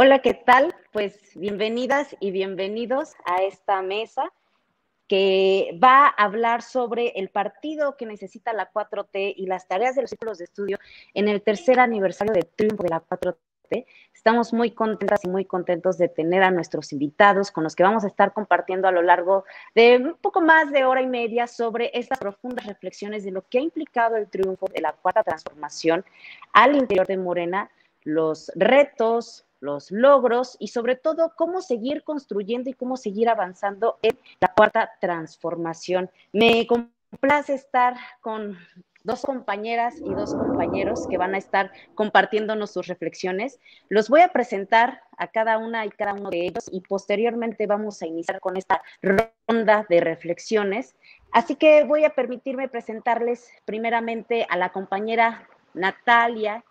Hola, ¿qué tal? Pues bienvenidas y bienvenidos a esta mesa que va a hablar sobre el partido que necesita la 4T y las tareas de los círculos de estudio en el tercer aniversario del triunfo de la 4T. Estamos muy contentas y muy contentos de tener a nuestros invitados con los que vamos a estar compartiendo a lo largo de un poco más de hora y media sobre estas profundas reflexiones de lo que ha implicado el triunfo de la cuarta transformación al interior de Morena, los retos, los logros y sobre todo cómo seguir construyendo y cómo seguir avanzando en la cuarta transformación. Me complace estar con dos compañeras y dos compañeros que van a estar compartiéndonos sus reflexiones. Los voy a presentar a cada una y cada uno de ellos y posteriormente vamos a iniciar con esta ronda de reflexiones. Así que voy a permitirme presentarles primeramente a la compañera Natalia,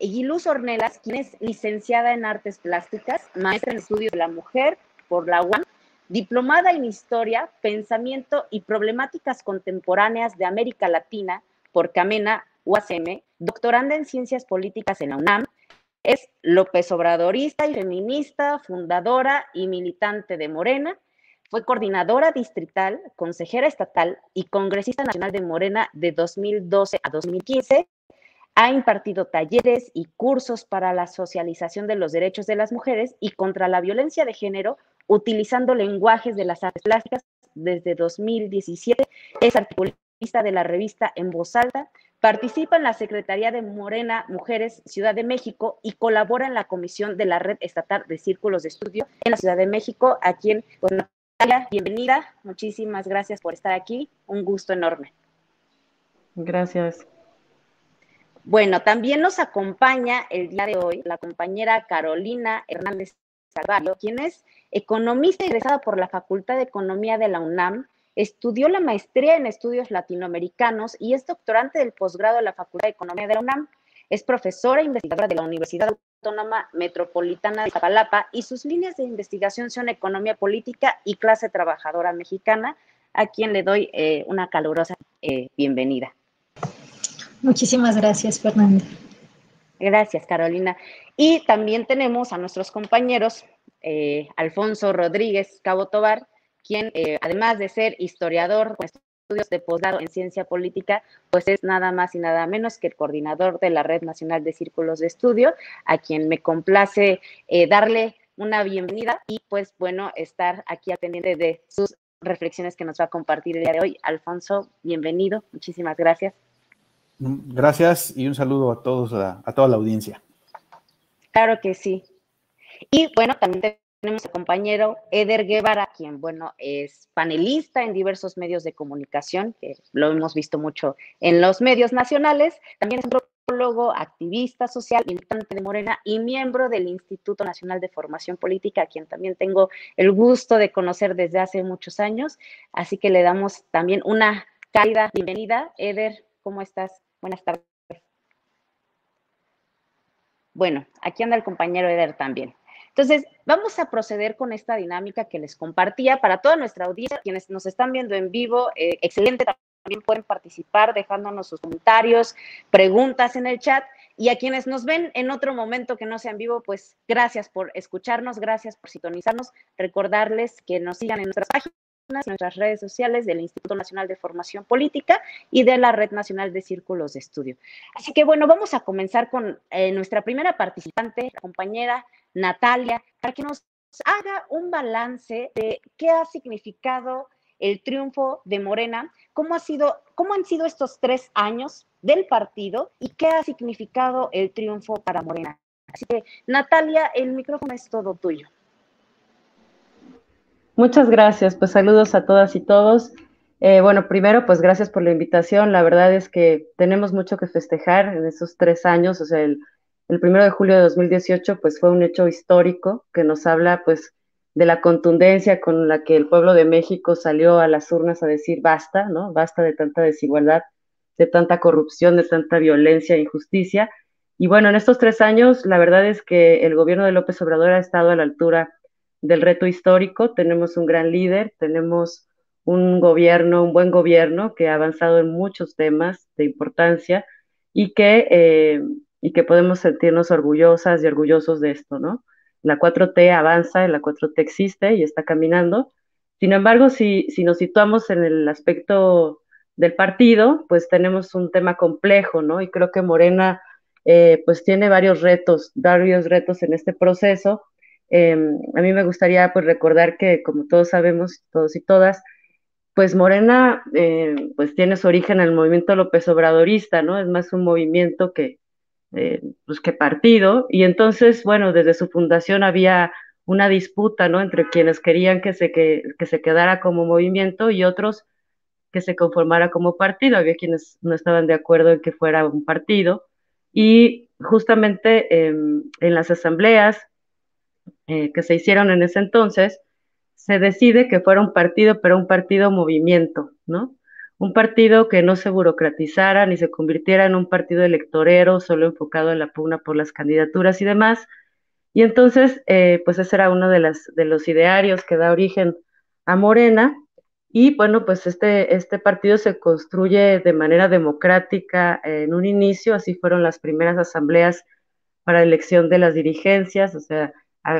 Luz Ornelas, quien es licenciada en Artes Plásticas, maestra en Estudios de la Mujer por la UAM, diplomada en Historia, Pensamiento y Problemáticas Contemporáneas de América Latina por Camena, UACM, doctoranda en Ciencias Políticas en la UNAM, es López Obradorista y feminista, fundadora y militante de Morena, fue coordinadora distrital, consejera estatal y congresista nacional de Morena de 2012 a 2015 ha impartido talleres y cursos para la socialización de los derechos de las mujeres y contra la violencia de género utilizando lenguajes de las artes plásticas desde 2017. Es articulista de la revista En Voz Alta, participa en la Secretaría de Morena Mujeres Ciudad de México y colabora en la comisión de la Red Estatal de Círculos de Estudio en la Ciudad de México, a quien, la pues, Natalia, bienvenida. Muchísimas gracias por estar aquí. Un gusto enorme. Gracias. Bueno, también nos acompaña el día de hoy la compañera Carolina Hernández Salvario, quien es economista egresada por la Facultad de Economía de la UNAM, estudió la maestría en estudios latinoamericanos y es doctorante del posgrado de la Facultad de Economía de la UNAM. Es profesora e investigadora de la Universidad Autónoma Metropolitana de Zapalapa y sus líneas de investigación son economía política y clase trabajadora mexicana, a quien le doy eh, una calurosa eh, bienvenida. Muchísimas gracias, Fernanda. Gracias, Carolina. Y también tenemos a nuestros compañeros, eh, Alfonso Rodríguez Cabo quien, eh, además de ser historiador con estudios de posgrado en ciencia política, pues es nada más y nada menos que el coordinador de la Red Nacional de Círculos de Estudio, a quien me complace eh, darle una bienvenida y pues bueno, estar aquí al de sus reflexiones que nos va a compartir el día de hoy. Alfonso, bienvenido, muchísimas gracias. Gracias y un saludo a todos, a, toda la audiencia. Claro que sí. Y bueno, también tenemos al compañero Eder Guevara, quien, bueno, es panelista en diversos medios de comunicación, que lo hemos visto mucho en los medios nacionales. También es antropólogo, activista social, militante de Morena y miembro del Instituto Nacional de Formación Política, a quien también tengo el gusto de conocer desde hace muchos años. Así que le damos también una cálida bienvenida. Eder, ¿Cómo estás? Buenas tardes. Bueno, aquí anda el compañero Eder también. Entonces, vamos a proceder con esta dinámica que les compartía para toda nuestra audiencia, quienes nos están viendo en vivo, eh, excelente también pueden participar dejándonos sus comentarios, preguntas en el chat y a quienes nos ven en otro momento que no sea en vivo, pues gracias por escucharnos, gracias por sintonizarnos, recordarles que nos sigan en nuestras páginas en nuestras redes sociales del Instituto Nacional de Formación Política y de la Red Nacional de Círculos de Estudio. Así que bueno, vamos a comenzar con eh, nuestra primera participante, la compañera Natalia, para que nos haga un balance de qué ha significado el triunfo de Morena, cómo, ha sido, cómo han sido estos tres años del partido y qué ha significado el triunfo para Morena. Así que, Natalia, el micrófono es todo tuyo. Muchas gracias, pues saludos a todas y todos. Eh, bueno, primero, pues gracias por la invitación. La verdad es que tenemos mucho que festejar en esos tres años. O sea, el, primero de julio de 2018, pues fue un hecho histórico que nos habla, pues, de la contundencia con la que el pueblo de México salió a las urnas a decir basta, ¿no? Basta de tanta desigualdad, de tanta corrupción, de tanta violencia e injusticia. Y bueno, en estos tres años, la verdad es que el gobierno de López Obrador ha estado a la altura del reto histórico, tenemos un gran líder, tenemos un gobierno, un buen gobierno que ha avanzado en muchos temas de importancia y que, eh, y que podemos sentirnos orgullosas y orgullosos de esto, ¿no? La 4T avanza, la 4T existe y está caminando. Sin embargo, si, si nos situamos en el aspecto del partido, pues tenemos un tema complejo, ¿no? Y creo que Morena, eh, pues tiene varios retos, varios retos en este proceso Em, a mí me gustaría pues recordar que, como todos sabemos, todos y todas, pues Morena em, pues tiene su origen en el movimiento López Obradorista, ¿no? Es más un movimiento eh, pues, que, partido. Y entonces, bueno, desde su fundación había una disputa, ¿no? Entre quienes querían que se, se quedara como movimiento y otros que se conformara como partido. Había quienes no estaban de acuerdo en que fuera un partido. Y justamente em, en las asambleas eh, que se hicieron en ese entonces, se decide que fuera un partido, pero un partido movimiento, ¿no? Un partido que no se burocratizara ni se convirtiera en un partido electorero solo enfocado en la pugna por las candidaturas y demás. Y entonces, eh, pues ese era uno de, las, de los idearios que da origen a Morena. Y bueno, pues este, este partido se construye de manera democrática en un inicio, así fueron las primeras asambleas para elección de las dirigencias, o sea,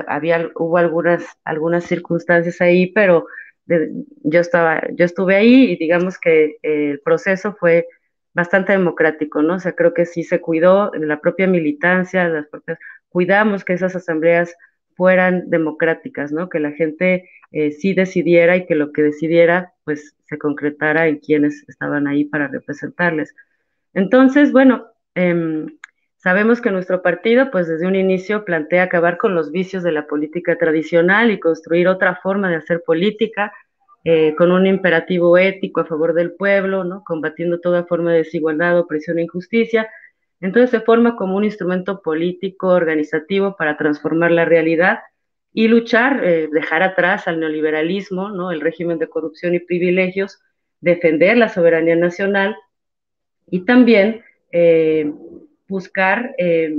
había, hubo algunas, algunas circunstancias ahí, pero yo, estaba, yo estuve ahí y digamos que eh, el proceso fue bastante democrático, ¿no? O sea, creo que sí se cuidó en la propia militancia, las propias, cuidamos que esas asambleas fueran democráticas, ¿no? Que la gente eh, sí decidiera y que lo que decidiera, pues, se concretara en quienes estaban ahí para representarles. Entonces, bueno, em, Sabemos que nuestro partido, pues desde un inicio, plantea acabar con los vicios de la política tradicional y construir otra forma de hacer política eh, con un imperativo ético a favor del pueblo, ¿no? combatiendo toda forma de desigualdad, opresión e injusticia. Entonces se forma como un instrumento político, organizativo para transformar la realidad y luchar, eh, dejar atrás al neoliberalismo, ¿no? el régimen de corrupción y privilegios, defender la soberanía nacional y también... Eh, buscar eh,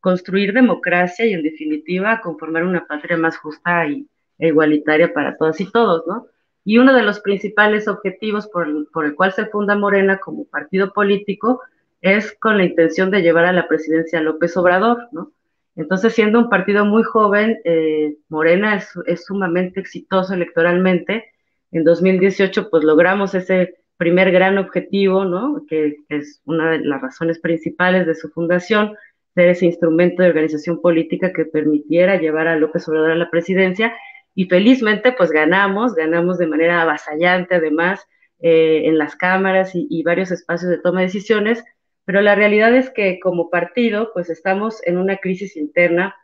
construir democracia y en definitiva conformar una patria más justa y, e igualitaria para todas y todos, ¿no? Y uno de los principales objetivos por el, cual se funda Morena como partido político es con la intención de llevar a la presidencia a López Obrador, ¿no? Entonces, siendo un partido muy joven, eh, Morena es, sumamente exitoso electoralmente. En 2018, pues logramos ese primer gran objetivo, ¿no? que, es una de las razones principales de su fundación, ser ese instrumento de organización política que permitiera llevar a López Obrador a la presidencia. Y felizmente, pues ganamos, ganamos de manera avasallante además eh, en las cámaras y, varios espacios de toma de decisiones, pero la realidad es que como partido, pues estamos en una crisis interna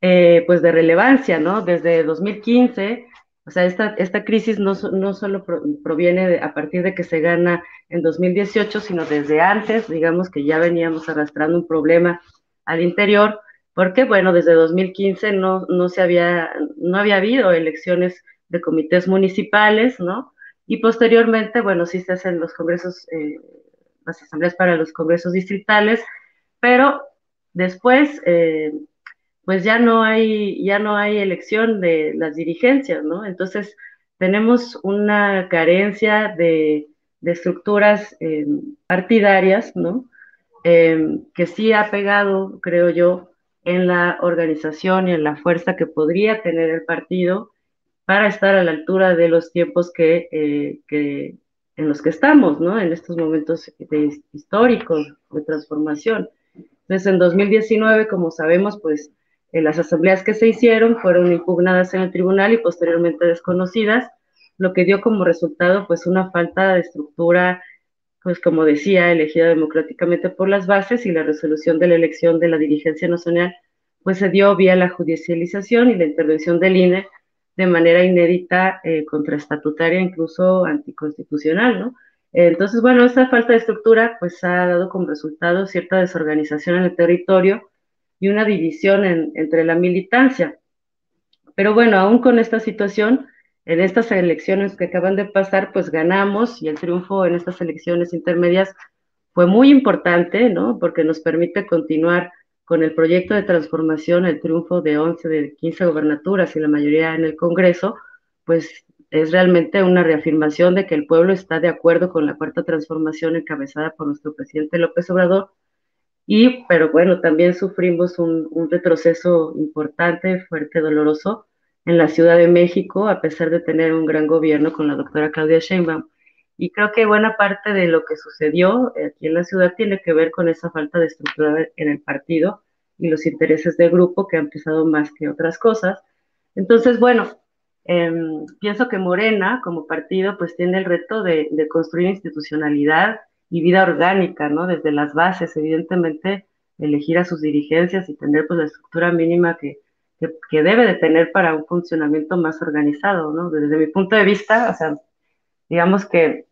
eh, pues de relevancia, ¿no? Desde 2015 o sea, esta, esta crisis no, no solo proviene a partir de que se gana en 2018, sino desde antes, digamos que ya veníamos arrastrando un problema al interior, porque bueno, desde 2015 no, no se había, no había habido elecciones de comités municipales, ¿no? Y posteriormente, bueno, sí se hacen los congresos, eh, las asambleas para los congresos distritales, pero después eh, pues ya no hay, ya no hay elección de las dirigencias, ¿no? Entonces, tenemos una carencia de, estructuras em, partidarias, ¿no? Em, que sí ha pegado, creo yo, en la organización y en la fuerza que podría tener el partido para estar a la altura de los tiempos que, eh, en los que estamos, ¿no? En estos momentos históricos de transformación. Entonces, en 2019, como sabemos, pues eh, las asambleas que se hicieron fueron impugnadas en el tribunal y posteriormente desconocidas, lo que dio como resultado pues una falta de estructura, pues como decía, elegida democráticamente por las bases y la resolución de la elección de la dirigencia nacional pues se dio vía la judicialización y la intervención del INE de manera inédita, eh, contraestatutaria, incluso anticonstitucional, ¿no? Entonces, bueno, esa falta de estructura pues ha dado como resultado cierta desorganización en el territorio, y una división entre la militancia. Pero bueno, aún con esta situación, en estas elecciones que acaban de pasar, pues ganamos y el triunfo en estas elecciones intermedias fue muy importante, ¿no? Porque nos permite continuar con el proyecto de transformación, el triunfo de 11 de 15 gobernaturas y la mayoría en el Congreso, pues es realmente una reafirmación de que el pueblo está de acuerdo con la cuarta transformación encabezada por nuestro presidente López Obrador y, pero bueno, también sufrimos un, retroceso importante, fuerte, doloroso en la Ciudad de México, a pesar de tener un gran gobierno con la doctora Claudia Sheinbaum. Y creo que buena parte de lo que sucedió aquí en la ciudad tiene que ver con esa falta de estructura en el partido y los intereses del grupo que han pesado más que otras cosas. Entonces, bueno, em, pienso que Morena como partido pues tiene el reto de, de construir institucionalidad, y vida orgánica, ¿no? Desde las bases, evidentemente, elegir a sus dirigencias y tener pues la estructura mínima que, debe de tener para un funcionamiento más organizado, ¿no? Desde mi punto de vista, o sea, digamos que,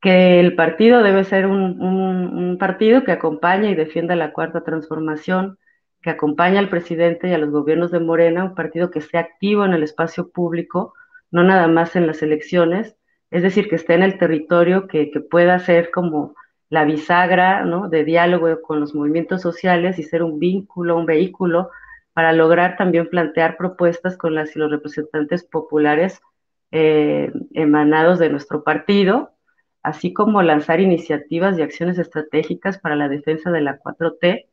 que el partido debe ser un, un partido que acompañe y defienda la cuarta transformación, que acompaña al presidente y a los gobiernos de Morena, un partido que esté activo en el espacio público, no nada más en las elecciones, es decir, que esté en el territorio, que, pueda ser como la bisagra de diálogo con los movimientos sociales y ser un vínculo, un vehículo para lograr también plantear propuestas con las y los representantes populares eh, emanados de nuestro partido, así como lanzar iniciativas y acciones estratégicas para la defensa de la 4T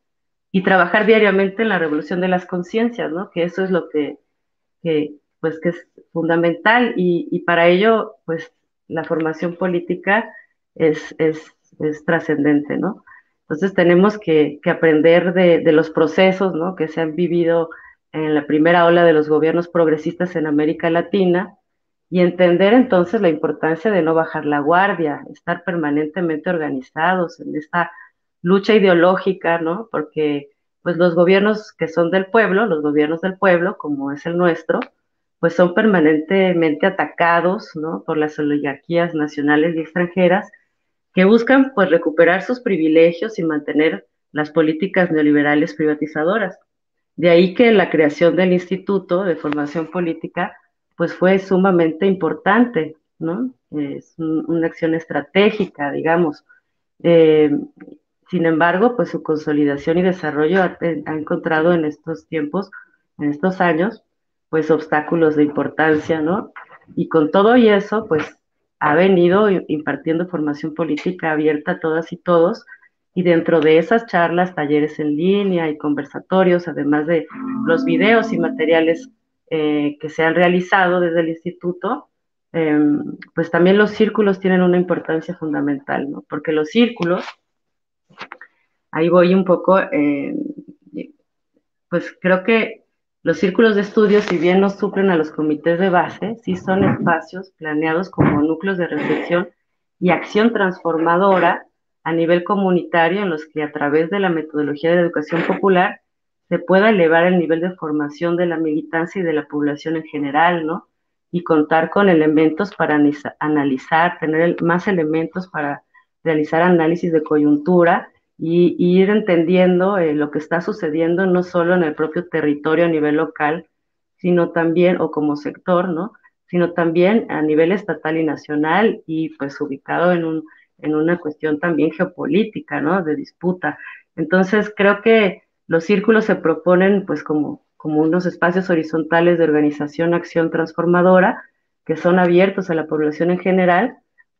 y trabajar diariamente en la revolución de las conciencias, ¿no? Que eso es lo que, pues que es fundamental y, y, para ello, pues la formación política es, trascendente, ¿no? Entonces tenemos que, aprender de, de, los procesos ¿no? que se han vivido en la primera ola de los gobiernos progresistas en América Latina y entender entonces la importancia de no bajar la guardia, estar permanentemente organizados en esta lucha ideológica, ¿no? Porque pues los gobiernos que son del pueblo, los gobiernos del pueblo, como es el nuestro, pues son permanentemente atacados ¿no? por las oligarquías nacionales y extranjeras que buscan pues recuperar sus privilegios y mantener las políticas neoliberales privatizadoras. De ahí que la creación del Instituto de Formación Política pues fue sumamente importante, ¿no? Es una acción estratégica, digamos. Eh, sin embargo, pues su consolidación y desarrollo ha eh, encontrado en estos tiempos, en estos años, pues obstáculos de importancia, ¿no? Y con todo y eso, pues ha venido impartiendo formación política abierta a todas y todos, y dentro de esas charlas, talleres en línea y conversatorios, además de los videos y materiales eh, que se han realizado desde el instituto, em, pues también los círculos tienen una importancia fundamental, ¿no? Porque los círculos, ahí voy un poco, eh, pues creo que los círculos de estudio, si bien no suplen a los comités de base, sí son espacios planeados como núcleos de reflexión y acción transformadora a nivel comunitario en los que a través de la metodología de educación popular se pueda elevar el nivel de formación de la militancia y de la población en general, ¿no? Y contar con elementos para analizar, tener más elementos para realizar análisis de coyuntura y, ir entendiendo eh, lo que está sucediendo no solo en el propio territorio a nivel local, sino también, o como sector, ¿no? Sino también a nivel estatal y nacional y pues ubicado en, un, en una cuestión también geopolítica, ¿no? De disputa. Entonces creo que los círculos se proponen pues como, como unos espacios horizontales de organización, acción transformadora, que son abiertos a la población en general,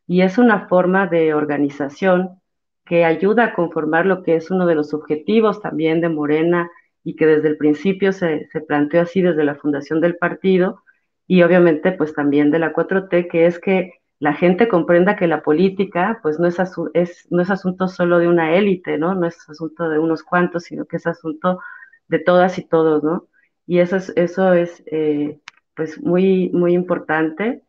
y es una forma de organización que ayuda a conformar lo que es uno de los objetivos también de Morena y que desde el principio se, se planteó así desde la fundación del partido y obviamente pues también de la 4T, que es que la gente comprenda que la política pues no es, es, no es asunto solo de una élite, ¿no? No es asunto de unos cuantos, sino que es asunto de todas y todos, ¿no? Y eso es, eso es eh, pues muy, muy importante.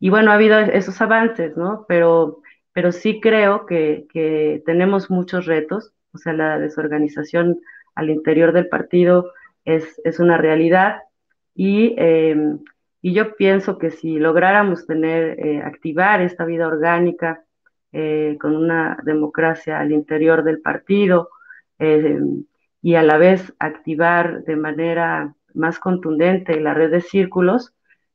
Y bueno, ha habido esos avances, ¿no? Pero pero sí creo que, tenemos muchos retos, o sea, la desorganización al interior del partido es, una realidad em, y, yo pienso que si lográramos tener, eh, activar esta vida orgánica eh, con una democracia al interior del partido em, y a la vez activar de manera más contundente la red de círculos,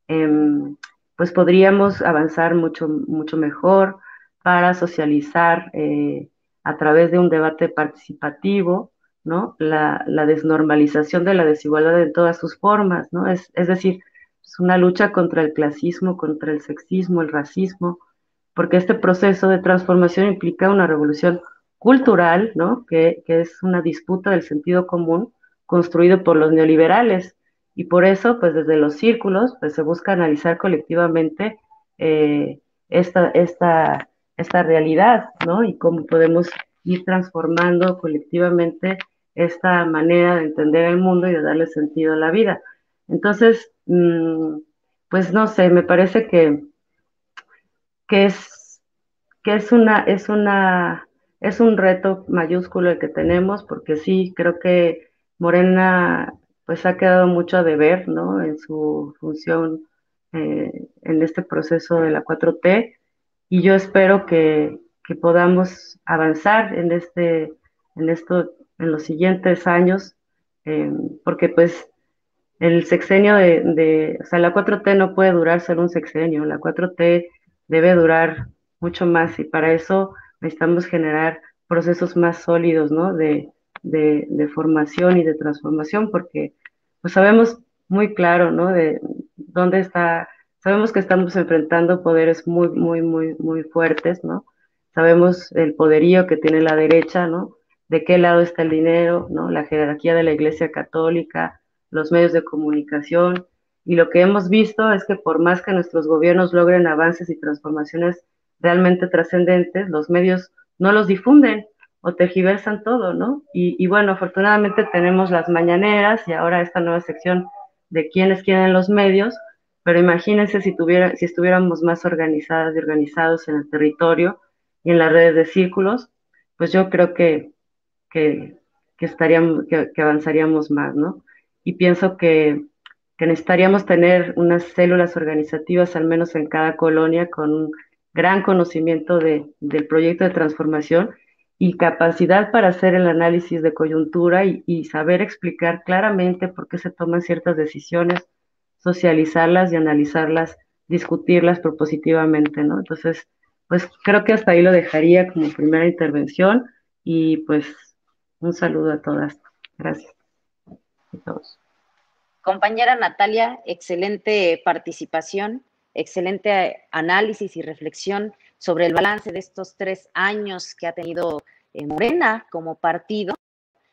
em, pues podríamos avanzar mucho, mucho mejor, para socializar eh, a través de un debate participativo, ¿no? La, desnormalización de la desigualdad en todas sus formas, ¿no? Es, es decir, es una lucha contra el clasismo, contra el sexismo, el racismo, porque este proceso de transformación implica una revolución cultural, ¿no? que, que, es una disputa del sentido común construido por los neoliberales. Y por eso, pues desde los círculos, pues se busca analizar colectivamente eh, esta, esta, esta realidad, ¿no? Y cómo podemos ir transformando colectivamente esta manera de entender el mundo y de darle sentido a la vida. Entonces, mm, pues no sé, me parece que, que, es, que es, una, es, una, es un reto mayúsculo el que tenemos, porque sí, creo que Morena pues ha quedado mucho a deber, ¿no? En su función eh, en este proceso de la 4T y yo espero que, que podamos avanzar en este, en esto, en los siguientes años, em, porque pues el sexenio de, o sea, la 4T no puede durar solo un sexenio, la 4T debe durar mucho más y para eso necesitamos generar procesos más sólidos, ¿no? De, de, de formación y de transformación, porque pues sabemos muy claro, ¿no? De dónde está Sabemos que estamos enfrentando poderes muy, muy, muy, muy fuertes, ¿no? Sabemos el poderío que tiene la derecha, ¿no? De qué lado está el dinero, ¿no? La jerarquía de la Iglesia Católica, los medios de comunicación. Y lo que hemos visto es que por más que nuestros gobiernos logren avances y transformaciones realmente trascendentes, los medios no los difunden o tergiversan todo, ¿no? Y, bueno, afortunadamente tenemos las mañaneras y ahora esta nueva sección de quiénes quieren los medios, pero imagínense si, estuviéramos más organizadas y organizados en el territorio y en las redes de círculos, pues yo creo que, estaríamos, que, avanzaríamos más, ¿no? Y pienso que, necesitaríamos tener unas células organizativas, al menos en cada colonia, con un gran conocimiento del proyecto de transformación y capacidad para hacer el análisis de coyuntura y, saber explicar claramente por qué se toman ciertas decisiones, socializarlas y analizarlas, discutirlas propositivamente, ¿no? Entonces, pues creo que hasta ahí lo dejaría como primera intervención y pues un saludo a todas. Gracias. Compañera Natalia, excelente participación, excelente análisis y reflexión sobre el balance de estos tres años que ha tenido eh, Morena como partido.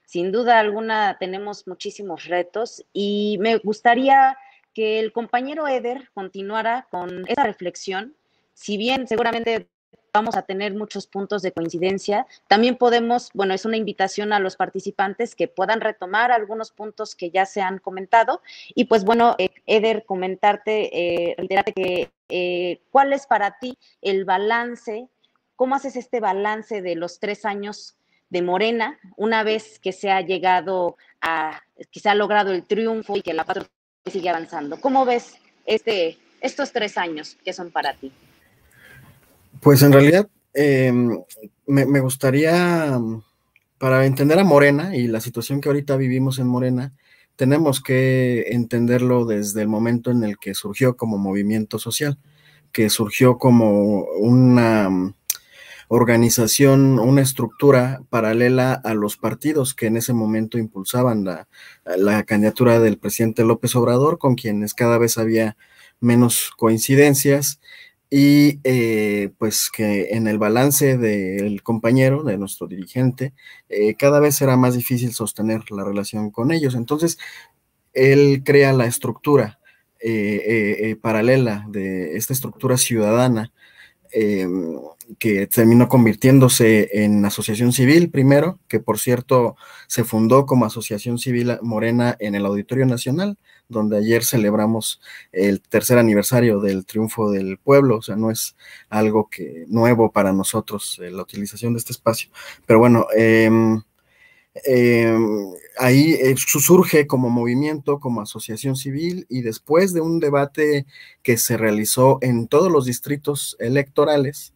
Sin duda alguna tenemos muchísimos retos y me gustaría que el compañero Eder continuara con esa reflexión, si bien seguramente vamos a tener muchos puntos de coincidencia. También podemos, bueno, es una invitación a los participantes que puedan retomar algunos puntos que ya se han comentado. Y pues bueno, eh, Eder, comentarte, eh, que eh, cuál es para ti el balance, cómo haces este balance de los tres años de Morena, una vez que se ha llegado a, quizá ha logrado el triunfo y que la sigue avanzando. ¿Cómo ves este, estos tres años que son para ti? Pues en realidad em, me, gustaría, para entender a Morena y la situación que ahorita vivimos en Morena, tenemos que entenderlo desde el momento en el que surgió como movimiento social, que surgió como una organización, una estructura paralela a los partidos que en ese momento impulsaban la, candidatura del presidente López Obrador, con quienes cada vez había menos coincidencias y eh, pues que en el balance del compañero, de nuestro dirigente, eh, cada vez era más difícil sostener la relación con ellos. Entonces, él crea la estructura eh, paralela de esta estructura ciudadana que terminó convirtiéndose en asociación civil primero, que por cierto se fundó como asociación civil morena en el Auditorio Nacional, donde ayer celebramos el tercer aniversario del triunfo del pueblo, o sea, no es algo que nuevo para nosotros eh, la utilización de este espacio. Pero bueno, em, em, ahí eh, surge como movimiento, como asociación civil, y después de un debate que se realizó en todos los distritos electorales,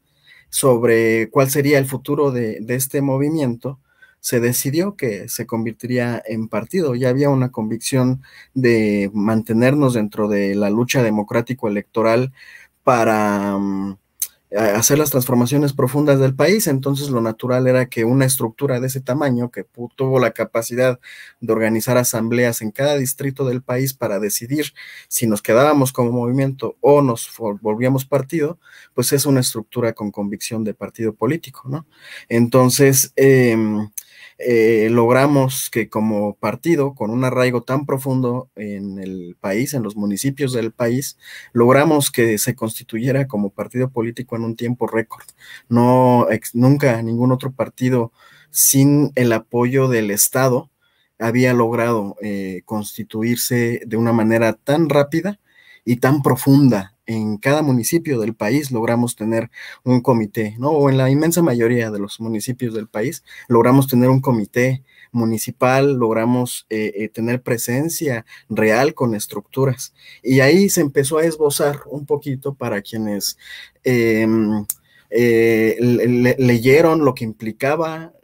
sobre cuál sería el futuro de, este movimiento, se decidió que se convertiría en partido. Ya había una convicción de mantenernos dentro de la lucha democrático-electoral para... Mm, eh, hacer las transformaciones profundas del país, entonces lo natural era que una estructura de ese tamaño, que tuvo la capacidad de organizar asambleas en cada distrito del país para decidir si nos quedábamos como movimiento o nos volvíamos partido, pues es una estructura con convicción de partido político, ¿no? Entonces, eh, eh, logramos que como partido, con un arraigo tan profundo en el país, en los municipios del país, logramos que se constituyera como partido político en un tiempo récord. No, nunca ningún otro partido sin el apoyo del Estado había logrado eh, constituirse de una manera tan rápida y tan profunda en cada municipio del país logramos tener un comité, ¿no? O en la inmensa mayoría de los municipios del país logramos tener un comité municipal, logramos eh, eh, tener presencia real con estructuras. Y ahí se empezó a esbozar un poquito para quienes... Em, eh, leyeron lo que implicaba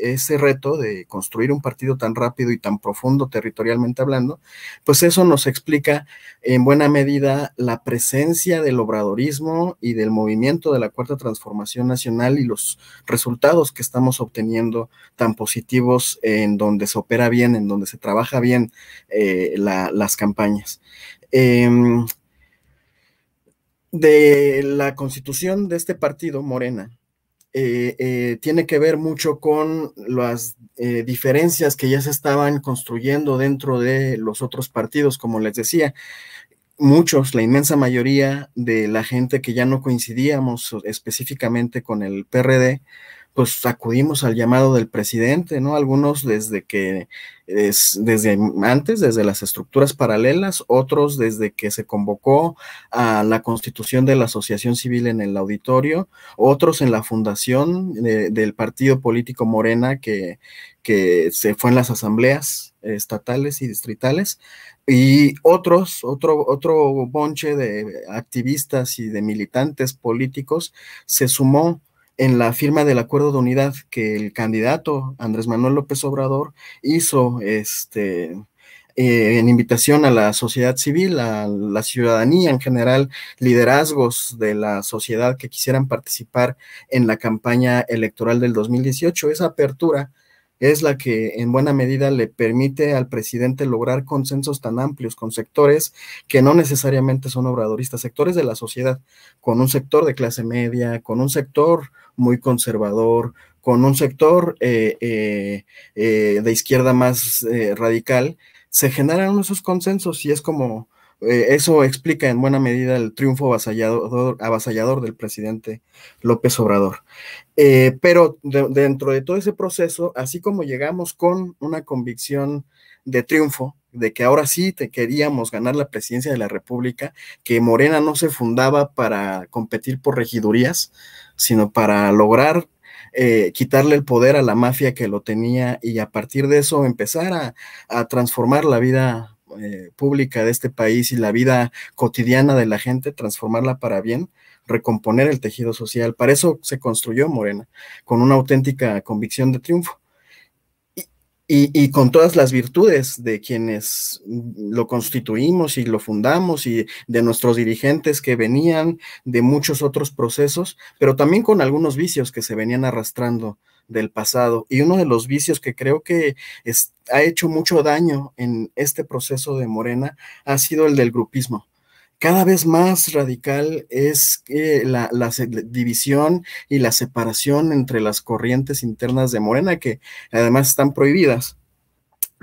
ese reto de construir un partido tan rápido y tan profundo territorialmente hablando, pues eso nos explica en buena medida la presencia del obradorismo y del movimiento de la Cuarta Transformación Nacional y los resultados que estamos obteniendo tan positivos en donde se opera bien, en donde se trabaja bien eh, las campañas. Em, de la constitución de este partido, Morena, eh, eh, tiene que ver mucho con las eh, diferencias que ya se estaban construyendo dentro de los otros partidos, como les decía. Muchos, la inmensa mayoría de la gente que ya no coincidíamos específicamente con el PRD, pues acudimos al llamado del presidente, ¿no? Algunos desde que, desde antes, desde las estructuras paralelas, otros desde que se convocó a la constitución de la asociación civil en el auditorio, otros en la fundación del partido político Morena que, que se fue en las asambleas estatales y distritales, y otros, otro, otro bonche de activistas y de militantes políticos se sumó en la firma del acuerdo de unidad que el candidato Andrés Manuel López Obrador hizo este, eh, en invitación a la sociedad civil, a la ciudadanía en general, liderazgos de la sociedad que quisieran participar en la campaña electoral del 2018. Esa apertura es la que en buena medida le permite al presidente lograr consensos tan amplios con sectores que no necesariamente son obradoristas, sectores de la sociedad, con un sector de clase media, con un sector muy conservador, con un sector eh, eh, eh, de izquierda más radical, se generan esos consensos y es como, eso explica en buena medida el triunfo avasallador, del presidente López Obrador. pero dentro de todo ese proceso, así como llegamos con una convicción de triunfo, de que ahora sí te queríamos ganar la presidencia de la República, que Morena no se fundaba para competir por regidurías, sino para lograr eh, quitarle el poder a la mafia que lo tenía y a partir de eso empezar a, transformar la vida eh, pública de este país y la vida cotidiana de la gente, transformarla para bien, recomponer el tejido social. Para eso se construyó Morena, con una auténtica convicción de triunfo y, con todas las virtudes de quienes lo constituimos y lo fundamos y de nuestros dirigentes que venían de muchos otros procesos, pero también con algunos vicios que se venían arrastrando del pasado. Y uno de los vicios que creo que ha hecho mucho daño en este proceso de Morena ha sido el del grupismo cada vez más radical es que la, división y la separación entre las corrientes internas de Morena, que además están prohibidas.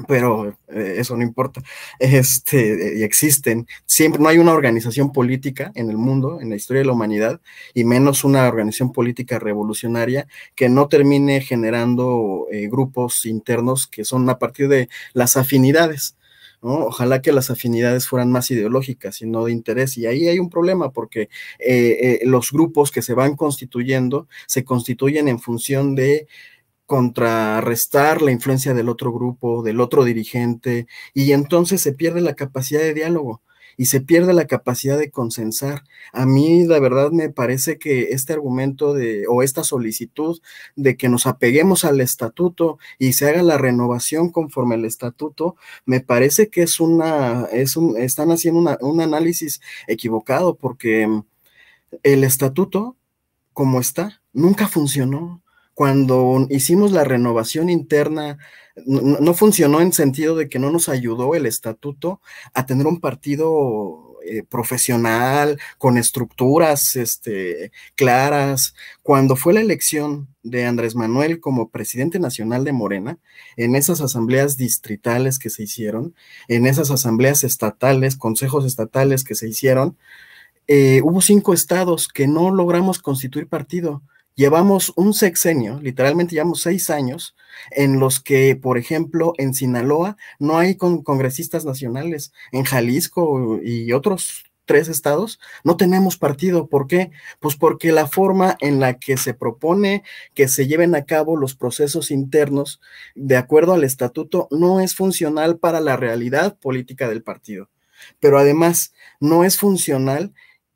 Pero eh, eso no importa. Este, y existen. Siempre no hay una organización política en el mundo, en la historia de la humanidad, y menos una organización política revolucionaria que no termine generando eh, grupos internos que son a partir de las afinidades Ojalá que las afinidades fueran más ideológicas y no de interés. Y ahí hay un problema porque eh, eh, los grupos que se van constituyendo se constituyen en función de contrarrestar la influencia del otro grupo, del otro dirigente, y entonces se pierde la capacidad de diálogo y se pierde la capacidad de consensar. A mí la verdad me parece que este argumento de o esta solicitud de que nos apeguemos al estatuto y se haga la renovación conforme al estatuto, me parece que es una es un están haciendo un análisis equivocado porque el estatuto como está nunca funcionó cuando hicimos la renovación interna, no, funcionó en sentido de que no nos ayudó el estatuto a tener un partido eh, profesional, con estructuras este, claras. Cuando fue la elección de Andrés Manuel como presidente nacional de Morena, en esas asambleas distritales que se hicieron, en esas asambleas estatales, consejos estatales que se hicieron, eh, hubo cinco estados que no logramos constituir partido Llevamos un sexenio, literalmente llevamos seis años, en los que, por ejemplo, en Sinaloa no hay congresistas nacionales, en Jalisco y otros tres estados, no tenemos partido. ¿Por qué? Pues porque la forma en la que se propone que se lleven a cabo los procesos internos de acuerdo al estatuto no es funcional para la realidad política del partido. Pero además, no es funcional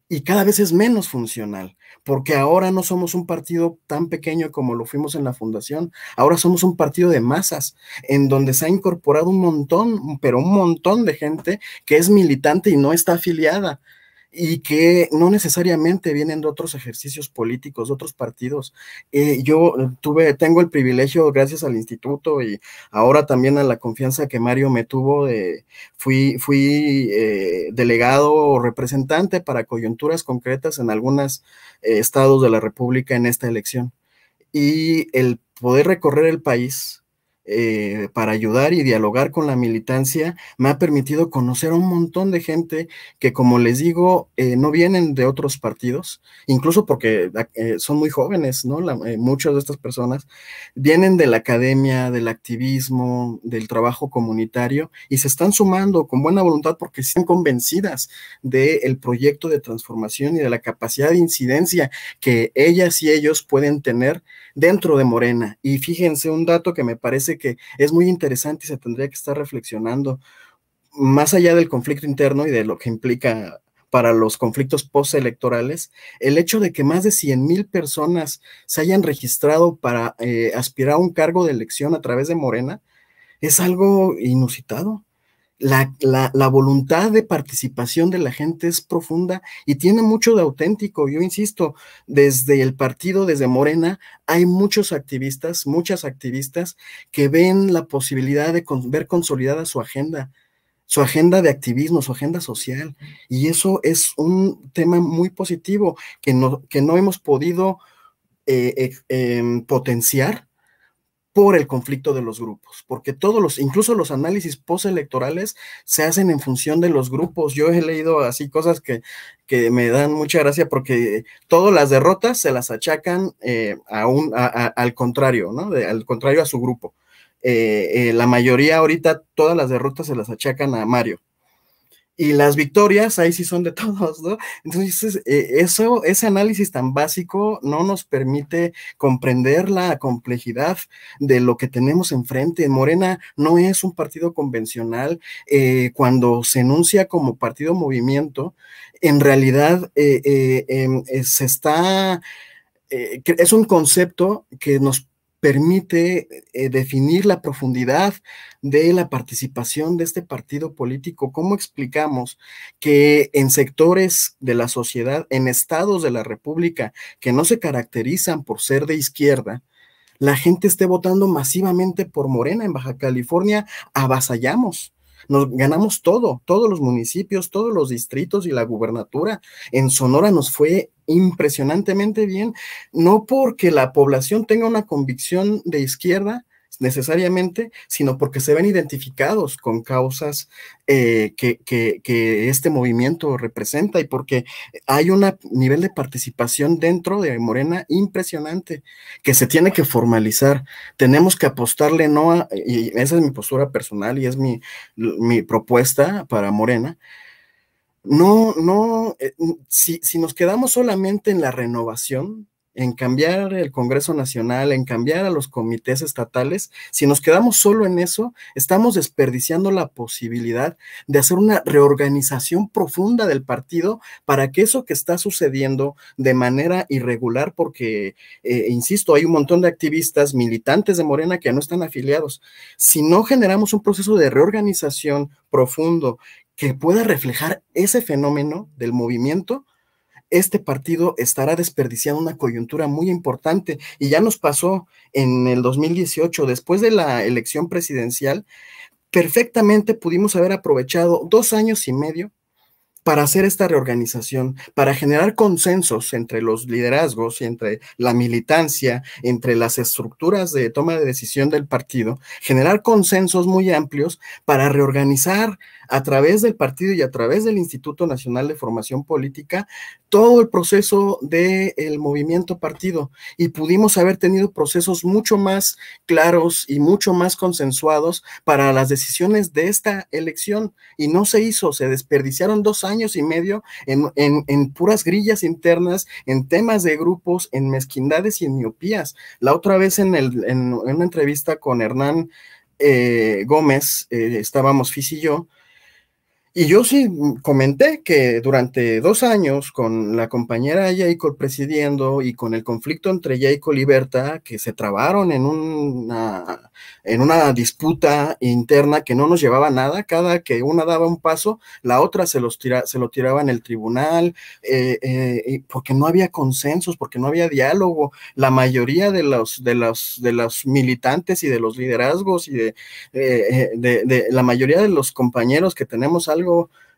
y cada vez es menos funcional, porque ahora no somos un partido tan pequeño como lo fuimos en la fundación, ahora somos un partido de masas, en donde se ha incorporado un montón, pero un montón de gente que es militante y no está afiliada y que no necesariamente vienen de otros ejercicios políticos, de otros partidos. Eh, yo eh, tuve, tengo el privilegio, gracias al instituto y ahora también a la confianza que Mario me tuvo, de, fui, fui eh, delegado o representante para coyunturas concretas en algunos estados de la República en esta elección. Y el poder recorrer el país eh, para ayudar y dialogar con la militancia me ha permitido conocer a un montón de gente que, como les digo, eh, no vienen de otros partidos, incluso porque ah, eh, son muy jóvenes, ¿no? muchas de estas personas vienen de la academia, del activismo, del trabajo comunitario y se están sumando con buena voluntad porque están convencidas del proyecto de transformación y de la capacidad de incidencia que ellas y ellos pueden tener dentro de Morena. Y fíjense un dato que me parece que es muy interesante y se tendría que estar reflexionando más allá del conflicto interno y de lo que implica para los conflictos postelectorales, el hecho de que más de 100 mil personas se hayan registrado para eh, aspirar a un cargo de elección a través de Morena es algo inusitado la, la, voluntad de participación de la gente es profunda y tiene mucho de auténtico. Yo insisto, desde el partido, desde Morena, hay muchos activistas, muchas activistas que ven la posibilidad de ver consolidada su agenda, su agenda de activismo, su agenda social. Y eso es un tema muy positivo que no, que no hemos podido eh, eh, em, potenciar por el conflicto de los grupos, porque todos los, incluso los análisis postelectorales se hacen en función de los grupos. Yo he leído así cosas que, que me dan mucha gracia porque todas las derrotas se las achacan eh, a un, al contrario, ¿no? al contrario a su grupo. Eh, eh, la mayoría ahorita, todas las derrotas se las achacan a Mario y las victorias ahí sí son de todos, ¿no? Entonces, eh, eso, ese análisis tan básico no nos permite comprender la complejidad de lo que tenemos enfrente. Morena no es un partido convencional. Eh, cuando se enuncia como partido movimiento, en realidad eh, em, se está... es un concepto que nos permite eh, definir la profundidad de la participación de este partido político. ¿Cómo explicamos que en sectores de la sociedad, en estados de la República que no se caracterizan por ser de izquierda, la gente esté votando masivamente por Morena en Baja California? Avasallamos nos ganamos todo, todos los municipios, todos los distritos y la gubernatura. En Sonora nos fue impresionantemente bien, no porque la población tenga una convicción de izquierda, necesariamente, sino porque se ven identificados con causas eh, que, que, este movimiento representa y porque hay un nivel de participación dentro de Morena impresionante que se tiene que formalizar. Tenemos que apostarle no y esa es mi postura personal y es mi, mi propuesta para Morena, no, no, eh, si, si, nos quedamos solamente en la renovación, en cambiar el Congreso Nacional, en cambiar a los comités estatales, si nos quedamos solo en eso, estamos desperdiciando la posibilidad de hacer una reorganización profunda del partido para que eso que está sucediendo de manera irregular, porque, eh, insisto, hay un montón de activistas, militantes de Morena que no están afiliados, si no generamos un proceso de reorganización profundo que pueda reflejar ese fenómeno del movimiento, este partido estará desperdiciando una coyuntura muy importante y ya nos pasó en el 2018, después de la elección presidencial, perfectamente pudimos haber aprovechado dos años y medio para hacer esta reorganización, para generar consensos entre los liderazgos, entre la militancia, entre las estructuras de toma de decisión del partido, generar consensos muy amplios para reorganizar a través del partido y a través del Instituto Nacional de Formación Política todo el proceso del movimiento partido y pudimos haber tenido procesos mucho más claros y mucho más consensuados para las decisiones de esta elección y no se hizo, se desperdiciaron dos años y medio en, puras grillas internas, en temas de grupos, en mezquindades y en miopías. La otra vez en, el, en una entrevista con Hernán eh, Gómez, eh, estábamos Fis y yo, y yo sí comenté que durante dos años, con la compañera Jacob presidiendo y con el conflicto entre Jacob y Berta, que se trabaron en una, en una disputa interna que no nos llevaba nada, cada que una daba un paso, la otra se, los se lo tiraba en el tribunal, eh, eh porque no había consensos, porque no había diálogo. La mayoría de los, de los, de los militantes y de los liderazgos y de, eh, eh, de, de la mayoría de los compañeros que tenemos algo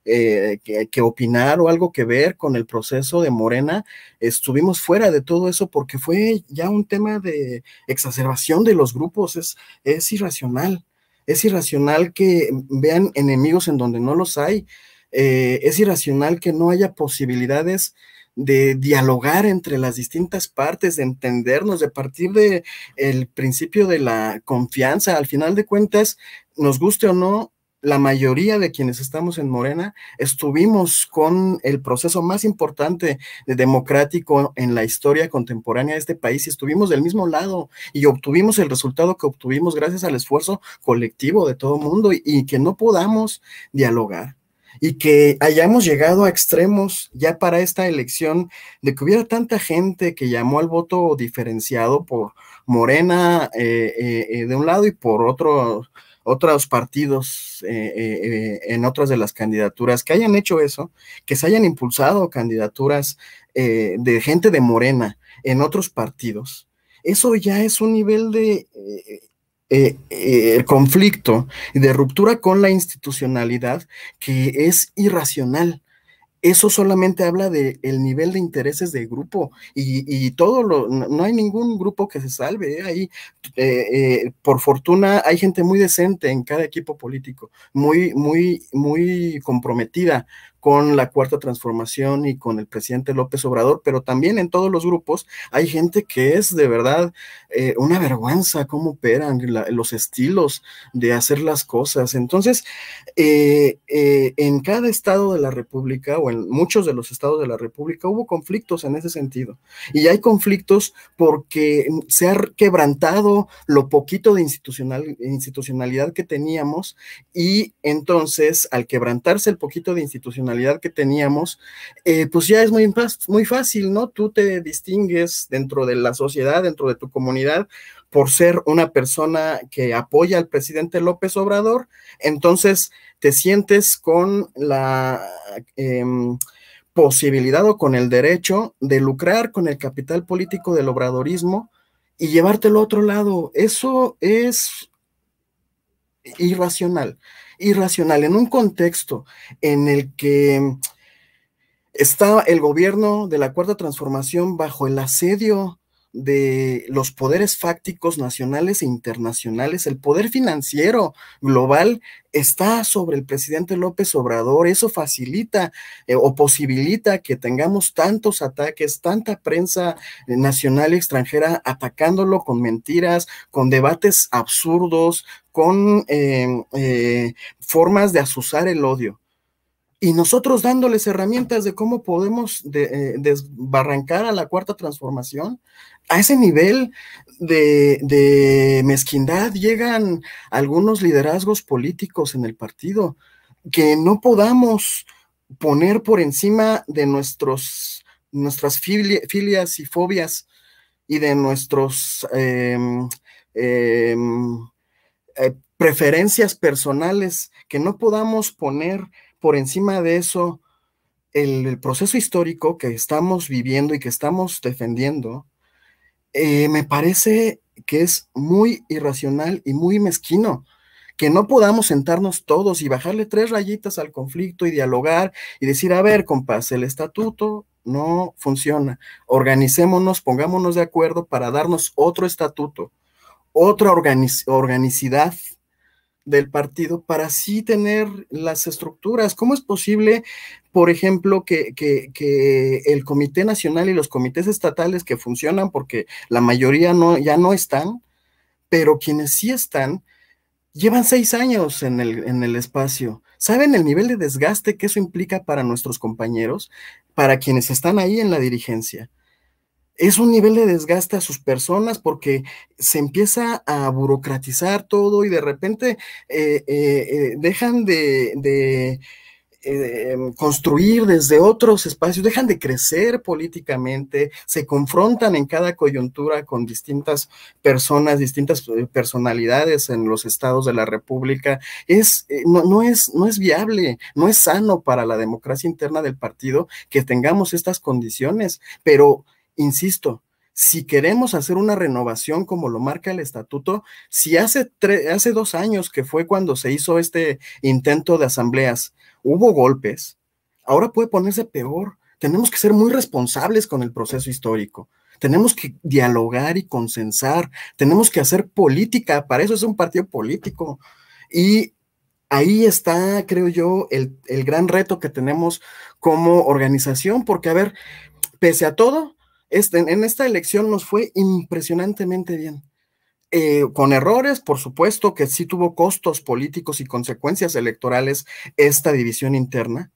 eh, que, opinar o algo que ver con el proceso de Morena, estuvimos fuera de todo eso porque fue ya un tema de exacerbación de los grupos, es, es irracional, es irracional que vean enemigos en donde no los hay, eh, es irracional que no haya posibilidades de dialogar entre las distintas partes, de entendernos, de partir de el principio de la confianza. Al final de cuentas, nos guste o no, la mayoría de quienes estamos en Morena estuvimos con el proceso más importante democrático en la historia contemporánea de este país y estuvimos del mismo lado y obtuvimos el resultado que obtuvimos gracias al esfuerzo colectivo de todo el mundo y, que no podamos dialogar y que hayamos llegado a extremos ya para esta elección de que hubiera tanta gente que llamó al voto diferenciado por Morena eh, eh, eh, de un lado y por otro otros partidos eh, eh, eh, en otras de las candidaturas que hayan hecho eso, que se hayan impulsado candidaturas de gente de Morena en otros partidos, eso ya es un nivel de conflicto y de ruptura con la institucionalidad que es irracional eso solamente habla del el nivel de intereses del grupo y, y, todo lo, no hay ningún grupo que se salve. ¿eh? Ahí, eh, eh, por fortuna, hay gente muy decente en cada equipo político, muy, muy, muy comprometida, con la cuarta transformación y con el presidente López Obrador, pero también en todos los grupos hay gente que es de verdad eh, una vergüenza cómo operan los estilos de hacer las cosas. Entonces, eh, eh, en cada estado de la República o en muchos de los estados de la República hubo conflictos en ese sentido. Y hay conflictos porque se ha quebrantado lo poquito de institucional, institucionalidad que teníamos y entonces al quebrantarse el poquito de institucionalidad, que teníamos, eh, pues ya es muy, muy fácil, ¿no? Tú te distingues dentro de la sociedad, dentro de tu comunidad, por ser una persona que apoya al presidente López Obrador, entonces te sientes con la... Em, posibilidad o con el derecho de lucrar con el capital político del obradorismo y llevártelo a otro lado. Eso es irracional irracional, en un contexto en el que está el gobierno de la Cuarta Transformación bajo el asedio de los poderes fácticos nacionales e internacionales, el poder financiero global está sobre el presidente López Obrador. Eso facilita eh, o posibilita que tengamos tantos ataques, tanta prensa nacional y extranjera atacándolo con mentiras, con debates absurdos, con eh, eh, formas de azuzar el odio y nosotros dándoles herramientas de cómo podemos eh, desbarrancar a la cuarta transformación, a ese nivel de, mezquindad llegan algunos liderazgos políticos en el partido, que no podamos poner por encima de nuestros, nuestras filias y fobias y de nuestras em, em, eh, preferencias personales, que no podamos poner por encima de eso el, proceso histórico que estamos viviendo y que estamos defendiendo, eh, me parece que es muy irracional y muy mezquino que no podamos sentarnos todos y bajarle tres rayitas al conflicto y dialogar y decir, a ver, compás, el estatuto no funciona, organicémonos, pongámonos de acuerdo para darnos otro estatuto, otra organicidad del partido para sí tener las estructuras. ¿Cómo es posible, por ejemplo, que, que, el Comité Nacional y los comités estatales que funcionan, porque la mayoría no, ya no están, pero quienes sí están, llevan seis años en el, en el espacio? ¿Saben el nivel de desgaste que eso implica para nuestros compañeros, para quienes están ahí en la dirigencia? es un nivel de desgaste a sus personas porque se empieza a burocratizar todo y de repente eh, eh, eh, dejan de, em, construir desde otros espacios, dejan de crecer políticamente, se confrontan en cada coyuntura con distintas personas, distintas personalidades en los estados de la República. Es, no, no, es, no es viable, no es sano para la democracia interna del partido que tengamos estas condiciones, pero Insisto, si queremos hacer una renovación como lo marca el estatuto, si hace, hace dos años que fue cuando se hizo este intento de asambleas, hubo golpes, ahora puede ponerse peor. Tenemos que ser muy responsables con el proceso histórico. Tenemos que dialogar y consensar. Tenemos que hacer política. Para eso es un partido político. Y ahí está, creo yo, el, el gran reto que tenemos como organización, porque, a ver, pese a todo, este, en esta elección nos fue impresionantemente bien. Eh, con errores, por supuesto que sí tuvo costos políticos y consecuencias electorales esta división interna,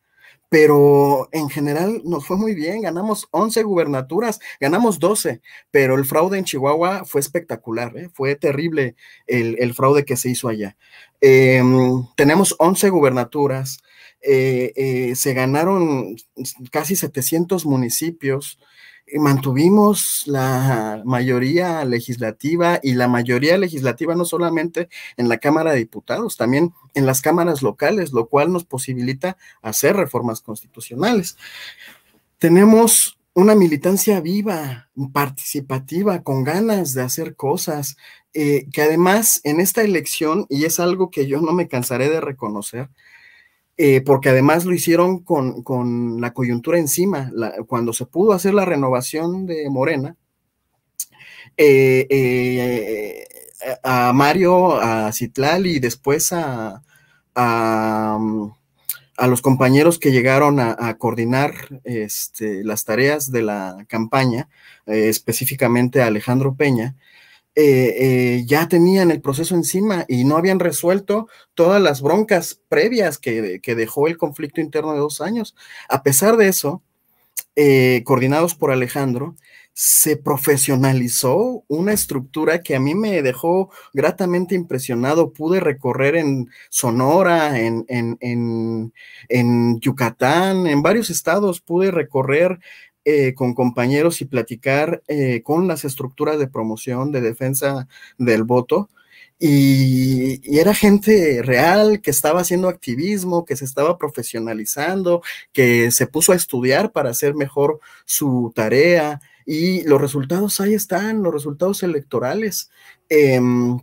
pero en general nos fue muy bien, ganamos 11 gubernaturas, ganamos 12, pero el fraude en Chihuahua fue espectacular, ¿eh? fue terrible el, fraude que se hizo allá. Em, tenemos 11 gubernaturas, eh, se ganaron casi 700 municipios, eh, mantuvimos la mayoría legislativa y la mayoría legislativa no solamente en la Cámara de Diputados, también en las cámaras locales, lo cual nos posibilita hacer reformas constitucionales. Tenemos una militancia viva, participativa, con ganas de hacer cosas, eh, que además en esta elección, y es algo que yo no me cansaré de reconocer, eh, porque además lo hicieron con, la coyuntura encima. cuando se pudo hacer la renovación de Morena, eh, eh, a Mario, a Citlal y después mm, a, los compañeros que llegaron a, coordinar este, las tareas de la campaña, específicamente a Alejandro Peña, eh, eh, ya tenían el proceso encima y no habían resuelto todas las broncas previas que, dejó el conflicto interno de dos años. A pesar de eso, eh, coordinados por Alejandro, se profesionalizó una estructura que a mí me dejó gratamente impresionado. Pude recorrer en Sonora, en, en, en Yucatán, en varios estados, pude recorrer eh, con compañeros y platicar eh, con las estructuras de promoción, de defensa del voto. Y, era gente real que estaba haciendo activismo, que se estaba profesionalizando, que se puso a estudiar para hacer mejor su tarea. Y los resultados ahí están, los resultados electorales. Em,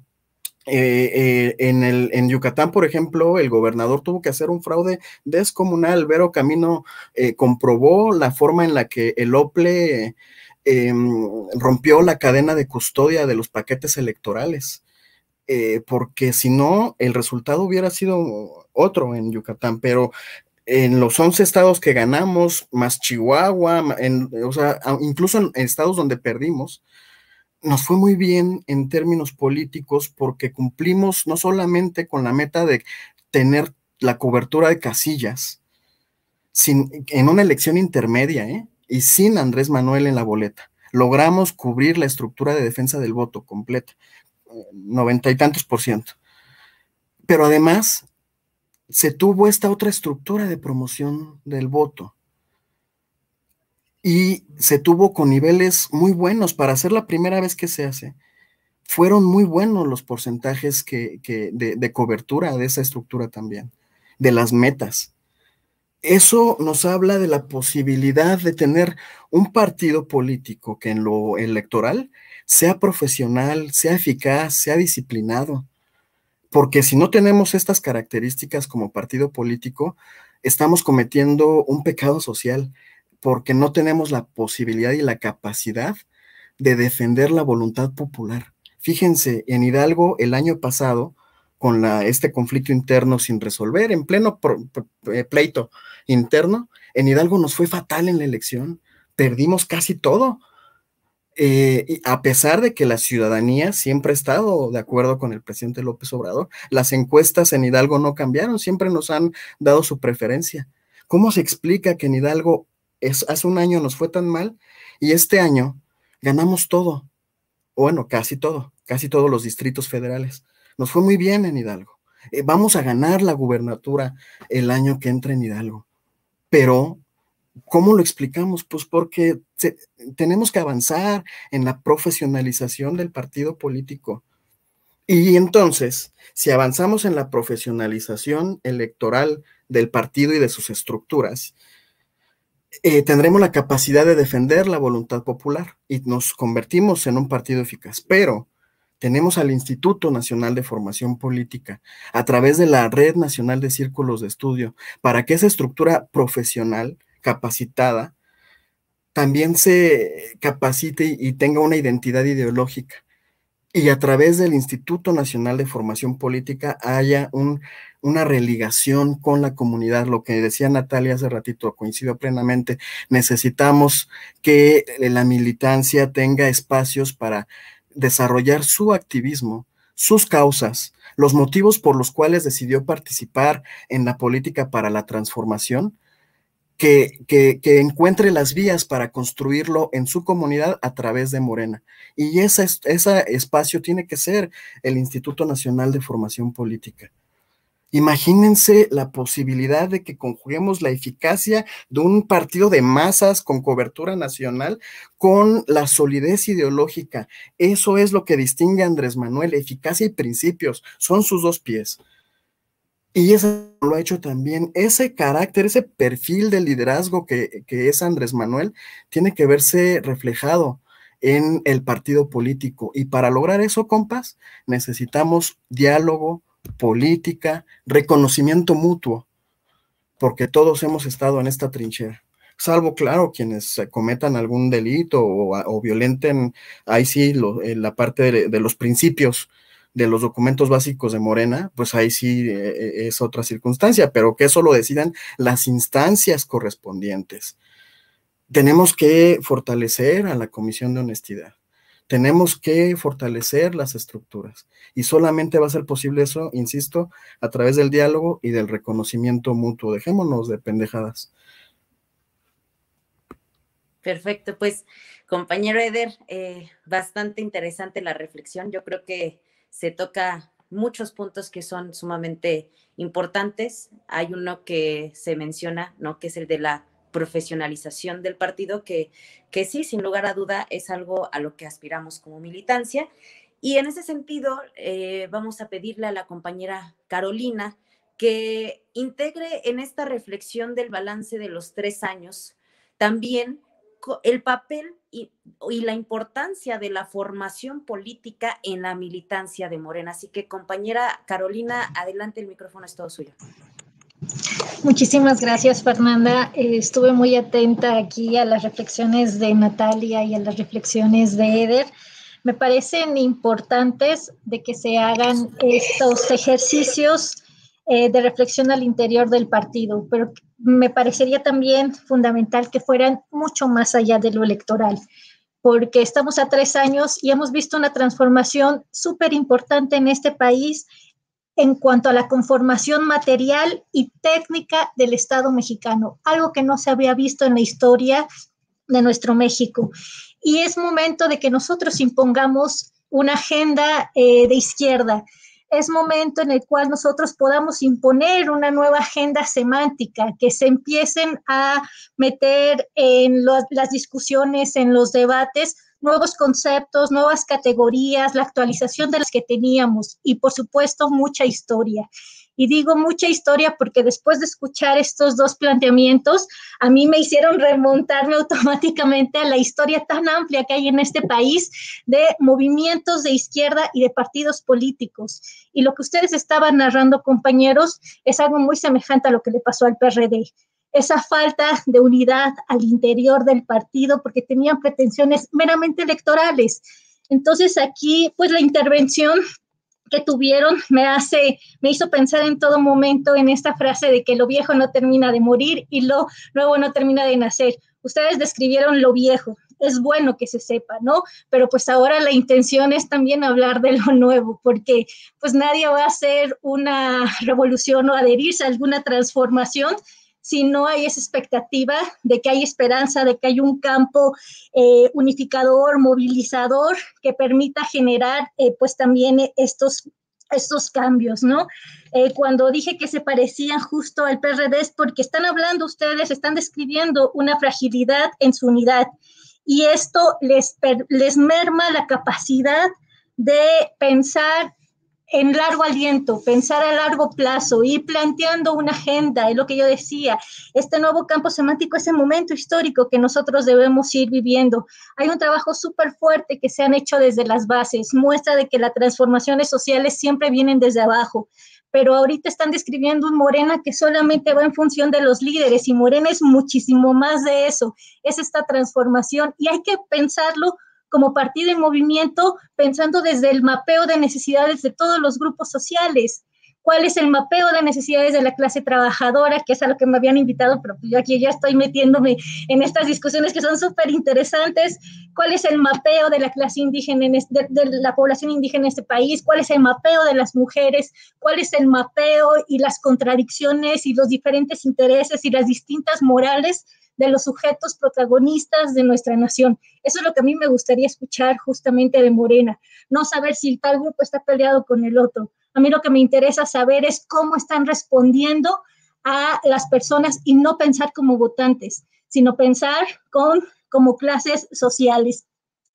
eh, eh, en, el, en Yucatán, por ejemplo, el gobernador tuvo que hacer un fraude descomunal. Vero Camino eh, comprobó la forma en la que el OPLE em, rompió la cadena de custodia de los paquetes electorales, porque si no, el resultado hubiera sido otro en Yucatán, pero en los 11 estados que ganamos, más Chihuahua, incluso en estados donde perdimos, nos fue muy bien en términos políticos porque cumplimos no solamente con la meta de tener la cobertura de casillas, sin, en una elección intermedia, ¿eh? y sin Andrés Manuel en la boleta. Logramos cubrir la estructura de defensa del voto completa, noventa y tantos por ciento. Pero además, se tuvo esta otra estructura de promoción del voto, y se tuvo con niveles muy buenos para ser la primera vez que se hace. Fueron muy buenos los porcentajes que, de, de, cobertura de esa estructura también, de las metas. Eso nos habla de la posibilidad de tener un partido político que en lo electoral sea profesional, sea eficaz, sea disciplinado. Porque si no tenemos estas características como partido político, estamos cometiendo un pecado social, porque no tenemos la posibilidad y la capacidad de defender la voluntad popular. Fíjense, en Hidalgo el año pasado, con este conflicto interno sin resolver, en pleno eh, pleito interno, en Hidalgo nos fue fatal en la elección, perdimos casi todo. Eh, a pesar de que la ciudadanía siempre ha estado de acuerdo con el presidente López Obrador, las encuestas en Hidalgo no cambiaron, siempre nos han dado su preferencia. ¿Cómo se explica que en Hidalgo hace un año nos fue tan mal y este año ganamos todo, bueno, casi todo, casi todos los distritos federales. Nos fue muy bien en Hidalgo. Eh, vamos a ganar la gubernatura el año que entra en Hidalgo. Pero, ¿cómo lo explicamos? Pues porque tenemos que avanzar en la profesionalización del partido político. Y entonces, si avanzamos en la profesionalización electoral del partido y de sus estructuras, eh, tendremos la capacidad de defender la voluntad popular y nos convertimos en un partido eficaz. Pero tenemos al Instituto Nacional de Formación Política a través de la Red Nacional de Círculos de Estudio para que esa estructura profesional capacitada también se capacite y tenga una identidad ideológica y a través del Instituto Nacional de Formación Política haya una religación con la comunidad. Lo que decía Natalia hace ratito, coincido plenamente, necesitamos que eh, la militancia tenga espacios para desarrollar su activismo, sus causas, los motivos por los cuales decidió participar en la política para la transformación que, encuentre las vías para construirlo en su comunidad a través de Morena. Y ese, ese espacio tiene que ser el Instituto Nacional de Formación Política. Imagínense la posibilidad de que conjuguemos la eficacia de un partido de masas con cobertura nacional con la solidez ideológica. Eso es lo que distingue a Andrés Manuel, eficacia y principios. Son sus dos pies. Y esa lo ha hecho también. Ese carácter, ese perfil de liderazgo que, es Andrés Manuel, tiene que verse reflejado en el partido político. Y para lograr eso, compas, necesitamos diálogo, política, reconocimiento mutuo, porque todos hemos estado en esta trinchera. Salvo, claro, quienes cometan algún delito o, violenten, ahí sí, lo, en la parte de los principios de los documentos básicos de Morena, pues ahí sí eh, eh, es otra circunstancia, pero que eso lo decidan las instancias correspondientes. Tenemos que fortalecer a la Comisión de Honestidad. Tenemos que fortalecer las estructuras y solamente va a ser posible eso, insisto, a través del diálogo y del reconocimiento mutuo. Dejémonos de pendejadas. Perfecto, pues compañero Eder, eh, bastante interesante la reflexión. Yo creo que se toca muchos puntos que son sumamente importantes. Hay uno que se menciona, ¿no? Que es el de la profesionalización del partido, que, que sí, sin lugar a duda, es algo a lo que aspiramos como militancia. Y en ese sentido, eh, vamos a pedirle a la compañera Carolina que integre en esta reflexión del balance de los tres años también el papel y, la importancia de la formación política en la militancia de Morena. Así que compañera Carolina, adelante, el micrófono es todo suyo. Muchísimas gracias, Fernanda. Eh, estuve muy atenta aquí a las reflexiones de Natalia y a las reflexiones de Eder. Me parecen importantes de que se hagan estos ejercicios eh, de reflexión al interior del partido, pero me parecería también fundamental que fueran mucho más allá de lo electoral, porque estamos a tres años y hemos visto una transformación súper importante en este país en cuanto a la conformación material y técnica del Estado mexicano, algo que no se había visto en la historia de nuestro México. Y es momento de que nosotros impongamos una agenda eh, de izquierda, es momento en el cual nosotros podamos imponer una nueva agenda semántica, que se empiecen a meter en las discusiones, en los debates, nuevos conceptos, nuevas categorías, la actualización de las que teníamos y, por supuesto, mucha historia. Y digo mucha historia porque después de escuchar estos dos planteamientos, a mí me hicieron remontarme automáticamente a la historia tan amplia que hay en este país de movimientos de izquierda y de partidos políticos. Y lo que ustedes estaban narrando, compañeros, es algo muy semejante a lo que le pasó al PRD esa falta de unidad al interior del partido porque tenían pretensiones meramente electorales. Entonces aquí, pues la intervención que tuvieron me hace, me hizo pensar en todo momento en esta frase de que lo viejo no termina de morir y lo nuevo no termina de nacer. Ustedes describieron lo viejo, es bueno que se sepa, ¿no? Pero pues ahora la intención es también hablar de lo nuevo, porque pues nadie va a hacer una revolución o adherirse a alguna transformación si no hay esa expectativa de que hay esperanza, de que hay un campo eh, unificador, movilizador, que permita generar eh, pues también estos estos cambios, ¿no? Eh, cuando dije que se parecían justo al PRD es porque están hablando ustedes, están describiendo una fragilidad en su unidad y esto les, les merma la capacidad de pensar en largo aliento, pensar a largo plazo, y planteando una agenda, es lo que yo decía, este nuevo campo semántico es el momento histórico que nosotros debemos ir viviendo. Hay un trabajo súper fuerte que se han hecho desde las bases, muestra de que las transformaciones sociales siempre vienen desde abajo, pero ahorita están describiendo un Morena que solamente va en función de los líderes y Morena es muchísimo más de eso, es esta transformación y hay que pensarlo como partido en movimiento, pensando desde el mapeo de necesidades de todos los grupos sociales. ¿Cuál es el mapeo de necesidades de la clase trabajadora? Que es a lo que me habían invitado, pero pues, yo aquí ya estoy metiéndome en estas discusiones que son súper interesantes. ¿Cuál es el mapeo de la clase indígena, de, la población indígena en este país? ¿Cuál es el mapeo de las mujeres? ¿Cuál es el mapeo y las contradicciones y los diferentes intereses y las distintas morales de los sujetos protagonistas de nuestra nación. Eso es lo que a mí me gustaría escuchar justamente de Morena, no saber si tal grupo está peleado con el otro. A mí lo que me interesa saber es cómo están respondiendo a las personas y no pensar como votantes, sino pensar con, como clases sociales.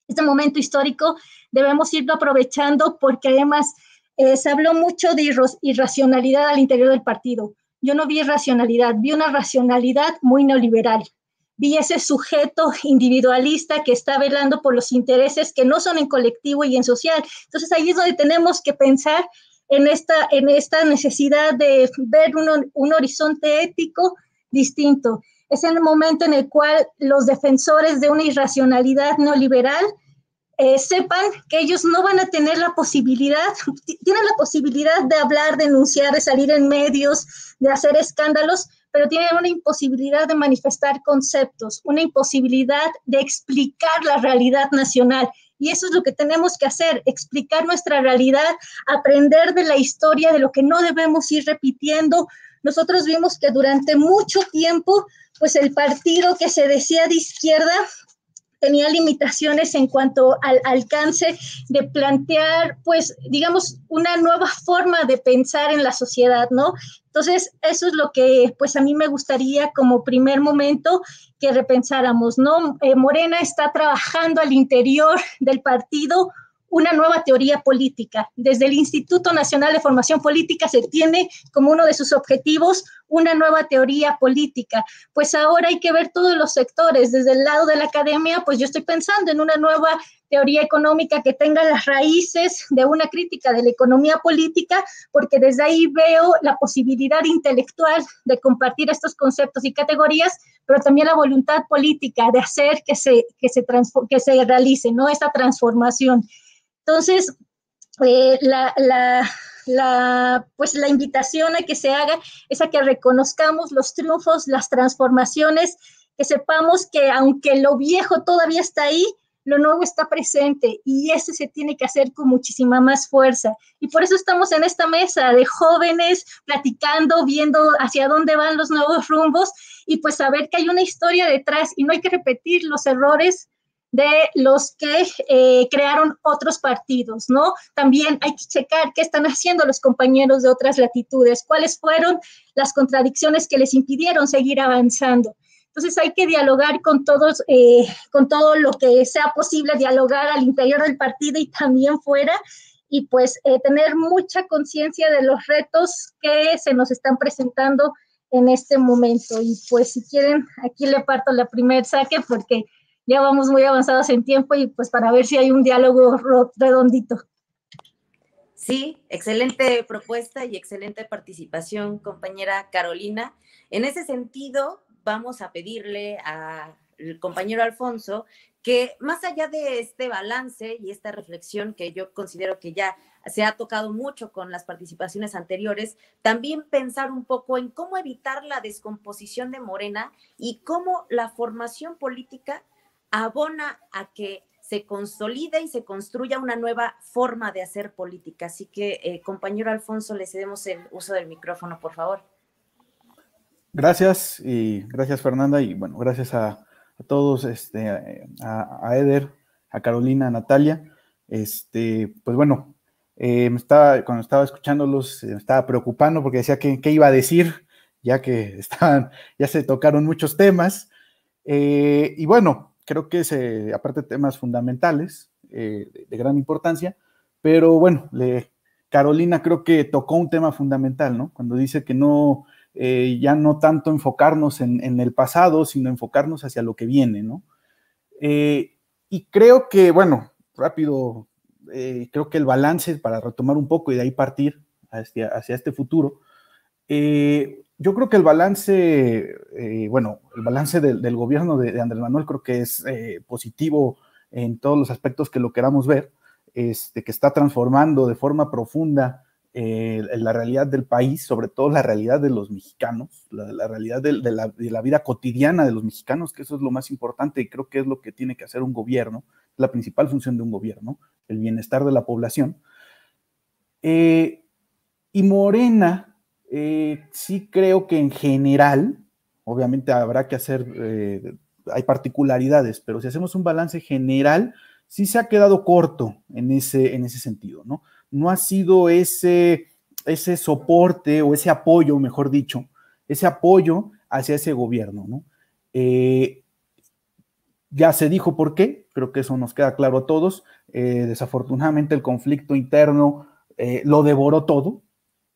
Este momento histórico debemos irlo aprovechando porque además eh, se habló mucho de irracionalidad al interior del partido. Yo no vi irracionalidad, vi una racionalidad muy neoliberal vi ese sujeto individualista que está velando por los intereses que no son en colectivo y en social. Entonces ahí es donde tenemos que pensar en esta, en esta necesidad de ver un, horizonte ético distinto. Es en el momento en el cual los defensores de una irracionalidad neoliberal eh, sepan que ellos no van a tener la posibilidad, tienen la posibilidad de hablar, denunciar, de salir en medios, de hacer escándalos, pero tienen una imposibilidad de manifestar conceptos, una imposibilidad de explicar la realidad nacional. Y eso es lo que tenemos que hacer, explicar nuestra realidad, aprender de la historia, de lo que no debemos ir repitiendo. Nosotros vimos que durante mucho tiempo, pues el partido que se decía de izquierda tenía limitaciones en cuanto al alcance de plantear, pues, digamos, una nueva forma de pensar en la sociedad, ¿no? Entonces, eso es lo que, pues, a mí me gustaría como primer momento que repensáramos, ¿no? Eh, Morena está trabajando al interior del partido una nueva teoría política. Desde el Instituto Nacional de Formación Política se tiene como uno de sus objetivos una nueva teoría política. Pues ahora hay que ver todos los sectores. Desde el lado de la academia, pues yo estoy pensando en una nueva teoría económica que tenga las raíces de una crítica de la economía política, porque desde ahí veo la posibilidad intelectual de compartir estos conceptos y categorías, pero también la voluntad política de hacer que se, que se, que se realice, ¿no? Esta transformación. Entonces, eh, la, pues la invitación a que se haga es a que reconozcamos los triunfos, las transformaciones, que sepamos que aunque lo viejo todavía está ahí, lo nuevo está presente y ese se tiene que hacer con muchísima más fuerza. Y por eso estamos en esta mesa de jóvenes platicando, viendo hacia dónde van los nuevos rumbos y pues saber que hay una historia detrás y no hay que repetir los errores de los que eh, crearon otros partidos, ¿no? También hay que checar qué están haciendo los compañeros de otras latitudes, cuáles fueron las contradicciones que les impidieron seguir avanzando. Entonces hay que dialogar con todos, eh, con todo lo que sea posible dialogar al interior del partido y también fuera, y pues eh, tener mucha conciencia de los retos que se nos están presentando en este momento. Y pues si quieren, aquí le parto la primer saque porque ya vamos muy avanzados en tiempo y pues para ver si hay un diálogo redondito. Sí, excelente propuesta y excelente participación, compañera Carolina. En ese sentido, vamos a pedirle al compañero Alfonso que más allá de este balance y esta reflexión que yo considero que ya se ha tocado mucho con las participaciones anteriores, también pensar un poco en cómo evitar la descomposición de Morena y cómo la formación política abona a que se consolide y se construya una nueva forma de hacer política. Así que, eh, compañero Alfonso, le cedemos el uso del micrófono, por favor. Gracias, y gracias Fernanda, y bueno, gracias a, todos, este, a, Eder, a Carolina, a Natalia. Este, pues bueno, eh, me estaba, cuando estaba escuchándolos, eh, me estaba preocupando porque decía que, qué iba a decir, ya que estaban, ya se tocaron muchos temas. y bueno, creo que se, eh, aparte temas fundamentales eh, de, gran importancia, pero bueno, Carolina creo que tocó un tema fundamental, ¿no? Cuando dice que no, eh, ya no tanto enfocarnos en, el pasado, sino enfocarnos hacia lo que viene, ¿no? y creo que, bueno, rápido, creo que el balance, para retomar un poco y de ahí partir hacia, hacia este futuro, eh, yo creo que el balance, eh, bueno, el balance del, gobierno de, Andrés Manuel creo que es eh, positivo en todos los aspectos que lo queramos ver, este, que está transformando de forma profunda la realidad del país, sobre todo la realidad de los mexicanos, la, realidad de, la, de, la, vida cotidiana de los mexicanos, que eso es lo más importante y creo que es lo que tiene que hacer un gobierno, la principal función de un gobierno, el bienestar de la población. y Morena, eh, sí creo que en general, obviamente habrá que hacer, eh, hay particularidades, pero si hacemos un balance general, sí se ha quedado corto en ese, en ese sentido, ¿no? No ha sido ese, ese soporte o ese apoyo, mejor dicho, ese apoyo hacia ese gobierno, ¿no? Eh, ya se dijo por qué, creo que eso nos queda claro a todos. desafortunadamente el conflicto interno lo devoró todo,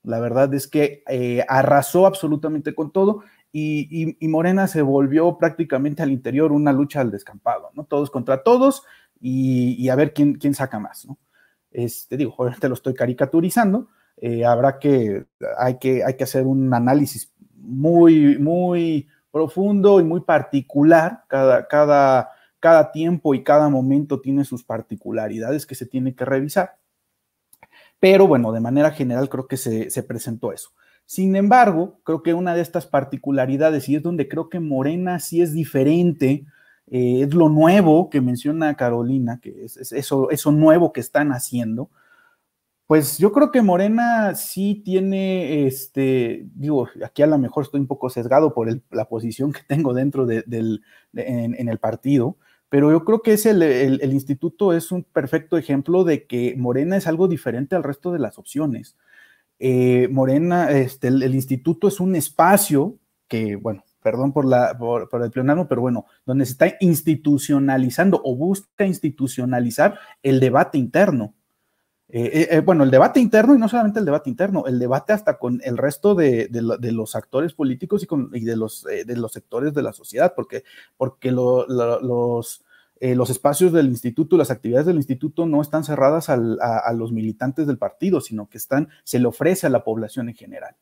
la verdad es que eh, arrasó absolutamente con todo y, Morena se volvió prácticamente al interior una lucha al descampado, ¿no? Todos contra todos y, a ver quién, quién saca más, ¿no? Este, digo, obviamente lo estoy caricaturizando, eh, habrá que hay, que, hay que hacer un análisis muy, muy profundo y muy particular. Cada, cada, cada tiempo y cada momento tiene sus particularidades que se tiene que revisar. Pero bueno, de manera general creo que se, presentó eso. Sin embargo, creo que una de estas particularidades, y es donde creo que Morena sí es diferente, eh, es lo nuevo que menciona Carolina, que es, eso, eso nuevo que están haciendo, pues yo creo que Morena sí tiene, este, digo, aquí a lo mejor estoy un poco sesgado por la posición que tengo dentro del, en, el partido, pero yo creo que es el, instituto es un perfecto ejemplo de que Morena es algo diferente al resto de las opciones. Eh, Morena, este, el, instituto es un espacio que, bueno, perdón por, la, por, el plenario, pero bueno, donde se está institucionalizando o busca institucionalizar el debate interno. Eh, eh, eh, bueno, el debate interno y no solamente el debate interno, el debate hasta con el resto de, los actores políticos y, de, los, sectores de la sociedad, porque, porque los, los espacios del instituto, las actividades del instituto no están cerradas a, los militantes del partido, sino que están, se le ofrece a la población en general.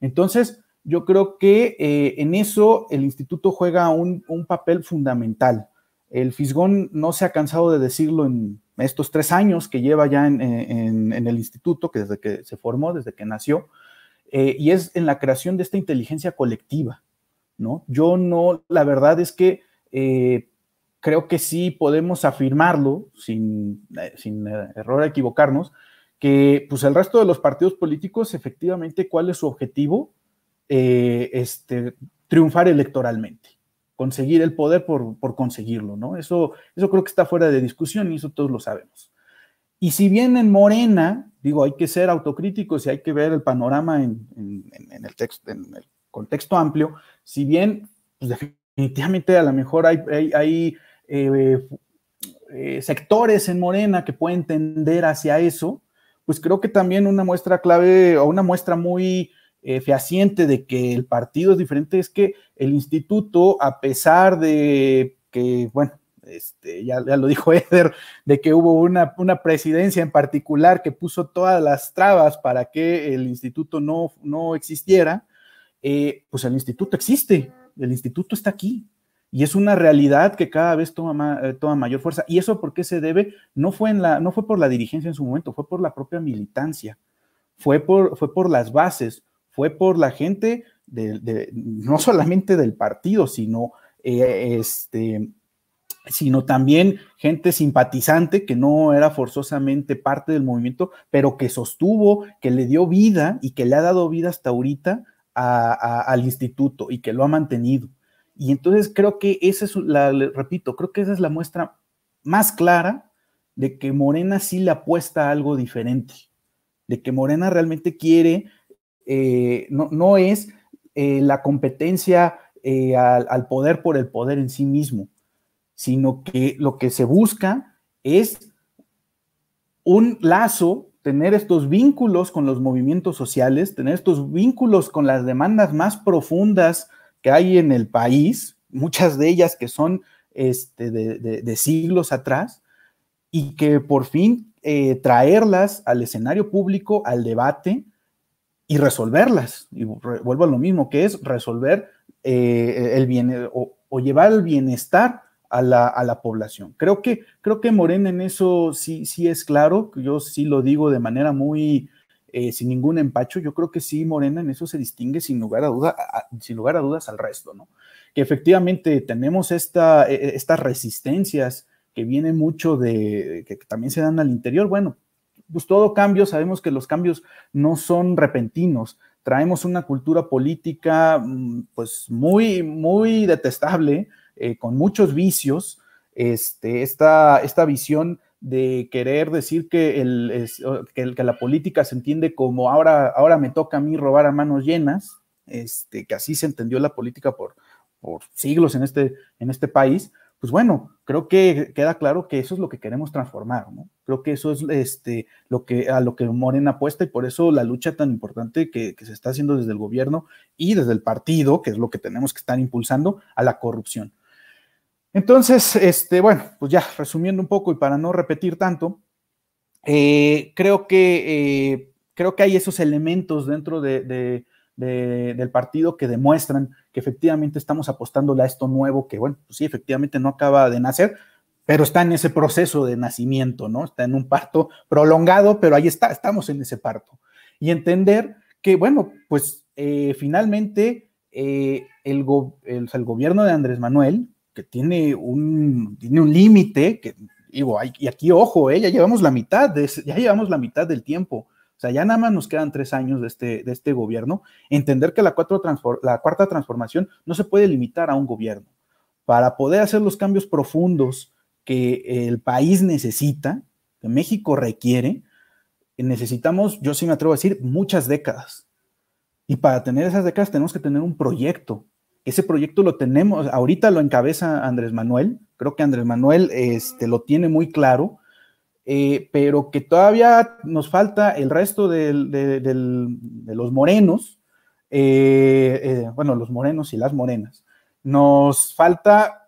Entonces, yo creo que en eso el instituto juega un, un papel fundamental. El Fisgón no se ha cansado de decirlo en estos tres años que lleva ya en, el instituto, que desde que se formó, desde que nació, eh, y es en la creación de esta inteligencia colectiva, ¿no? Yo no, la verdad es que eh, creo que sí podemos afirmarlo, sin, eh, error a equivocarnos, que pues el resto de los partidos políticos, efectivamente, ¿cuál es su objetivo? Este, triunfar electoralmente conseguir el poder por, conseguirlo, ¿no? Eso, eso creo que está fuera de discusión y eso todos lo sabemos. Y si bien en Morena, digo, hay que ser autocríticos y hay que ver el panorama en, el, en el contexto amplio, si bien, pues definitivamente a lo mejor hay, hay, eh, eh, sectores en Morena que pueden tender hacia eso, pues creo que también una muestra clave o una muestra muy eh, de que el partido es diferente es que el instituto, a pesar de que, bueno, este, ya, lo dijo Eder, de que hubo una, una, presidencia en particular que puso todas las trabas para que el instituto no, no existiera, eh, pues el instituto existe, el instituto está aquí. Y es una realidad que cada vez toma, eh, mayor fuerza. ¿Y eso porque se debe? No fue, en la, no fue por la dirigencia en su momento, fue por la propia militancia, fue por, fue por las bases, fue por la gente, de, no solamente del partido, sino, eh, este, sino también gente simpatizante que no era forzosamente parte del movimiento, pero que sostuvo, que le dio vida y que le ha dado vida hasta ahorita al instituto y que lo ha mantenido. Y entonces creo que esa es la, repito, creo que esa es la muestra más clara de que Morena sí le apuesta algo diferente, de que Morena realmente quiere eh, no, es eh, la competencia eh, al, poder por el poder en sí mismo, sino que lo que se busca es un lazo, tener estos vínculos con los movimientos sociales, tener estos vínculos con las demandas más profundas que hay en el país, muchas de ellas que son este, de siglos atrás, y que por fin traerlas al escenario público, al debate, y resolverlas. Y vuelvo a lo mismo, que es resolver eh, el bien o, llevar el bienestar a la, a la, población. Creo que, creo que Morena en eso sí, sí es claro, yo sí lo digo de manera muy, eh, sin ningún empacho, yo creo que sí Morena en eso se distingue sin lugar a, duda, sin lugar a dudas al resto, ¿no? Que efectivamente tenemos esta, e, e, estas resistencias que vienen mucho de, que también se dan al interior, bueno, pues todo cambio, sabemos que los cambios no son repentinos. Traemos una cultura política mm, pues muy, muy detestable, eh, con muchos vicios. Este, esta, visión de querer decir que, que, la política se entiende como ahora, ahora me toca a mí robar a manos llenas, este, que así se entendió la política por, siglos en este, en este país, pues bueno, creo que queda claro que eso es lo que queremos transformar, ¿no? Creo que eso es este, lo que, a lo que Morena apuesta y por eso la lucha tan importante que, se está haciendo desde el gobierno y desde el partido, que es lo que tenemos que estar impulsando, a la corrupción. Entonces, este, bueno, pues ya resumiendo un poco y para no repetir tanto, eh, creo, que, eh, creo que hay esos elementos dentro del partido que demuestran que efectivamente estamos apostándole a esto nuevo que, bueno, pues sí, efectivamente no acaba de nacer, pero está en ese proceso de nacimiento, ¿no? Está en un parto prolongado, pero ahí está, estamos en ese parto. Y entender que, bueno, pues eh, finalmente eh, el, el, gobierno de Andrés Manuel, que tiene un, tiene un límite, que digo, y aquí ojo, eh, llevamos la mitad, ya llevamos la mitad del tiempo o sea, ya nada más nos quedan tres años de este, de este gobierno. Entender que la, cuarta transformación no se puede limitar a un gobierno. Para poder hacer los cambios profundos que el país necesita, que México requiere, necesitamos, yo sí me atrevo a decir, muchas décadas. Y para tener esas décadas tenemos que tener un proyecto. Ese proyecto lo tenemos, ahorita lo encabeza Andrés Manuel, creo que Andrés Manuel este, lo tiene muy claro, eh, pero que todavía nos falta el resto de, los morenos, eh, eh, bueno, los morenos y las morenas, nos falta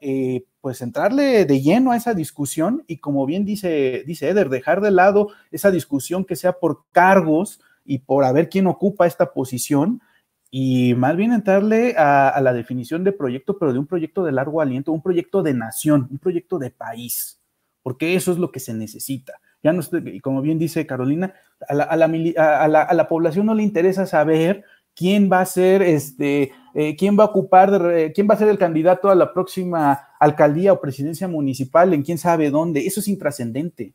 pues entrarle de lleno a esa discusión y como bien dice, dice Eder, dejar de lado esa discusión que sea por cargos y por a ver quién ocupa esta posición y más bien entrarle a la definición de proyecto, pero de un proyecto de largo aliento, un proyecto de nación, un proyecto de país porque eso es lo que se necesita. Ya no estoy, y como bien dice Carolina, a la, población no le interesa saber quién va a ser este, eh, quién va a ocupar, eh, quién va a ser el candidato a la próxima alcaldía o presidencia municipal en quién sabe dónde. Eso es intrascendente.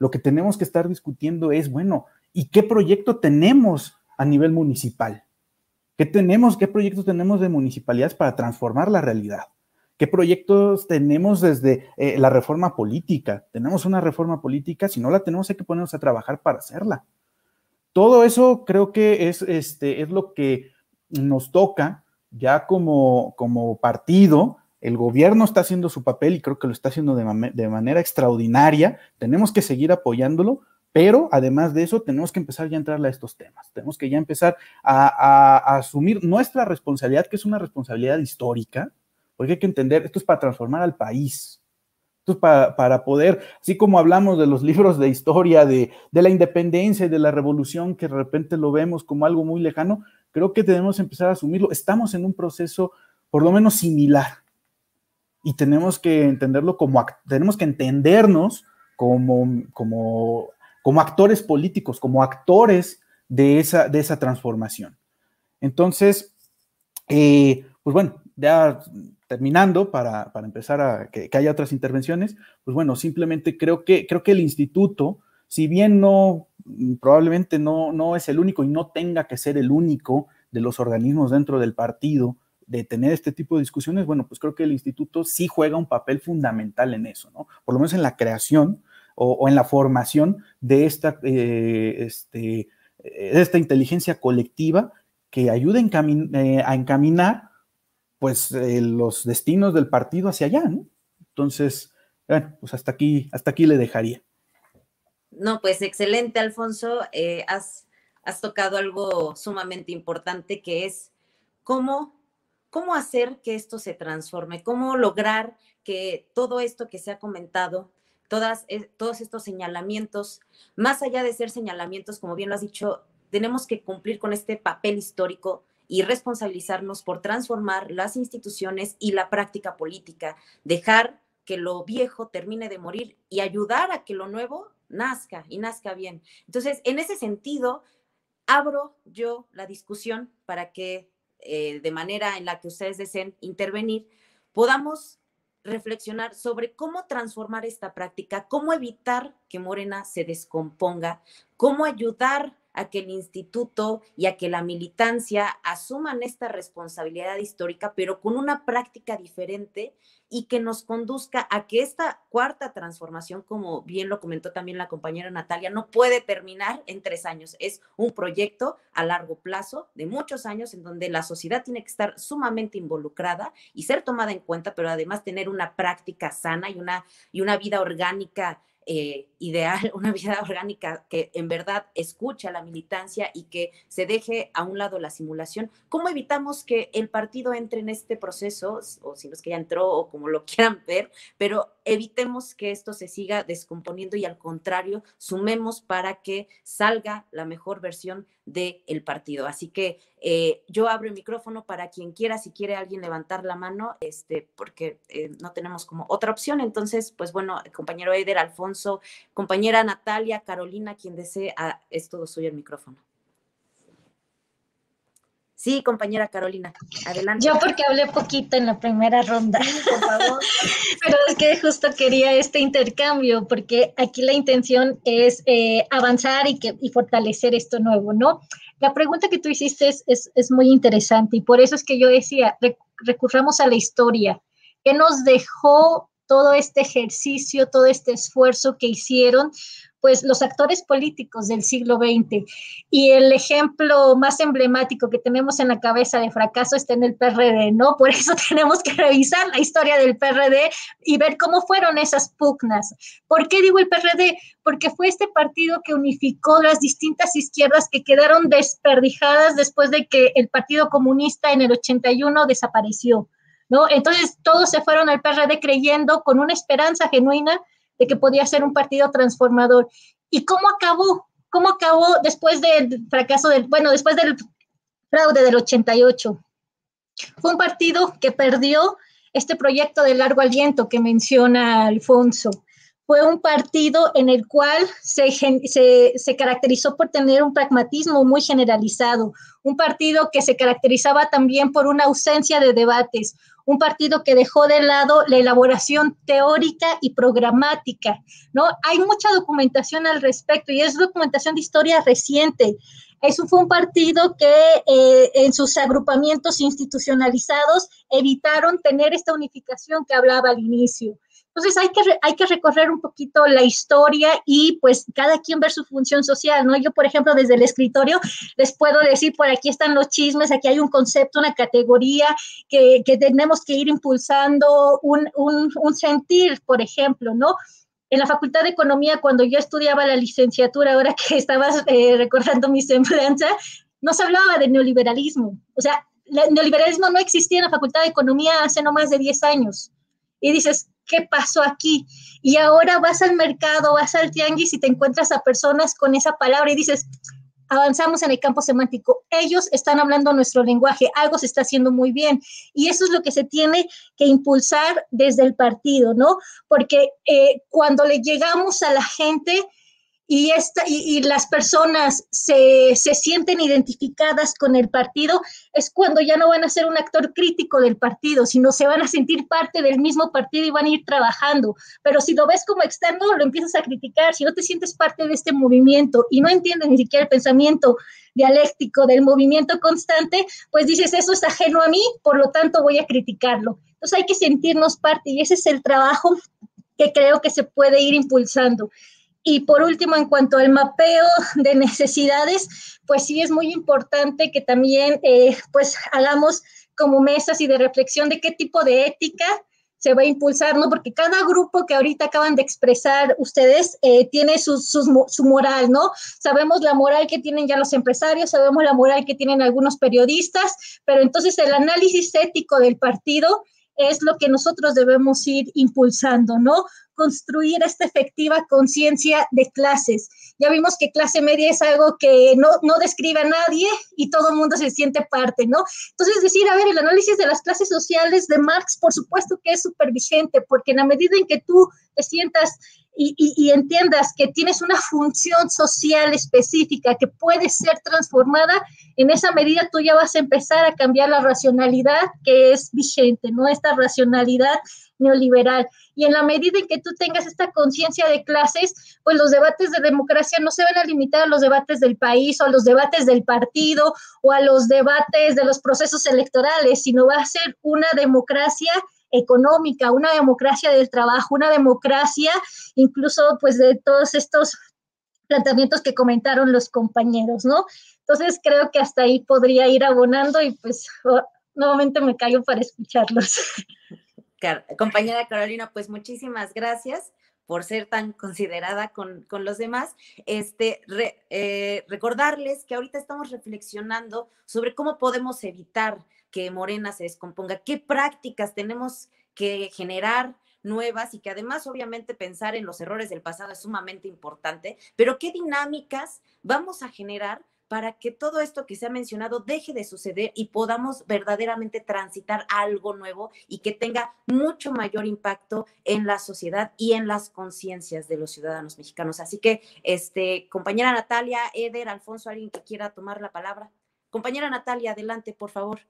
Lo que tenemos que estar discutiendo es, bueno, ¿y qué proyecto tenemos a nivel municipal? ¿Qué tenemos? ¿Qué proyectos tenemos de municipalidad para transformar la realidad? ¿Qué proyectos tenemos desde eh, la reforma política? Tenemos una reforma política, si no la tenemos hay que ponernos a trabajar para hacerla. Todo eso creo que es, este, es lo que nos toca ya como, como partido. El gobierno está haciendo su papel y creo que lo está haciendo de, manera extraordinaria. Tenemos que seguir apoyándolo, pero además de eso, tenemos que empezar ya a entrarle a estos temas. Tenemos que ya empezar a, asumir nuestra responsabilidad, que es una responsabilidad histórica, porque hay que entender, esto es para transformar al país. Esto es para, poder, así como hablamos de los libros de historia, de, la independencia y de la revolución, que de repente lo vemos como algo muy lejano, creo que debemos empezar a asumirlo. Estamos en un proceso por lo menos similar y tenemos que entenderlo como, tenemos que entendernos como, como, como actores políticos, como actores de esa, de esa transformación. Entonces, eh, pues bueno, ya terminando para, empezar a que, haya otras intervenciones, pues bueno, simplemente creo que, creo que el instituto, si bien no, mm, probablemente no, no es el único y no tenga que ser el único de los organismos dentro del partido de tener este tipo de discusiones, bueno, pues creo que el instituto sí juega un papel fundamental en eso, ¿no? Por lo menos en la creación o, en la formación de esta, eh, este, eh, esta inteligencia colectiva que ayude a eh, encaminar pues eh, los destinos del partido hacia allá, ¿no? Entonces, bueno, pues hasta aquí, hasta aquí le dejaría. No, pues excelente, Alfonso. Eh, has, has, tocado algo sumamente importante que es cómo, cómo hacer que esto se transforme, cómo lograr que todo esto que se ha comentado, todas, eh, todos estos señalamientos, más allá de ser señalamientos, como bien lo has dicho, tenemos que cumplir con este papel histórico y responsabilizarnos por transformar las instituciones y la práctica política, dejar que lo viejo termine de morir y ayudar a que lo nuevo nazca y nazca bien. Entonces, en ese sentido, abro yo la discusión para que eh, de manera en la que ustedes deseen intervenir, podamos reflexionar sobre cómo transformar esta práctica, cómo evitar que Morena se descomponga, cómo ayudar a que el instituto y a que la militancia asuman esta responsabilidad histórica, pero con una práctica diferente y que nos conduzca a que esta cuarta transformación, como bien lo comentó también la compañera Natalia, no puede terminar en tres años. Es un proyecto a largo plazo de muchos años en donde la sociedad tiene que estar sumamente involucrada y ser tomada en cuenta, pero además tener una práctica sana y una, y una vida orgánica eh, ideal, una vida orgánica que en verdad escucha a la militancia y que se deje a un lado la simulación. ¿Cómo evitamos que el partido entre en este proceso, o si no es que ya entró o como lo quieran ver, pero evitemos que esto se siga descomponiendo y al contrario, sumemos para que salga la mejor versión del partido. Así que eh, yo abro el micrófono para quien quiera, si quiere alguien levantar la mano, este, porque eh, no tenemos como otra opción. Entonces, pues bueno, compañero Eder, Alfonso, compañera Natalia, Carolina, quien desee, ah, es todo suyo el micrófono. Sí, compañera Carolina, adelante. Yo porque hablé poquito en la primera ronda, por favor. Pero es que justo quería este intercambio, porque aquí la intención es eh, avanzar y, que, y fortalecer esto nuevo, ¿no? La pregunta que tú hiciste es, es, es muy interesante y por eso es que yo decía, recurramos a la historia. ¿Qué nos dejó todo este ejercicio, todo este esfuerzo que hicieron pues los actores políticos del siglo XX. Y el ejemplo más emblemático que tenemos en la cabeza de fracaso está en el PRD, ¿no? Por eso tenemos que revisar la historia del PRD y ver cómo fueron esas pugnas. ¿Por qué digo el PRD? Porque fue este partido que unificó las distintas izquierdas que quedaron desperdijadas después de que el Partido Comunista en el 81 desapareció. Entonces todos se fueron al PRD creyendo con una esperanza genuina de que podía ser un partido transformador. ¿Y cómo acabó? ¿Cómo acabó después del fracaso del, bueno, después del fraude del 88? Fue un partido que perdió este proyecto de largo aliento que menciona Alfonso. Fue un partido en el cual se caracterizó por tener un pragmatismo muy generalizado, un partido que se caracterizaba también por una ausencia de debates, un partido que dejó de lado la elaboración teórica y programática, ¿no? Hay mucha documentación al respecto y es documentación de historia reciente. Eso fue un partido que eh, en sus agrupamientos institucionalizados evitaron tener esta unificación que hablaba al inicio. Entonces hay que, hay que recorrer un poquito la historia y pues cada quien ver su función social, ¿no? Yo, por ejemplo, desde el escritorio les puedo decir, por aquí están los chismes, aquí hay un concepto, una categoría que, que tenemos que ir impulsando, un, un, sentir, por ejemplo, ¿no? en la Facultad de Economía, cuando yo estudiaba la licenciatura, ahora que estabas eh, recordando mi semblanza, no se hablaba de neoliberalismo. O sea, el neoliberalismo no existía en la Facultad de Economía hace no más de 10 años. Y dices, ¿qué pasó aquí? Y ahora vas al mercado, vas al tianguis y te encuentras a personas con esa palabra y dices, avanzamos en el campo semántico. Ellos están hablando nuestro lenguaje, algo se está haciendo muy bien. Y eso es lo que se tiene que impulsar desde el partido, ¿no? Porque eh, cuando le llegamos a la gente, y, y, las personas se, se, sienten identificadas con el partido, es cuando ya no van a ser un actor crítico del partido, sino se van a sentir parte del mismo partido y van a ir trabajando. Pero si lo ves como externo, lo empiezas a criticar. Si no te sientes parte de este movimiento y no entiendes ni siquiera el pensamiento dialéctico del movimiento constante, pues dices, eso es ajeno a mí, por lo tanto voy a criticarlo. Entonces hay que sentirnos parte y ese es el trabajo que creo que se puede ir impulsando. Y por último, en cuanto al mapeo de necesidades, pues sí es muy importante que también eh, pues hagamos como mesas y de reflexión de qué tipo de ética se va a impulsar, ¿no? Porque cada grupo que ahorita acaban de expresar ustedes eh, tiene su, su, moral, ¿no? Sabemos la moral que tienen ya los empresarios, sabemos la moral que tienen algunos periodistas, pero entonces el análisis ético del partido es lo que nosotros debemos ir impulsando, ¿no? Construir esta efectiva conciencia de clases. Ya vimos que clase media es algo que no, no describe a nadie y todo el mundo se siente parte, ¿no? Entonces, decir, a ver, el análisis de las clases sociales de Marx, por supuesto que es supervigente, vigente, porque en la medida en que tú te sientas y, entiendas que tienes una función social específica que puede ser transformada, en esa medida tú ya vas a empezar a cambiar la racionalidad que es vigente, ¿no? Esta racionalidad neoliberal. Y en la medida en que tú tengas esta conciencia de clases, pues los debates de democracia no se van a limitar a los debates del país o a los debates del partido o a los debates de los procesos electorales, sino va a ser una democracia económica, una democracia del trabajo, una democracia incluso pues de todos estos planteamientos que comentaron los compañeros, ¿no? Entonces creo que hasta ahí podría ir abonando y pues oh, nuevamente me callo para escucharlos. compañera Carolina, pues muchísimas gracias por ser tan considerada con, los demás. Este, eh, recordarles que ahorita estamos reflexionando sobre cómo podemos evitar que Morena se descomponga, qué prácticas tenemos que generar nuevas y que además obviamente pensar en los errores del pasado es sumamente importante, pero qué dinámicas vamos a generar para que todo esto que se ha mencionado deje de suceder y podamos verdaderamente transitar algo nuevo y que tenga mucho mayor impacto en la sociedad y en las conciencias de los ciudadanos mexicanos. Así que, este, compañera Natalia, Eder, Alfonso, alguien que quiera tomar la palabra. Compañera Natalia, adelante, por favor.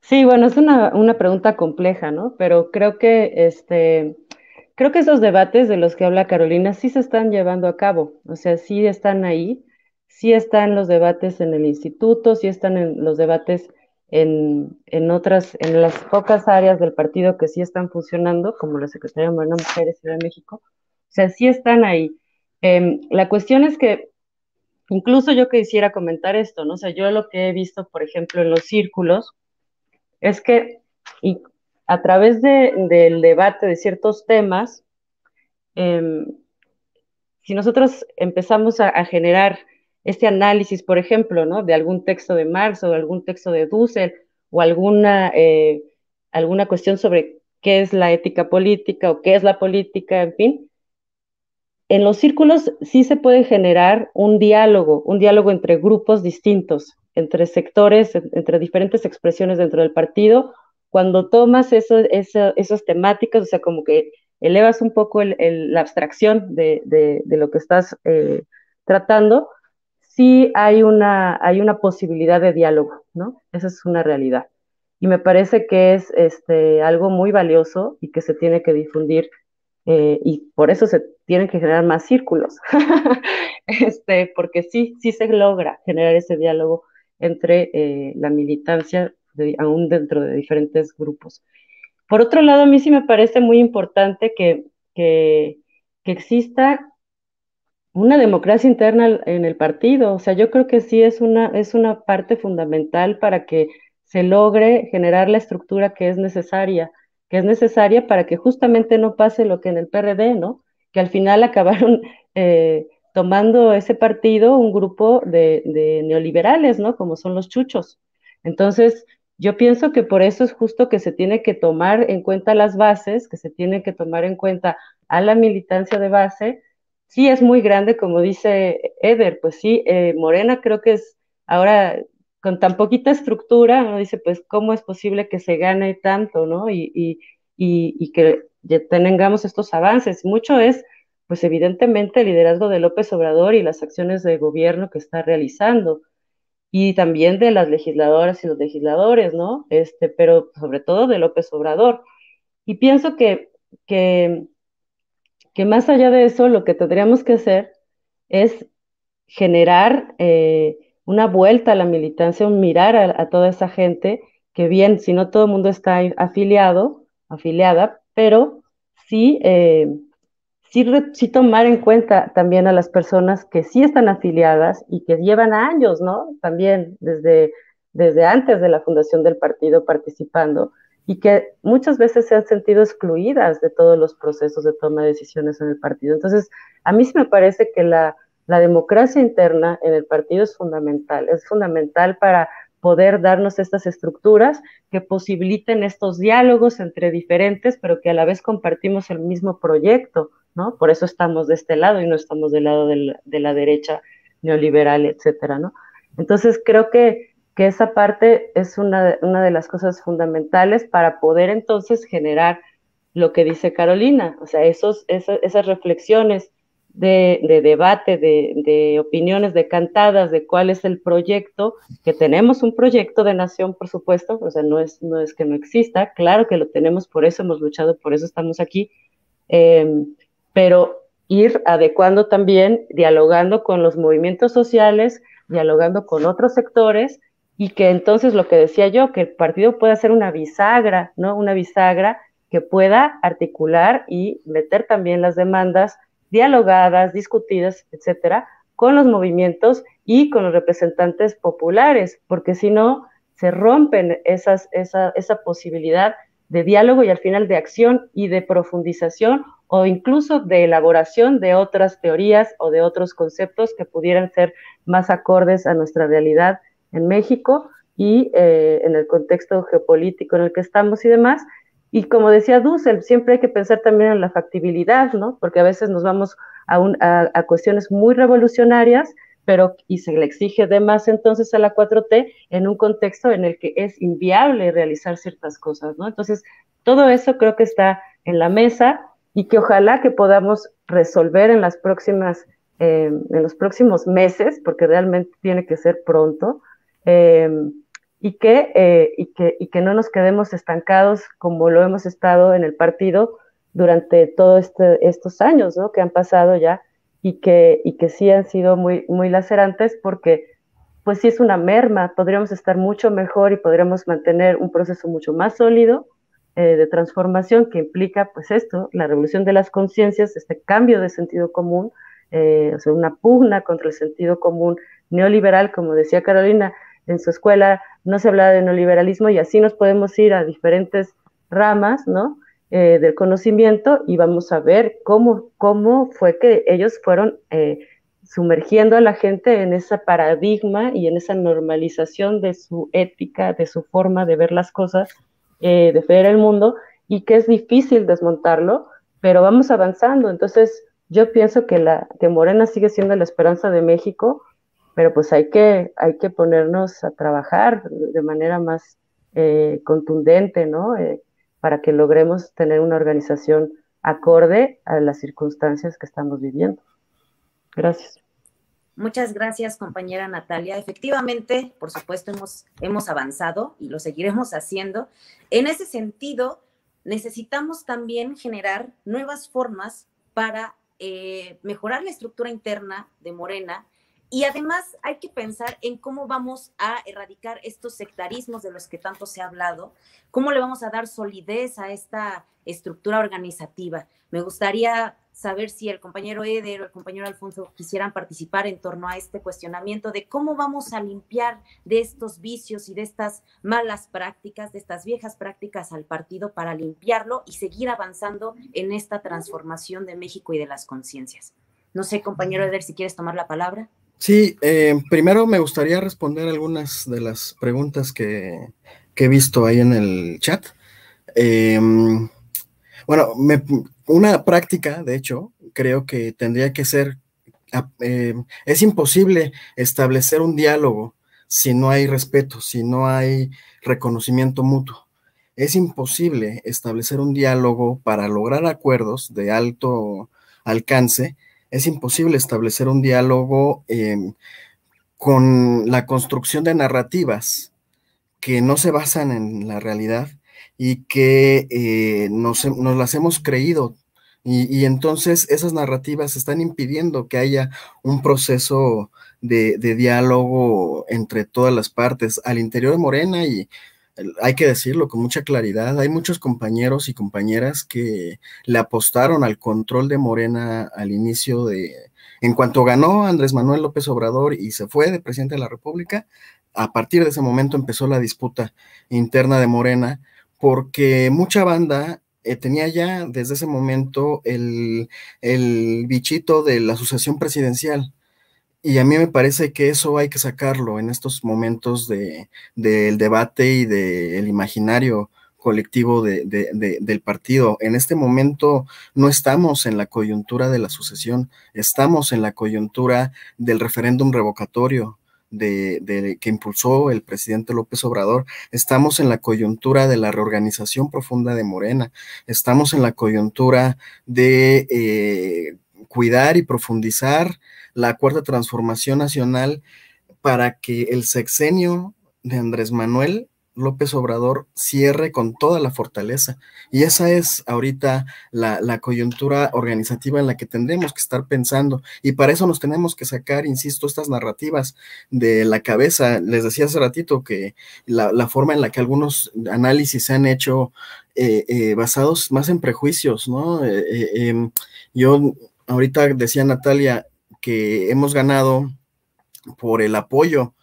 Sí, bueno, es una, pregunta compleja, ¿no? Pero creo que este creo que esos debates de los que habla Carolina sí se están llevando a cabo, o sea, sí están ahí, sí están los debates en el instituto, sí están en los debates en, otras, en las pocas áreas del partido que sí están funcionando, como la Secretaría de Mujeres Ciudad de México, o sea, sí están ahí. Em, la cuestión es que, incluso yo quisiera comentar esto, ¿no? O sea, yo lo que he visto, por ejemplo, en los círculos, es que y a través del debate de ciertos temas, em, si nosotros empezamos a, generar este análisis, por ejemplo, ¿no? de algún texto de Marx o algún texto de Dussel o alguna, eh, alguna cuestión sobre qué es la ética política o qué es la política, en fin, en los círculos sí se puede generar un diálogo, un diálogo entre grupos distintos, entre sectores, entre diferentes expresiones dentro del partido, cuando tomas eso, esas temáticas, o sea, como que elevas un poco la abstracción de, de, lo que estás eh, tratando, sí hay una, hay una posibilidad de diálogo, ¿no? Esa es una realidad. Y me parece que es este, algo muy valioso y que se tiene que difundir eh, y por eso se tienen que generar más círculos, este, porque sí, sí se logra generar ese diálogo entre eh, la militancia, aún dentro de diferentes grupos. Por otro lado, a mí sí me parece muy importante que, exista una democracia interna en el partido. O sea, yo creo que sí es una, es una parte fundamental para que se logre generar la estructura que es necesaria, que es necesaria para que justamente no pase lo que en el PRD, ¿no? Que al final acabaron eh, tomando ese partido un grupo de, neoliberales, ¿no? Como son los chuchos. Entonces, yo pienso que por eso es justo que se tiene que tomar en cuenta las bases, que se tiene que tomar en cuenta a la militancia de base. Sí es muy grande, como dice Eder, pues sí, eh, Morena creo que es ahora con tan poquita estructura, ¿no?, dice, pues, ¿cómo es posible que se gane tanto, no? y, y, y que tengamos estos avances. Mucho es pues evidentemente el liderazgo de López Obrador y las acciones de gobierno que está realizando y también de las legisladoras y los legisladores, ¿no? Este, pero sobre todo de López Obrador. Y pienso que, que, que más allá de eso, lo que tendríamos que hacer es generar eh, una vuelta a la militancia, un mirar a, toda esa gente, que bien, si no todo el mundo está afiliado, afiliada, pero sí eh, sí, tomar en cuenta también a las personas que sí están afiliadas y que llevan años, ¿no? También desde, desde antes de la fundación del partido participando y que muchas veces se han sentido excluidas de todos los procesos de toma de decisiones en el partido. Entonces, a mí sí me parece que la, la democracia interna en el partido es fundamental, es fundamental para poder darnos estas estructuras que posibiliten estos diálogos entre diferentes, pero que a la vez compartimos el mismo proyecto ¿no? Por eso estamos de este lado y no estamos del lado de la derecha neoliberal, etcétera, ¿no? Entonces creo que, esa parte es una, de las cosas fundamentales para poder entonces generar lo que dice Carolina, o sea, esas, reflexiones de, debate, de, opiniones, de cantadas, de cuál es el proyecto, que tenemos un proyecto de nación, por supuesto, o sea, no es, no es que no exista, claro que lo tenemos, por eso hemos luchado, por eso estamos aquí, eh, pero ir adecuando también, dialogando con los movimientos sociales, dialogando con otros sectores y que entonces lo que decía yo, que el partido pueda ser una bisagra, ¿no? Una bisagra que pueda articular y meter también las demandas dialogadas, discutidas, etcétera, con los movimientos y con los representantes populares, porque si no, se rompen esas, esa, esa posibilidad de diálogo y al final de acción y de profundización o incluso de elaboración de otras teorías o de otros conceptos que pudieran ser más acordes a nuestra realidad en México y eh, en el contexto geopolítico en el que estamos y demás. Y como decía Dussel, siempre hay que pensar también en la factibilidad, ¿no? Porque a veces nos vamos a cuestiones muy revolucionarias pero y se le exige de más entonces a la 4T en un contexto en el que es inviable realizar ciertas cosas, ¿no? Entonces, todo eso creo que está en la mesa y que ojalá que podamos resolver en las próximas, eh, en los próximos meses, porque realmente tiene que ser pronto, eh, eh, y, que, y, que, no nos quedemos estancados como lo hemos estado en el partido durante todos este, estos años, ¿no? Que han pasado ya y que, y que sí han sido muy, muy lacerantes porque pues sí es una merma, podríamos estar mucho mejor y podríamos mantener un proceso mucho más sólido eh, de transformación que implica pues esto, la revolución de las conciencias, este cambio de sentido común, eh, o sea, una pugna contra el sentido común neoliberal, como decía Carolina, en su escuela no se hablaba de neoliberalismo y así nos podemos ir a diferentes ramas, ¿no? Eh, del conocimiento y vamos a ver cómo, cómo fue que ellos fueron eh, sumergiendo a la gente en ese paradigma y en esa normalización de su ética, de su forma de ver las cosas, eh, de ver el mundo, y que es difícil desmontarlo, pero vamos avanzando. Entonces, yo pienso que, la, que Morena sigue siendo la esperanza de México, pero pues hay que, hay que ponernos a trabajar de manera más contundente, ¿no? para que logremos tener una organización acorde a las circunstancias que estamos viviendo. Gracias. Muchas gracias, compañera Natalia. Efectivamente, por supuesto, hemos, hemos avanzado y lo seguiremos haciendo. En ese sentido, necesitamos también generar nuevas formas para eh, mejorar la estructura interna de Morena y además hay que pensar en cómo vamos a erradicar estos sectarismos de los que tanto se ha hablado, cómo le vamos a dar solidez a esta estructura organizativa. Me gustaría saber si el compañero Eder o el compañero Alfonso quisieran participar en torno a este cuestionamiento de cómo vamos a limpiar de estos vicios y de estas malas prácticas, de estas viejas prácticas al partido para limpiarlo y seguir avanzando en esta transformación de México y de las conciencias. No sé, compañero Eder, si quieres tomar la palabra. Sí, eh, primero me gustaría responder algunas de las preguntas que, he visto ahí en el chat. Eh, bueno, una práctica, de hecho, creo que tendría que ser, ah, eh, es imposible establecer un diálogo si no hay respeto, si no hay reconocimiento mutuo. Es imposible establecer un diálogo para lograr acuerdos de alto alcance es imposible establecer un diálogo em, con la construcción de narrativas que no se basan en la realidad y que eh, nos, las hemos creído. Y, entonces esas narrativas están impidiendo que haya un proceso de diálogo entre todas las partes, al interior de Morena y, hay que decirlo con mucha claridad, hay muchos compañeros y compañeras que le apostaron al control de Morena al inicio de, en cuanto ganó Andrés Manuel López Obrador y se fue de presidente de la República, a partir de ese momento empezó la disputa interna de Morena, porque mucha banda eh, tenía ya desde ese momento el, el bichito de la sucesión presidencial y a mí me parece que eso hay que sacarlo en estos momentos del de, debate y del imaginario colectivo de, del partido. En este momento no estamos en la coyuntura de la sucesión, estamos en la coyuntura del referéndum revocatorio. De, que impulsó el presidente López Obrador. Estamos en la coyuntura de la reorganización profunda de Morena. Estamos en la coyuntura de eh, cuidar y profundizar la cuarta transformación nacional para que el sexenio de Andrés Manuel López Obrador cierre con toda la fortaleza. Y esa es ahorita la, coyuntura organizativa en la que tendremos que estar pensando. Y para eso nos tenemos que sacar, insisto, estas narrativas de la cabeza. Les decía hace ratito que la, forma en la que algunos análisis se han hecho eh, eh, basados más en prejuicios, ¿no? Eh, em, yo ahorita decía Natalia, que hemos ganado por el apoyo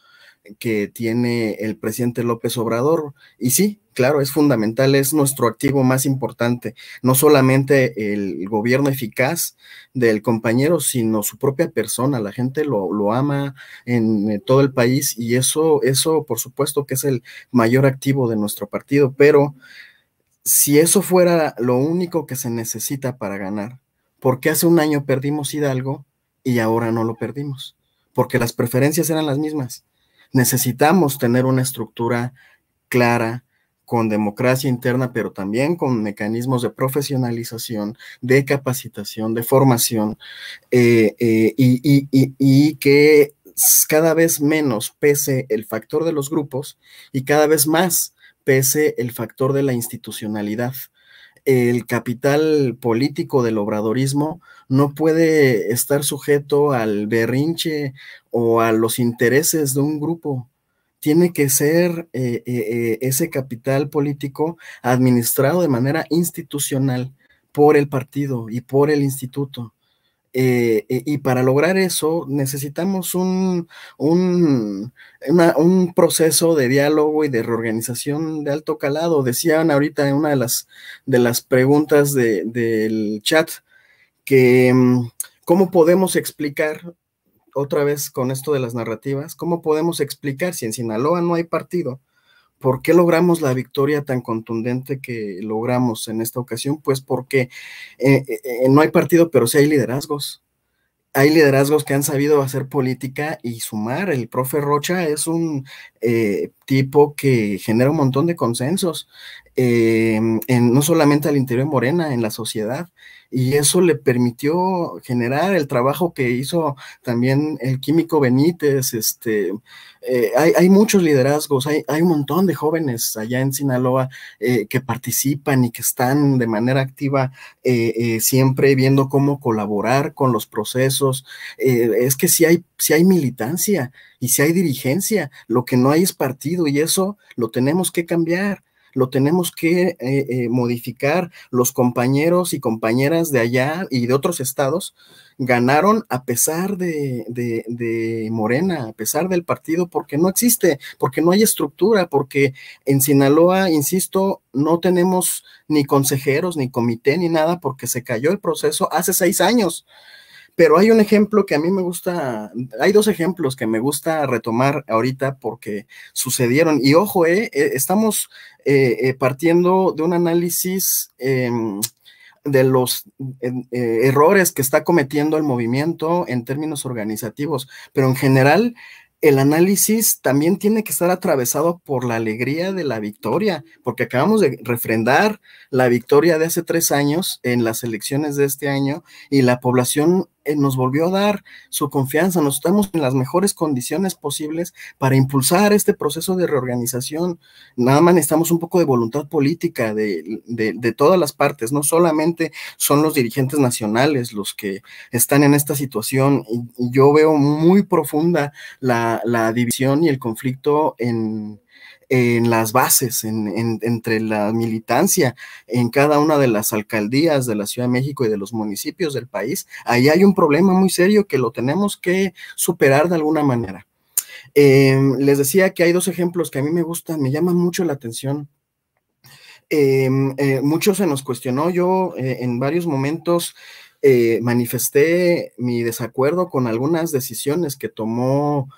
que tiene el presidente López Obrador. Y sí, claro, es fundamental, es nuestro activo más importante, no solamente el gobierno eficaz del compañero, sino su propia persona. La gente lo, lo, ama en eh, todo el país y eso, eso, por supuesto, que es el mayor activo de nuestro partido, pero si eso fuera lo único que se necesita para ganar, porque hace un año perdimos Hidalgo y ahora no lo perdimos, porque las preferencias eran las mismas. Necesitamos tener una estructura clara, con democracia interna, pero también con mecanismos de profesionalización, de capacitación, de formación, eh, eh, y, que cada vez menos pese el factor de los grupos y cada vez más pese el factor de la institucionalidad, el capital político del obradorismo no puede estar sujeto al berrinche o a los intereses de un grupo. Tiene que ser eh, eh, eh, ese capital político administrado de manera institucional por el partido y por el instituto. Eh, eh, y para lograr eso necesitamos un, proceso de diálogo y de reorganización de alto calado. Decían ahorita en una de las, de las preguntas del chat que mm, cómo podemos explicar, otra vez con esto de las narrativas, cómo podemos explicar si en Sinaloa no hay partido, ¿Por qué logramos la victoria tan contundente que logramos en esta ocasión? Pues porque eh, eh, eh, no hay partido, pero sí hay liderazgos. Hay liderazgos que han sabido hacer política y sumar. El profe Rocha es un tipo que genera un montón de consensos, no solamente al interior de Morena, en la sociedad y eso le permitió generar el trabajo que hizo también el químico Benítez, este, eh, hay, muchos liderazgos, hay, un montón de jóvenes allá en Sinaloa eh, que participan y que están de manera activa eh, siempre viendo cómo colaborar con los procesos. es que si hay, si hay militancia y si hay dirigencia, lo que no hay es partido y eso lo tenemos que cambiar lo tenemos que eh, eh, modificar. Los compañeros y compañeras de allá y de otros estados ganaron a pesar de, de Morena, a pesar del partido, porque no existe, porque no hay estructura, porque en Sinaloa, insisto, no tenemos ni consejeros, ni comité, ni nada, porque se cayó el proceso hace seis años. Pero hay un ejemplo que a mí me gusta, hay dos ejemplos que me gusta retomar ahorita porque sucedieron. Y ojo, eh, eh estamos eh, eh, partiendo de un análisis em, de los errores que está cometiendo el movimiento en términos organizativos, pero en general el análisis también tiene que estar atravesado por la alegría de la victoria, porque acabamos de refrendar la victoria de hace tres años en las elecciones de este año y la población eh, nos volvió a dar su confianza, nos estamos en las mejores condiciones posibles para impulsar este proceso de reorganización. Nada más necesitamos un poco de voluntad política de, todas las partes, no solamente son los dirigentes nacionales los que están en esta situación. yo veo muy profunda la, la división y el conflicto en, en las bases, entre la militancia, en cada una de las alcaldías de la Ciudad de México y de los municipios del país. Ahí hay un problema muy serio que lo tenemos que superar de alguna manera. Em, les decía que hay dos ejemplos que a mí me gustan, me llaman mucho la atención. Muchos em, eh, mucho se nos cuestionó, yo eh, en varios momentos eh, manifesté mi desacuerdo con algunas decisiones que tomó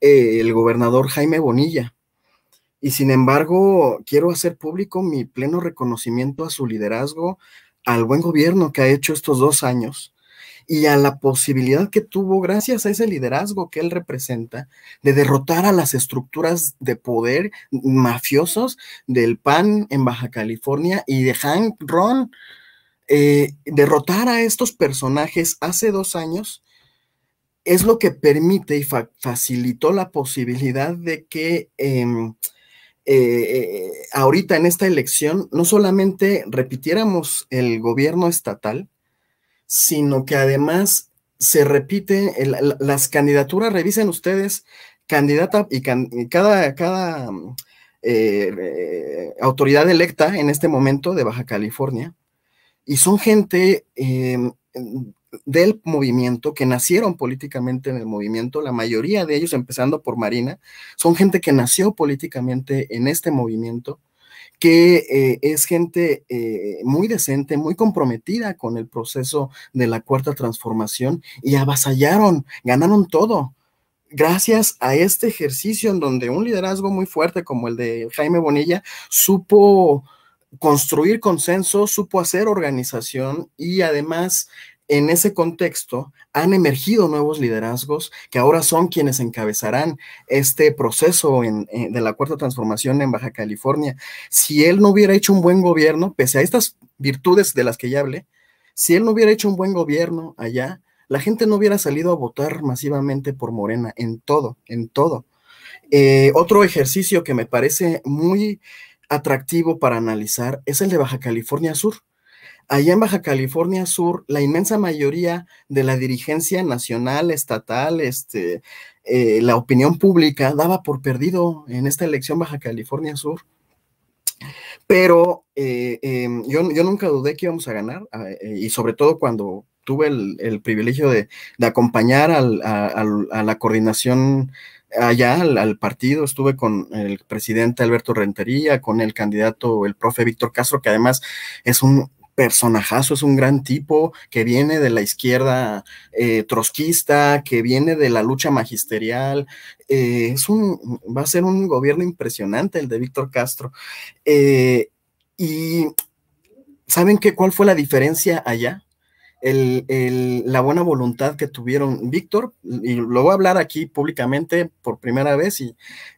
el gobernador Jaime Bonilla. Y sin embargo, quiero hacer público mi pleno reconocimiento a su liderazgo, al buen gobierno que ha hecho estos dos años y a la posibilidad que tuvo, gracias a ese liderazgo que él representa, de derrotar a las estructuras de poder mafiosos del PAN en Baja California y de Hank Ron. Eh, derrotar a estos personajes hace dos años es lo que permite y facilitó la posibilidad de que em, eh, eh, ahorita en esta elección no solamente repitiéramos el gobierno estatal, sino que además se repite las candidaturas, revisen ustedes, candidata y, cada, cada mm, eh, autoridad electa en este momento de Baja California, y son gente del movimiento, que nacieron políticamente en el movimiento, la mayoría de ellos, empezando por Marina, son gente que nació políticamente en este movimiento, que eh, es gente eh, muy decente, muy comprometida con el proceso de la cuarta transformación y avasallaron, ganaron todo. Gracias a este ejercicio en donde un liderazgo muy fuerte como el de Jaime Bonilla supo construir consenso, supo hacer organización y además en ese contexto han emergido nuevos liderazgos que ahora son quienes encabezarán este proceso eh, de la cuarta transformación en Baja California. Si él no hubiera hecho un buen gobierno, pese a estas virtudes de las que ya hablé, si él no hubiera hecho un buen gobierno allá, la gente no hubiera salido a votar masivamente por Morena en todo, en todo. Eh, otro ejercicio que me parece muy atractivo para analizar es el de Baja California Sur. Allá en Baja California Sur, la inmensa mayoría de la dirigencia nacional, estatal, este, eh, la opinión pública daba por perdido en esta elección Baja California Sur. Pero eh, em, yo, yo, nunca dudé que íbamos a ganar, ah, eh, y sobre todo cuando tuve el, privilegio de, acompañar a, la coordinación allá, al, partido, estuve con el presidente Alberto Rentería, con el candidato, el profe Víctor Castro, que además es un personajazo, es un gran tipo que viene de la izquierda eh, trotskista, que viene de la lucha magisterial. Eh, es un, va a ser un gobierno impresionante el de Víctor Castro. Eh, y ¿saben qué, cuál fue la diferencia allá? El, la buena voluntad que tuvieron Víctor, y lo voy a hablar aquí públicamente por primera vez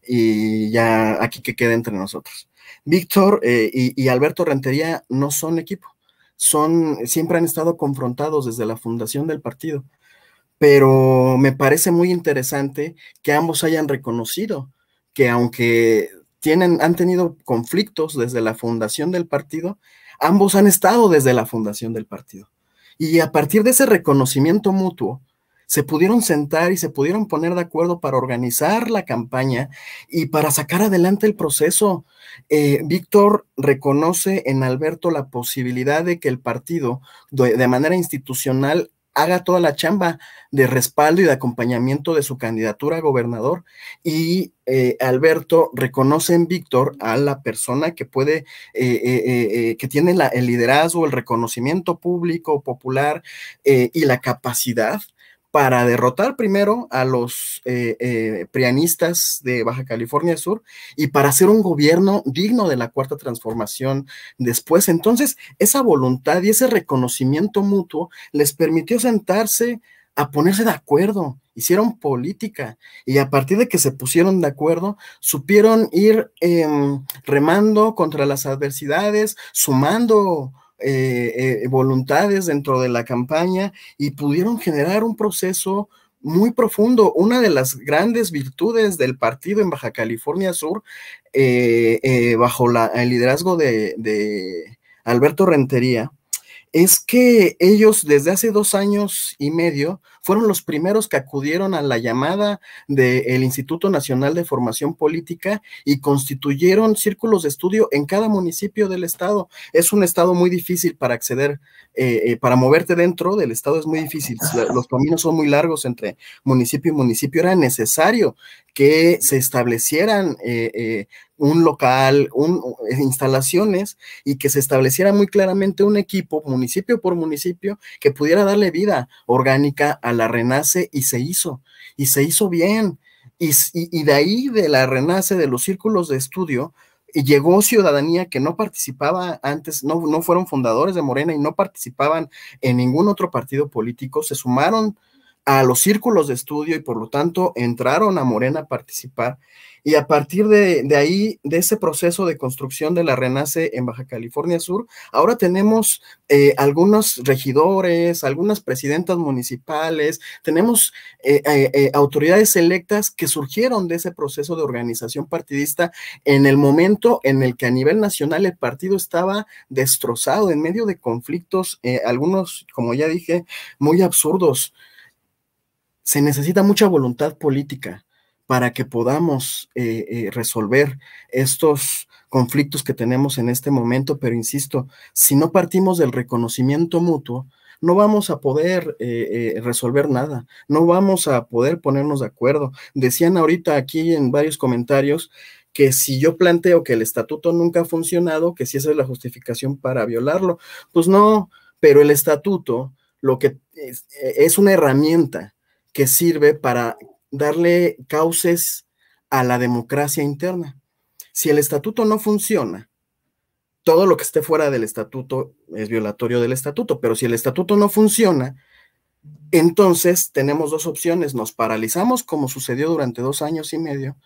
y, ya aquí que quede entre nosotros. Víctor y, Alberto Rentería no son equipo son, siempre han estado confrontados desde la fundación del partido. Pero me parece muy interesante que ambos hayan reconocido que aunque tienen, han tenido conflictos desde la fundación del partido, ambos han estado desde la fundación del partido. Y a partir de ese reconocimiento mutuo, se pudieron sentar y se pudieron poner de acuerdo para organizar la campaña y para sacar adelante el proceso. Eh, Víctor reconoce en Alberto la posibilidad de que el partido, de, manera institucional, haga toda la chamba de respaldo y de acompañamiento de su candidatura a gobernador. Y eh, Alberto reconoce en Víctor a la persona que puede, eh, que tiene el liderazgo, el reconocimiento público, popular y la capacidad para derrotar primero a los eh, eh, prianistas de Baja California Sur y para hacer un gobierno digno de la cuarta transformación después. Entonces, esa voluntad y ese reconocimiento mutuo les permitió sentarse a ponerse de acuerdo, hicieron política y a partir de que se pusieron de acuerdo, supieron ir em, remando contra las adversidades, sumando eh, eh, voluntades dentro de la campaña y pudieron generar un proceso muy profundo. Una de las grandes virtudes del partido en Baja California Sur, eh, bajo el liderazgo de Alberto Rentería, es que ellos desde hace dos años y medio fueron los primeros que acudieron a la llamada del Instituto Nacional de Formación Política y constituyeron círculos de estudio en cada municipio del estado. Es un estado muy difícil para acceder, eh, eh, para moverte dentro del estado es muy difícil. Los caminos son muy largos entre municipio y municipio. Era necesario que se establecieran eh, un local, un, instalaciones y que se estableciera muy claramente un equipo municipio por municipio que pudiera darle vida orgánica a la Renace y se hizo, y se hizo bien. Y, y, de ahí, de la Renace, de los círculos de estudio, llegó ciudadanía que no participaba antes, no, no fueron fundadores de Morena y no participaban en ningún otro partido político, se sumaron a los círculos de estudio y por lo tanto entraron a Morena a participar y a partir de, ahí, de ese proceso de construcción de la Renace en Baja California Sur, ahora tenemos eh, algunos regidores, algunas presidentas municipales, tenemos eh, eh, autoridades electas que surgieron de ese proceso de organización partidista en el momento en el que a nivel nacional el partido estaba destrozado en medio de conflictos, algunos, como ya dije, muy absurdos. Se necesita mucha voluntad política para que podamos eh, eh, resolver estos conflictos que tenemos en este momento, pero insisto, si no partimos del reconocimiento mutuo, no vamos a poder eh, resolver nada, no vamos a poder ponernos de acuerdo. Decían ahorita aquí en varios comentarios que si yo planteo que el estatuto nunca ha funcionado, que si esa es la justificación para violarlo, pues no, pero el estatuto lo que es e, una herramienta que sirve para darle cauces a la democracia interna. Si el estatuto no funciona, todo lo que esté fuera del estatuto es violatorio del estatuto, pero si el estatuto no funciona, entonces tenemos dos opciones, nos paralizamos como sucedió durante dos años y medio,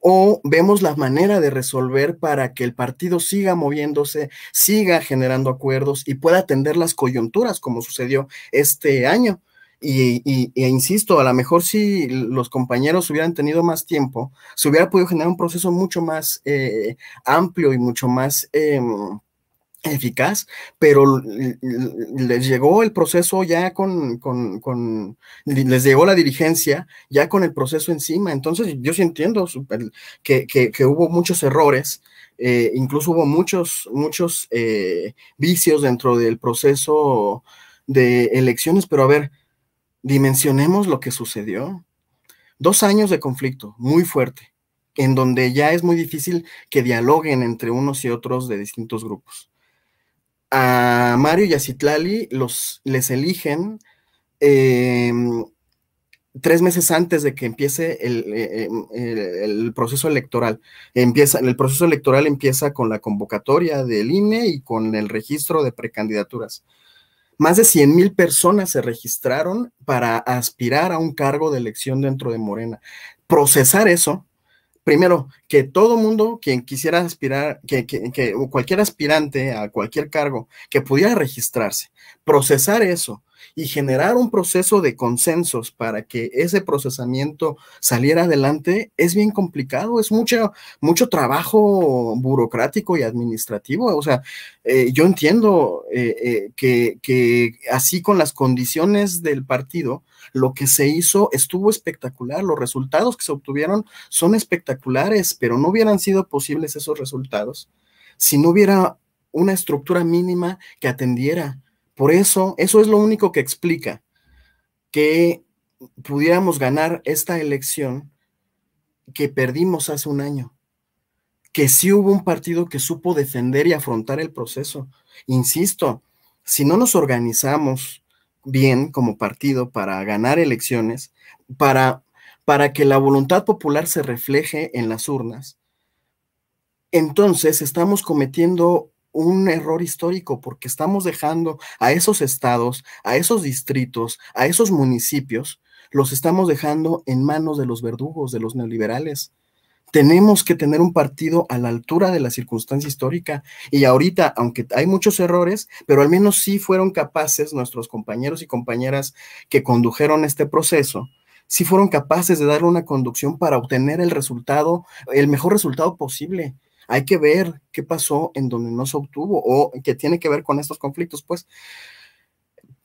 o vemos la manera de resolver para que el partido siga moviéndose, siga generando acuerdos y pueda atender las coyunturas como sucedió este año. Y, e insisto, a lo mejor si los compañeros hubieran tenido más tiempo, se hubiera podido generar un proceso mucho más eh, amplio y mucho más... Em, eficaz, pero les llegó el proceso ya con, con, les llegó la dirigencia ya con el proceso encima. Entonces yo sí entiendo que, que, hubo muchos errores, eh, incluso hubo muchos, muchos eh, vicios dentro del proceso de elecciones, pero a ver, dimensionemos lo que sucedió. Dos años de conflicto muy fuerte, en donde ya es muy difícil que dialoguen entre unos y otros de distintos grupos. A Mario y a Citlali los, les eligen em, tres meses antes de que empiece eh, em, el, el, proceso electoral. Empieza, el proceso electoral empieza con la convocatoria del INE y con el registro de precandidaturas. Más de 100 mil personas se registraron para aspirar a un cargo de elección dentro de Morena. Procesar eso primero, que todo mundo, quien quisiera aspirar, que, cualquier aspirante a cualquier cargo, que pudiera registrarse, procesar eso y generar un proceso de consensos para que ese procesamiento saliera adelante, es bien complicado, es mucho, mucho trabajo burocrático y administrativo. O sea, eh, yo entiendo eh, eh, que así con las condiciones del partido, lo que se hizo estuvo espectacular, los resultados que se obtuvieron son espectaculares, pero no hubieran sido posibles esos resultados si no hubiera una estructura mínima que atendiera. Por eso, eso es lo único que explica que pudiéramos ganar esta elección que perdimos hace un año que sí hubo un partido que supo defender y afrontar el proceso. Insisto, si no nos organizamos, bien como partido para ganar elecciones, para, que la voluntad popular se refleje en las urnas, entonces estamos cometiendo un error histórico porque estamos dejando a esos estados, a esos distritos, a esos municipios, los estamos dejando en manos de los verdugos, de los neoliberales, tenemos que tener un partido a la altura de la circunstancia histórica y ahorita, aunque hay muchos errores, pero al menos sí fueron capaces nuestros compañeros y compañeras que condujeron este proceso, sí fueron capaces de darle una conducción para obtener el resultado, el mejor resultado posible. Hay que ver qué pasó en donde no se obtuvo o qué tiene que ver con estos conflictos, pues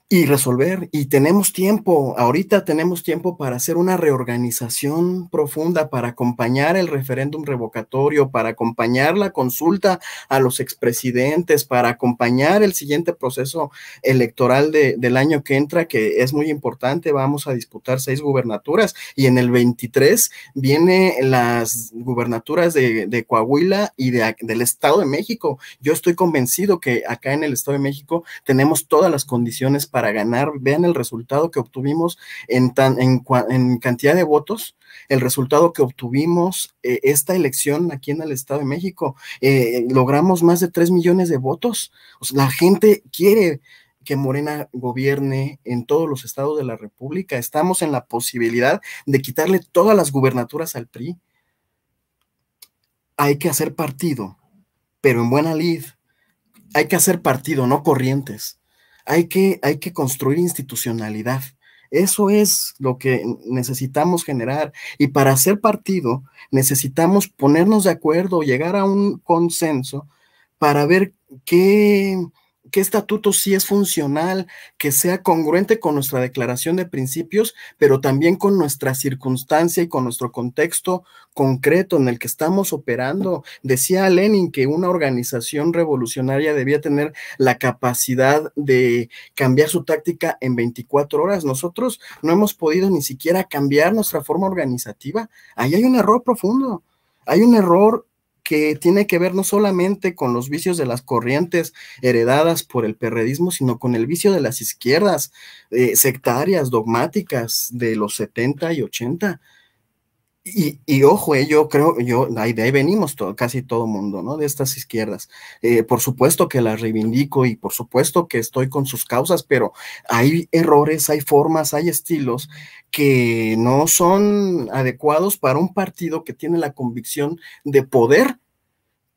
y resolver. Y tenemos tiempo, ahorita tenemos tiempo para hacer una reorganización profunda, para acompañar el referéndum revocatorio, para acompañar la consulta a los expresidentes, para acompañar el siguiente proceso electoral del año que entra, que es muy importante. Vamos a disputar seis gubernaturas y en el 23 viene las gubernaturas de, Coahuila y de, del Estado de México. Yo estoy convencido que acá en el Estado de México tenemos todas las condiciones para para ganar. Vean el resultado que obtuvimos en, en, cantidad de votos, el resultado que obtuvimos eh, esta elección aquí en el Estado de México. Eh, logramos más de 3 millones de votos. la gente quiere que Morena gobierne en todos los estados de la República. Estamos en la posibilidad de quitarle todas las gubernaturas al PRI. Hay que hacer partido, pero en buena lid. Hay que hacer partido, no corrientes hay que, hay que construir institucionalidad. Eso es lo que necesitamos generar. Y para hacer partido, necesitamos ponernos de acuerdo, llegar a un consenso para ver qué, qué estatuto sí es funcional, que sea congruente con nuestra declaración de principios, pero también con nuestra circunstancia y con nuestro contexto concreto en el que estamos operando. Decía Lenin que una organización revolucionaria debía tener la capacidad de cambiar su táctica en 24 horas. Nosotros no hemos podido ni siquiera cambiar nuestra forma organizativa. Ahí hay un error profundo. Hay un error que tiene que ver no solamente con los vicios de las corrientes heredadas por el perredismo, sino con el vicio de las izquierdas eh, sectarias, dogmáticas de los 70 y 80. Y, ojo, eh, yo creo, yo, de ahí, venimos todo, casi todo mundo, ¿no? De estas izquierdas. Eh, por supuesto que las reivindico y por supuesto que estoy con sus causas, pero hay errores, hay formas, hay estilos que no son adecuados para un partido que tiene la convicción de poder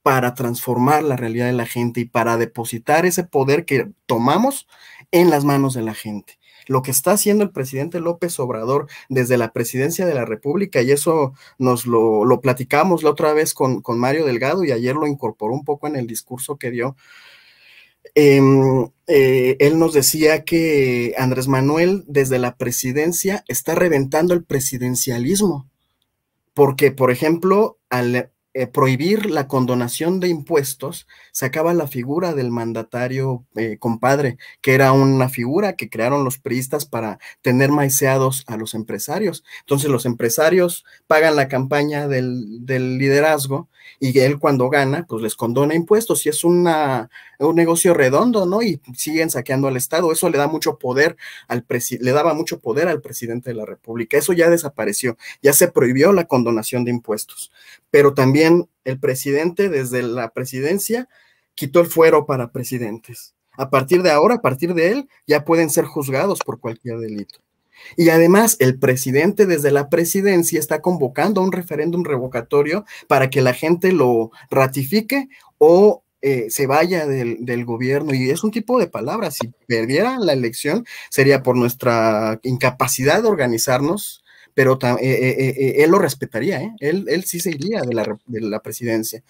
para transformar la realidad de la gente y para depositar ese poder que tomamos en las manos de la gente lo que está haciendo el presidente López Obrador desde la presidencia de la República, y eso nos lo, platicamos la otra vez con, Mario Delgado y ayer lo incorporó un poco en el discurso que dio. Em, eh, él nos decía que Andrés Manuel desde la presidencia está reventando el presidencialismo, porque, por ejemplo, al eh, prohibir la condonación de impuestos, sacaba la figura del mandatario eh, compadre, que era una figura que crearon los priistas para tener maiceados a los empresarios. Entonces los empresarios pagan la campaña del, liderazgo y él cuando gana, pues les condona impuestos y es una, un negocio redondo, ¿no? Y siguen saqueando al Estado. Eso le da mucho poder al le daba mucho poder al presidente de la República. Eso ya desapareció, ya se prohibió la condonación de impuestos. Pero también el presidente desde la presidencia quitó el fuero para presidentes. A partir de ahora, a partir de él, ya pueden ser juzgados por cualquier delito. Y además, el presidente desde la presidencia está convocando a un referéndum revocatorio para que la gente lo ratifique o eh, se vaya del, del, gobierno. Y es un tipo de palabra. Si perdiera la elección, sería por nuestra incapacidad de organizarnos, pero eh, eh, eh, él lo respetaría, él, él, sí se iría de la, de la presidencia.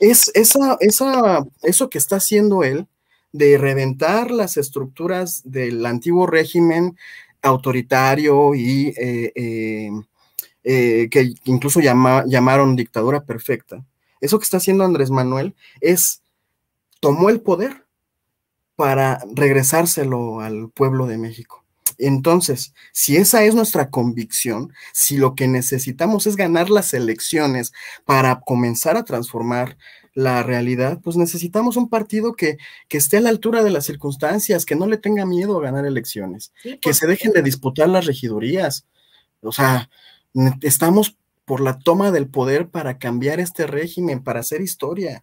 Es esa, esa, eso que está haciendo él de reventar las estructuras del antiguo régimen autoritario y que incluso llamaron dictadura perfecta. Eso que está haciendo Andrés Manuel es, tomó el poder para regresárselo al pueblo de México. Entonces, si esa es nuestra convicción, si lo que necesitamos es ganar las elecciones para comenzar a transformar la realidad, pues necesitamos un partido que, esté a la altura de las circunstancias, que no le tenga miedo a ganar elecciones, que se dejen de disputar las regidurías. O sea, estamos por la toma del poder para cambiar este régimen, para hacer historia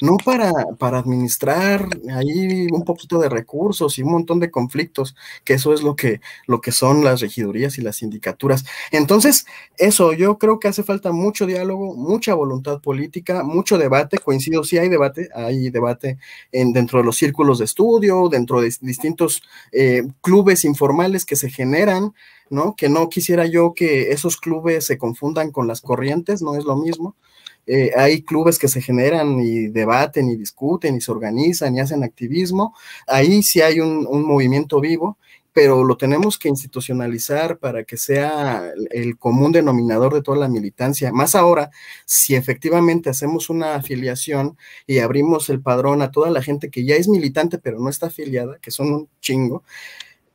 no para, para administrar ahí un poquito de recursos y un montón de conflictos, que eso es lo que, lo que son las regidurías y las sindicaturas. Entonces, eso, yo creo que hace falta mucho diálogo, mucha voluntad política, mucho debate, coincido, sí hay debate, hay debate en, dentro de los círculos de estudio, dentro de distintos eh, clubes informales que se generan, ¿no? Que no quisiera yo que esos clubes se confundan con las corrientes, no es lo mismo eh, hay clubes que se generan y debaten y discuten y se organizan y hacen activismo, ahí sí hay un, movimiento vivo, pero lo tenemos que institucionalizar para que sea el común denominador de toda la militancia. Más ahora, si efectivamente hacemos una afiliación y abrimos el padrón a toda la gente que ya es militante pero no está afiliada, que son un chingo,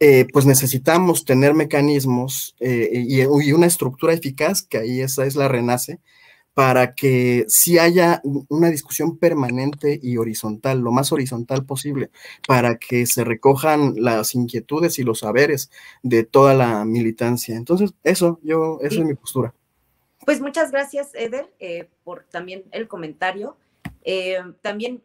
eh, pues necesitamos tener mecanismos eh, y, una estructura eficaz, que ahí esa es la RENACE, para que si haya una discusión permanente y horizontal, lo más horizontal posible, para que se recojan las inquietudes y los saberes de toda la militancia. Entonces, eso, yo, esa es mi postura. Pues muchas gracias, Eder, eh, por también el comentario. Eh, también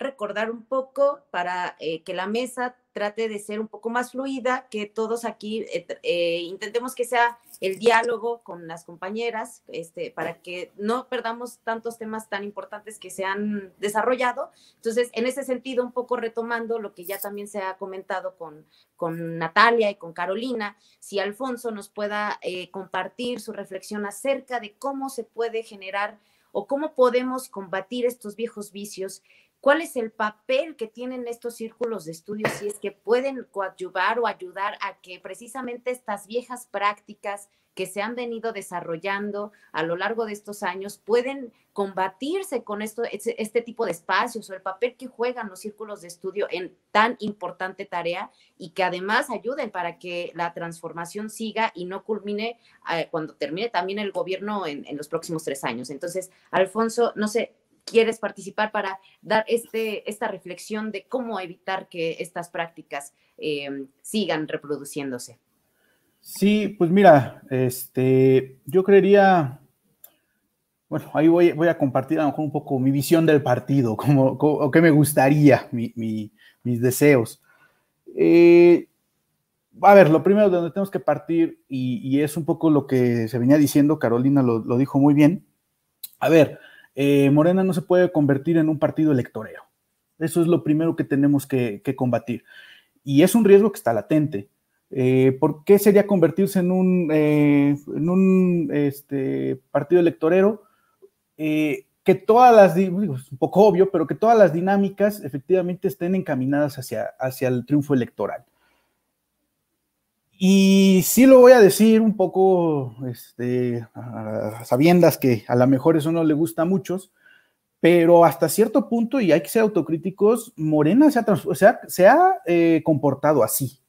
recordar un poco para eh, que la mesa trate de ser un poco más fluida, que todos aquí eh, eh, intentemos que sea el diálogo con las compañeras, este, para que no perdamos tantos temas tan importantes que se han desarrollado. Entonces, en ese sentido, un poco retomando lo que ya también se ha comentado con, con Natalia y con Carolina, si Alfonso nos pueda compartir su reflexión acerca de cómo se puede generar o cómo podemos combatir estos viejos vicios ¿Cuál es el papel que tienen estos círculos de estudio si es que pueden coadyuvar o ayudar a que precisamente estas viejas prácticas que se han venido desarrollando a lo largo de estos años pueden combatirse con esto, este tipo de espacios o el papel que juegan los círculos de estudio en tan importante tarea y que además ayuden para que la transformación siga y no culmine eh, cuando termine también el gobierno en, en los próximos tres años? Entonces, Alfonso, no sé, quieres participar para dar este, esta reflexión de cómo evitar que estas prácticas em, sigan reproduciéndose. Sí, pues mira, este, yo creería, bueno, ahí voy, a compartir a lo mejor un poco mi visión del partido, como, o qué me gustaría, mis deseos. Eh, a ver, lo primero de donde tenemos que partir, y, es un poco lo que se venía diciendo, Carolina lo, lo dijo muy bien. A ver, eh, Morena no se puede convertir en un partido electorero. Eso es lo primero que tenemos que, combatir. Y es un riesgo que está latente. Eh, ¿Por qué sería convertirse en un, eh, este, partido electorero? que todas las, un poco obvio, pero que todas las dinámicas efectivamente estén encaminadas hacia, hacia el triunfo electoral. Y sí lo voy a decir un poco este, sabiendas que a lo mejor eso no le gusta a muchos, pero hasta cierto punto, y hay que ser autocríticos, Morena se ha, eh, comportado así.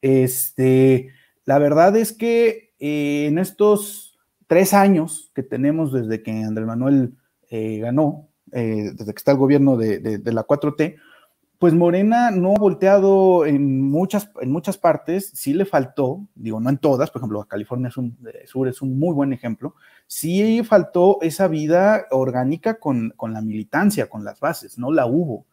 Este, la verdad es que eh, en estos tres años que tenemos desde que Andrés Manuel eh, ganó, desde que está el gobierno de la 4T, pues Morena no ha volteado en muchas, en muchas partes, sí le faltó, digo, no en todas, por ejemplo, California eh, Sur es un muy buen ejemplo, sí faltó esa vida orgánica con, con la militancia, con las bases, no la hubo.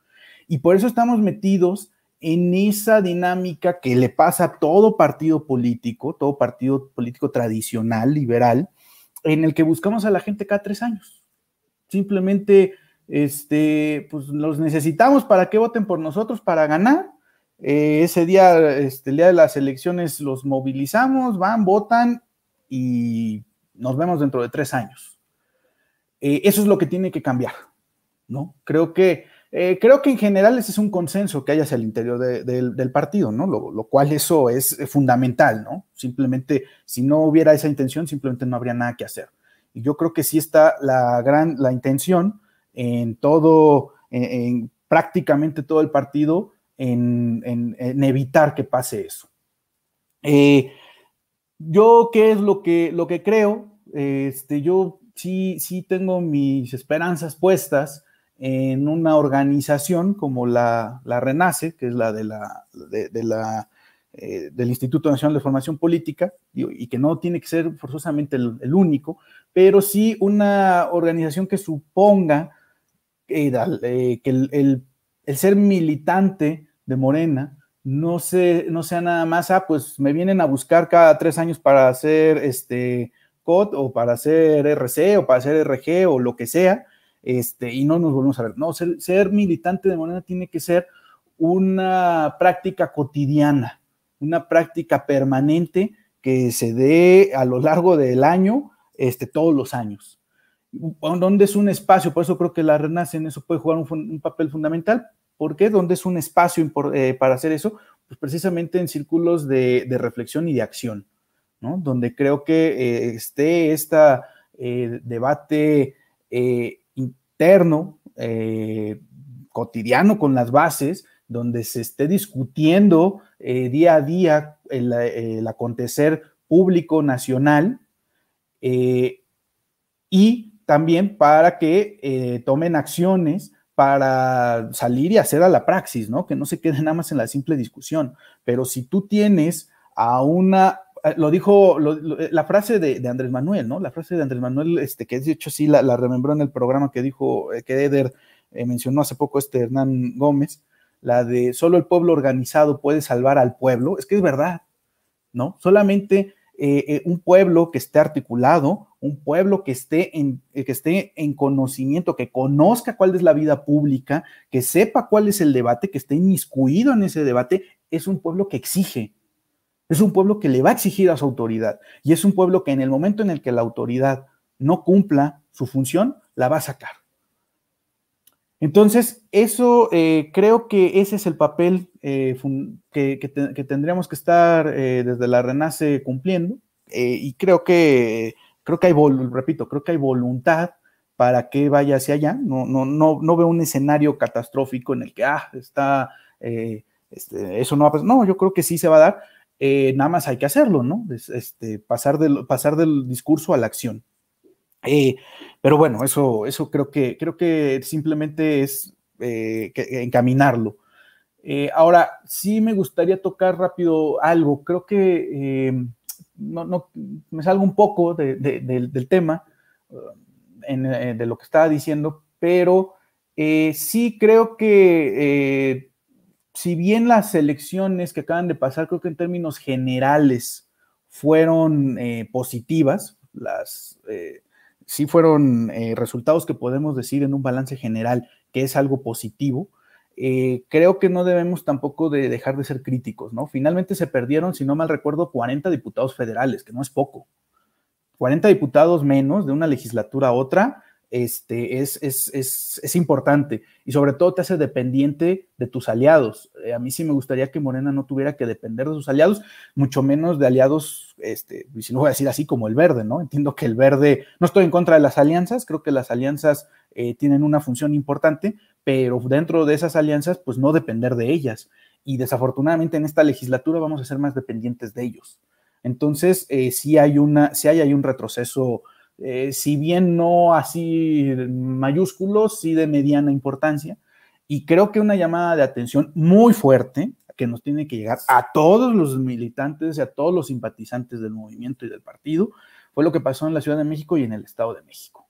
Y por eso estamos metidos en esa dinámica que le pasa a todo partido político, todo partido político tradicional, liberal, en el que buscamos a la gente cada tres años. Simplemente este, pues los necesitamos para que voten por nosotros para ganar. Eh, ese día, este, el día de las elecciones, los movilizamos, van, votan y nos vemos dentro de tres años. Eh, eso es lo que tiene que cambiar, ¿no? Creo que, eh, creo que en general ese es un consenso que hay hacia el interior del, partido, ¿no? Lo, lo, cual eso es fundamental, ¿no? Simplemente, si no hubiera esa intención, simplemente no habría nada que hacer. Y yo creo que sí está la gran, la intención en todo, en, prácticamente todo el partido, en, en, evitar que pase eso. Eh, yo, ¿qué es lo que, lo que creo? Este, yo sí, sí tengo mis esperanzas puestas en una organización como la, la RENACE, que es la, de la, de, la eh, del Instituto Nacional de Formación Política, y, que no tiene que ser forzosamente el, único, pero sí una organización que suponga eh, que el, ser militante de Morena no, se, no sea nada más, ah, pues me vienen a buscar cada tres años para hacer este COT o para hacer RC o para hacer RG o lo que sea, este, y no nos volvemos a ver. No, ser, ser militante de Morena tiene que ser una práctica cotidiana, una práctica permanente que se dé a lo largo del año, este, todos los años donde es un espacio, por eso creo que la Renace en eso puede jugar un, papel fundamental. ¿Por qué? ¿Dónde es un espacio eh, para hacer eso? Pues precisamente en círculos de, reflexión y de acción, ¿no? Donde creo que eh, esté este debate interno, cotidiano con las bases, donde se esté discutiendo día a día el, el acontecer público nacional y también para que eh, tomen acciones para salir y hacer a la praxis, ¿no? Que no se quede nada más en la simple discusión. Pero si tú tienes a una, eh, lo dijo eh, la frase de, Andrés Manuel, ¿no? La frase de Andrés Manuel, este, que de hecho sí la, remembró en el programa que dijo, que Eder mencionó hace poco este Hernán Gómez, la de solo el pueblo organizado puede salvar al pueblo, es que es verdad, ¿no? Solamente un pueblo que esté articulado un pueblo que esté, en, eh, que esté en conocimiento, que conozca cuál es la vida pública, que sepa cuál es el debate, que esté inmiscuido en ese debate, es un pueblo que exige, es un pueblo que le va a exigir a su autoridad y es un pueblo que en el momento en el que la autoridad no cumpla su función, la va a sacar. Entonces, eso eh, creo que ese es el papel eh, que, tendríamos que estar desde la Renace cumpliendo y creo que creo que hay, repito, creo que hay voluntad para que vaya hacia allá. No, no, no, no veo un escenario catastrófico en el que, ah, está, eh, este, eso no va a pasar. No, yo creo que sí se va a dar. Eh, nada más hay que hacerlo, ¿no? Este, pasar, del, pasar del discurso a la acción. Eh, pero bueno, eso, eso creo, que, creo que simplemente es encaminarlo. ahora, sí me gustaría tocar rápido algo. Creo que no, no, me salgo un poco del, tema, eh, eh, de lo que estaba diciendo, pero eh, sí creo que si bien las elecciones que acaban de pasar, creo que en términos generales fueron positivas, las, sí fueron resultados que podemos decir en un balance general que es algo positivo, eh, creo que no debemos tampoco de dejar de ser críticos, ¿no? Finalmente se perdieron, si no mal recuerdo, 40 diputados federales, que no es poco. 40 diputados menos de una legislatura a otra este, es, importante y sobre todo te hace dependiente de tus aliados. Eh, a mí sí me gustaría que Morena no tuviera que depender de sus aliados, mucho menos de aliados, este, si no voy a decir así, como el verde, ¿no? Entiendo que el verde, no estoy en contra de las alianzas, creo que las alianzas eh, tienen una función importante, pero dentro de esas alianzas, pues no depender de ellas. Y desafortunadamente en esta legislatura vamos a ser más dependientes de ellos. Entonces, eh, sí hay sí hay, hay un retroceso, eh, si bien no así mayúsculo, sí de mediana importancia. Y creo que una llamada de atención muy fuerte que nos tiene que llegar a todos los militantes y a todos los simpatizantes del movimiento y del partido fue lo que pasó en la Ciudad de México y en el Estado de México.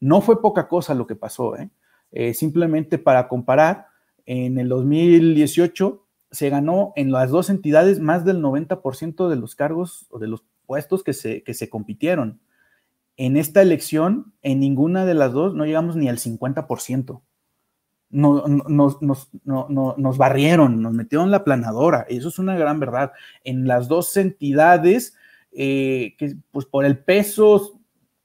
No fue poca cosa lo que pasó, ¿eh? Eh, simplemente para comparar, en el 2018 se ganó en las dos entidades más del 90% de los cargos o de los puestos que se, compitieron. En esta elección, en ninguna de las dos, no llegamos ni al 50%. Nos, nos, nos, barrieron, nos metieron la planadora. Eso es una gran verdad. En las dos entidades, eh, que pues por el peso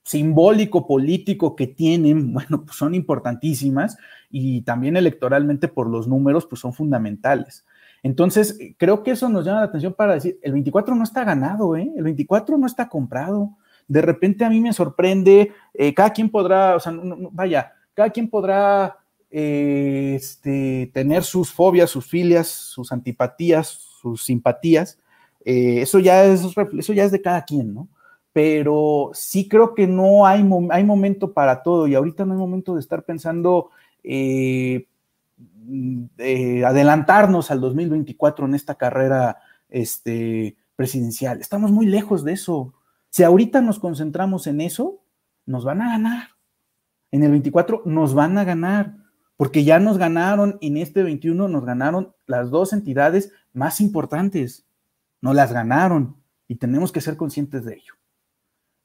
simbólico político que tienen, bueno, pues son importantísimas y también electoralmente por los números, pues son fundamentales. Entonces, creo que eso nos llama la atención para decir, el 24 no está ganado, ¿eh? el 24 no está comprado. De repente a mí me sorprende, eh, cada quien podrá, o sea, vaya, cada quien podrá eh, este, tener sus fobias, sus filias, sus antipatías, sus simpatías. Eh, eso, ya es, eso ya es de cada quien, ¿no? pero sí creo que no hay, hay momento para todo y ahorita no hay momento de estar pensando eh, mm, eh, adelantarnos al 2024 en esta carrera este, presidencial. Estamos muy lejos de eso. Si ahorita nos concentramos en eso, nos van a ganar. En el 24 nos van a ganar, porque ya nos ganaron en este 21, nos ganaron las dos entidades más importantes. Nos las ganaron y tenemos que ser conscientes de ello.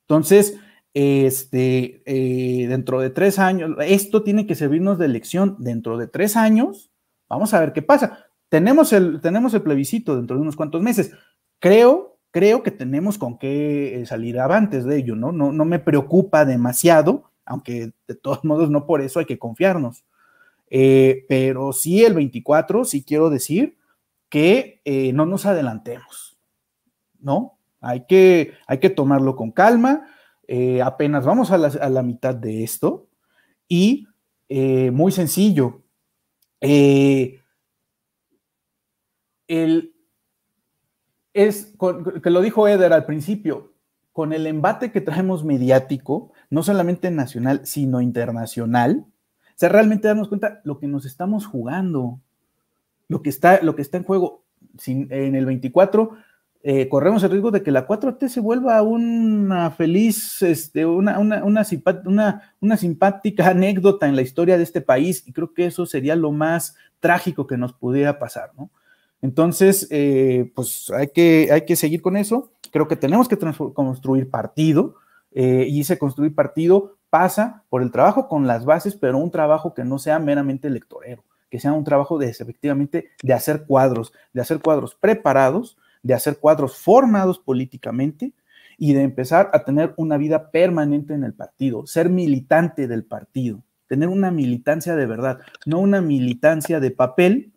Entonces, este, eh, dentro de tres años, esto tiene que servirnos de lección. Dentro de tres años, vamos a ver qué pasa. Tenemos el, tenemos el plebiscito dentro de unos cuantos meses. Creo, creo que tenemos con qué eh, salir antes de ello, ¿no? No, me preocupa demasiado, aunque de todos modos no por eso hay que confiarnos. Eh, pero sí, el 24, sí quiero decir que no nos adelantemos, ¿no? Hay que, hay que tomarlo con calma. Eh, apenas vamos a la, mitad de esto. Y eh, muy sencillo. Eh, es, que lo dijo Eder al principio, con el embate que traemos mediático, no solamente nacional, sino internacional, o realmente darnos cuenta lo que nos estamos jugando, lo que está, lo que está en juego. en el 24 eh, corremos el riesgo de que la 4T se vuelva una feliz, este, una, una, una, simpática anécdota en la historia de este país y creo que eso sería lo más trágico que nos pudiera pasar, ¿no? Entonces, eh, pues hay que, hay que seguir con eso. Creo que tenemos que construir partido eh, y ese construir partido pasa por el trabajo con las bases, pero un trabajo que no sea meramente electorero, que sea un trabajo de efectivamente de hacer cuadros, de hacer cuadros preparados de hacer cuadros formados políticamente y de empezar a tener una vida permanente en el partido, ser militante del partido, tener una militancia de verdad, no una militancia de papel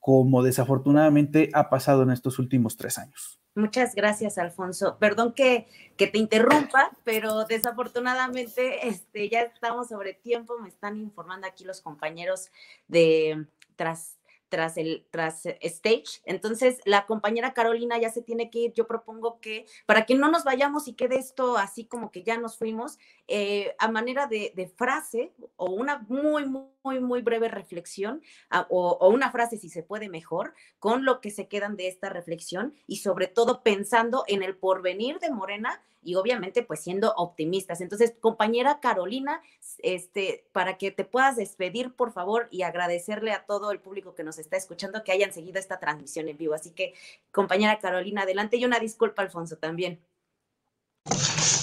como desafortunadamente ha pasado en estos últimos tres años. Muchas gracias, Alfonso. Perdón que, que te interrumpa, pero desafortunadamente este, ya estamos sobre tiempo. Me están informando aquí los compañeros de tras, tras el tras eh, stage. Entonces, la compañera Carolina ya se tiene que ir. Yo propongo que, para que no nos vayamos y quede esto así como que ya nos fuimos, eh, a manera de, frase o una muy, muy, muy breve reflexión ah, o, una frase, si se puede mejor, con lo que se quedan de esta reflexión y sobre todo pensando en el porvenir de Morena y obviamente pues siendo optimistas. Entonces, compañera Carolina, este, para que te puedas despedir, por favor, y agradecerle a todo el público que nos está escuchando que hayan seguido esta transmisión en vivo. Así que, compañera Carolina, adelante y una disculpa, Alfonso, también.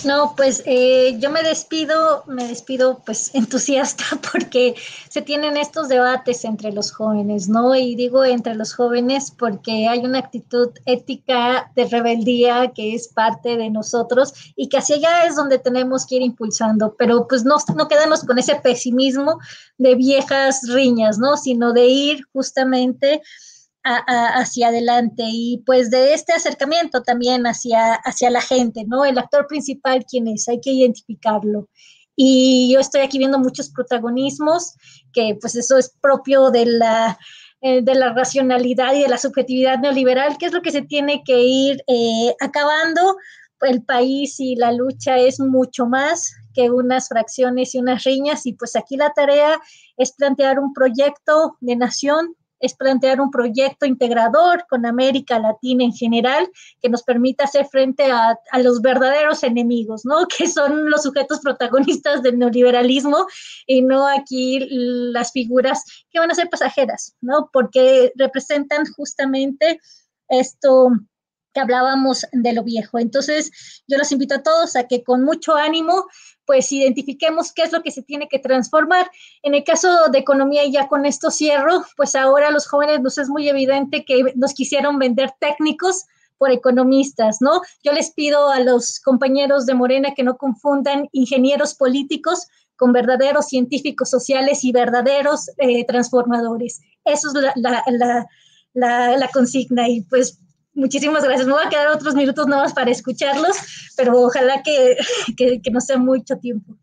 No, pues eh, yo me despido, me despido pues entusiasta porque se tienen estos debates entre los jóvenes, ¿no? Y digo entre los jóvenes porque hay una actitud ética de rebeldía que es parte de nosotros y que hacia allá es donde tenemos que ir impulsando, pero pues no, no quedarnos con ese pesimismo de viejas riñas, ¿no? Sino de ir justamente hacia adelante y pues de este acercamiento también hacia, hacia la gente, ¿no? El actor principal, ¿quién es? Hay que identificarlo. Y yo estoy aquí viendo muchos protagonismos, que pues eso es propio de la, eh, de la racionalidad y de la subjetividad neoliberal, que es lo que se tiene que ir eh, acabando. El país y la lucha es mucho más que unas fracciones y unas riñas y pues aquí la tarea es plantear un proyecto de nación es plantear un proyecto integrador con América Latina en general que nos permita hacer frente a, los verdaderos enemigos, ¿no? Que son los sujetos protagonistas del neoliberalismo y no aquí las figuras que van a ser pasajeras, ¿no? Porque representan justamente esto que hablábamos de lo viejo. Entonces, yo los invito a todos a que con mucho ánimo pues identifiquemos qué es lo que se tiene que transformar. En el caso de economía, y ya con esto cierro, pues ahora los jóvenes nos pues, es muy evidente que nos quisieron vender técnicos por economistas, ¿no? Yo les pido a los compañeros de Morena que no confundan ingenieros políticos con verdaderos científicos sociales y verdaderos eh, transformadores. Eso es la, la, consigna. Y pues Muchísimas gracias. Me voy a quedar otros minutos nada más para escucharlos, pero ojalá que, no sea mucho tiempo.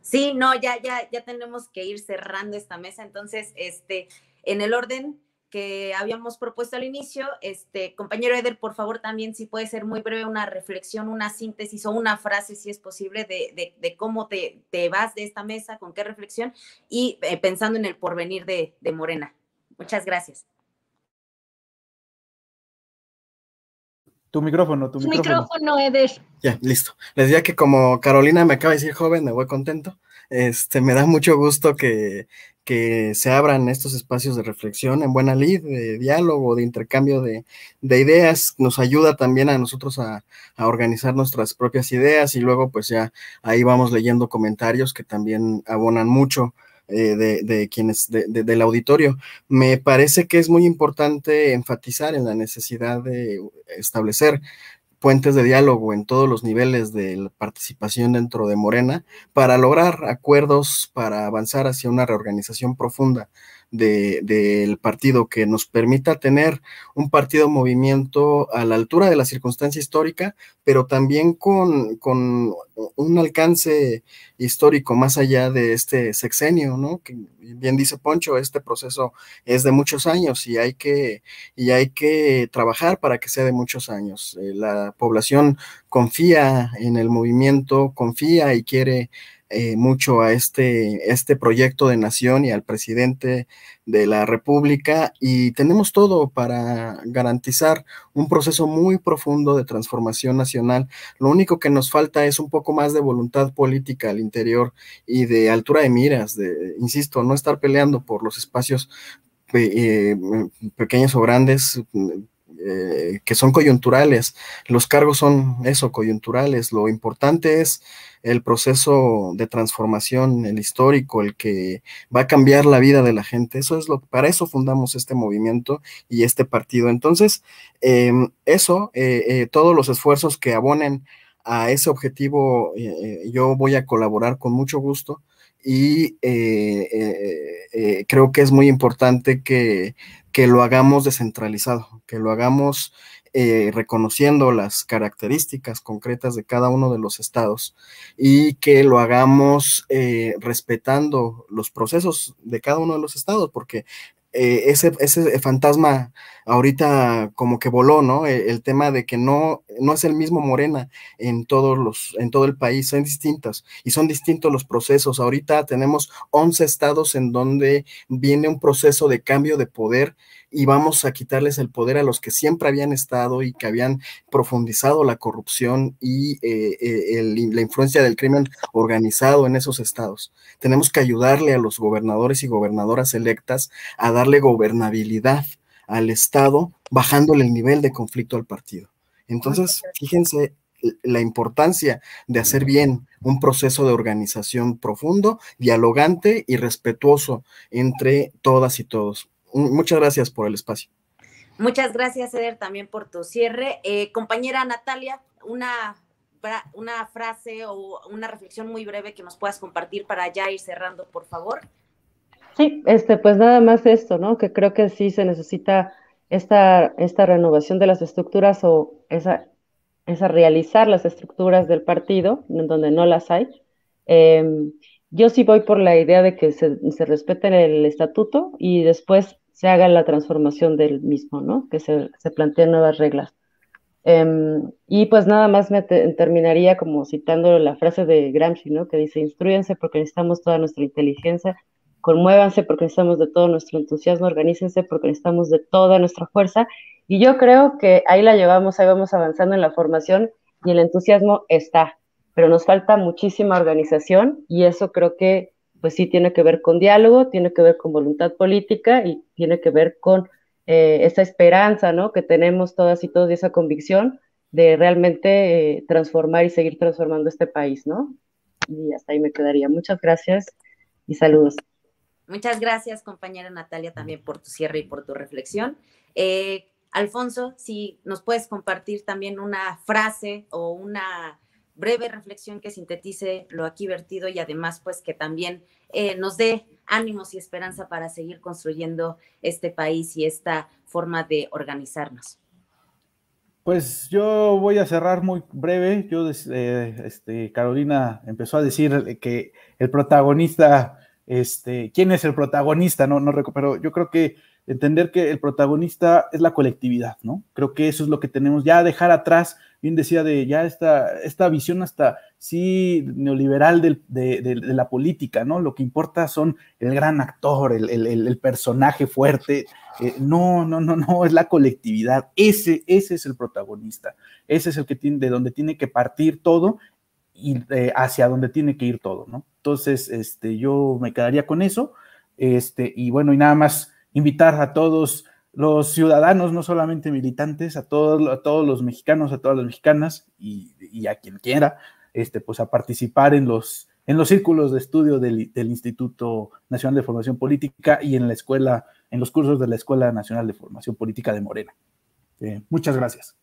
Sí, no, ya, ya, ya tenemos que ir cerrando esta mesa. Entonces, este, en el orden que habíamos propuesto al inicio, este, compañero Eder, por favor, también si puede ser muy breve una reflexión, una síntesis o una frase, si es posible, de, cómo te, vas de esta mesa, con qué reflexión y eh, pensando en el porvenir de Morena. Muchas gracias. Tu micrófono, tu micrófono. micrófono, Ya, listo. Les decía que como Carolina me acaba de decir joven, me voy contento. Este, me da mucho gusto que, que se abran estos espacios de reflexión en buena lid, de diálogo, de intercambio de, de ideas. Nos ayuda también a nosotros a, a, organizar nuestras propias ideas y luego pues ya ahí vamos leyendo comentarios que también abonan mucho eh, de, quienes, de, del auditorio. Me parece que es muy importante enfatizar en la necesidad de establecer puentes de diálogo en todos los niveles de participación dentro de Morena para lograr acuerdos, para avanzar hacia una reorganización profunda del partido, que nos permita tener un partido movimiento a la altura de la circunstancia histórica, pero también con, un alcance histórico más allá de este sexenio, ¿no? Que bien dice Poncho, este proceso es de muchos años y hay que, y hay que trabajar para que sea de muchos años. Eh, la población confía en el movimiento, confía y quiere eh, mucho a este, este proyecto de nación y al presidente de la República y tenemos todo para garantizar un proceso muy profundo de transformación nacional. Lo único que nos falta es un poco más de voluntad política al interior y de altura de miras, de, insisto, no estar peleando por los espacios eh, eh, pequeños o grandes. que son coyunturales, los cargos son eso, coyunturales, lo importante es el proceso de transformación, el histórico, el que va a cambiar la vida de la gente. Eso es lo para eso fundamos este movimiento y este partido. Entonces, em, eso, eh, eh, todos los esfuerzos que abonen a ese objetivo, eh, yo voy a colaborar con mucho gusto y creo que es muy importante que, que, lo hagamos descentralizado, que lo hagamos eh, reconociendo las características concretas de cada uno de los estados y que lo hagamos eh, respetando los procesos de cada uno de los estados, porque eh, ese, ese fantasma ahorita como que voló, ¿no? el, tema de que no no es el mismo Morena en todos los, en todo el país, son distintas y son distintos los procesos. Ahorita tenemos 11 estados en donde viene un proceso de cambio de poder y vamos a quitarles el poder a los que siempre habían estado y que habían profundizado la corrupción y eh, eh, la influencia del crimen organizado en esos estados. Tenemos que ayudarle a los gobernadores y gobernadoras electas a darle gobernabilidad al Estado, bajándole el nivel de conflicto al partido. Entonces, fíjense la importancia de hacer bien un proceso de organización profundo, dialogante y respetuoso entre todas y todos. Mm, muchas gracias por el espacio. Muchas gracias, Eder, también por tu cierre. Eh, compañera Natalia, una, una frase o una reflexión muy breve que nos puedas compartir para ya ir cerrando, por favor. Sí, este, pues nada más esto, ¿no? Que creo que sí se necesita esta, renovación de las estructuras o esa, esa realizar las estructuras del partido, donde no las hay. Em, yo sí voy por la idea de que se, respete el estatuto y después se haga la transformación del mismo, ¿no? Que se, se planteen nuevas reglas. Em, y pues nada más me terminaría como citando la frase de Gramsci, Que dice, instruyense porque necesitamos toda nuestra inteligencia conmuévanse porque necesitamos de todo nuestro entusiasmo, organícense porque necesitamos de toda nuestra fuerza. Y yo creo que ahí la llevamos, ahí vamos avanzando en la formación y el entusiasmo está, pero nos falta muchísima organización y eso creo que pues sí tiene que ver con diálogo, tiene que ver con voluntad política y tiene que ver con eh, esa esperanza, ¿no? Que tenemos todas y todos y esa convicción de realmente eh, transformar y seguir transformando este país, ¿no? Y hasta ahí me quedaría. Muchas gracias y saludos. Muchas gracias, compañera Natalia, también por tu cierre y por tu reflexión. Eh, Alfonso, si nos puedes compartir también una frase o una breve reflexión que sintetice lo aquí vertido y además pues que también eh, nos dé ánimos y esperanza para seguir construyendo este país y esta forma de organizarnos. Pues yo voy a cerrar muy breve. Yo, eh, este, Carolina empezó a decir que el protagonista este, quién es el protagonista, no, no pero yo creo que entender que el protagonista es la colectividad, ¿no? Creo que eso es lo que tenemos ya dejar atrás, bien decía, de ya esta, esta visión hasta sí neoliberal de, la política, ¿no? Lo que importa son el gran actor, el, personaje fuerte. Eh, no, no, no, no, es la colectividad. Ese, ese es el protagonista. Ese es el que tiene, de donde tiene que partir todo y eh, hacia donde tiene que ir todo, ¿no? Entonces, este, yo me quedaría con eso. Este, y bueno, y nada más invitar a todos los ciudadanos, no solamente militantes, a todos, a todos los mexicanos, a todas las mexicanas y, a quien quiera, este, pues a participar en los, en los círculos de estudio del, Instituto Nacional de Formación Política y en la escuela, en los cursos de la Escuela Nacional de Formación Política de Morena. Eh, muchas gracias.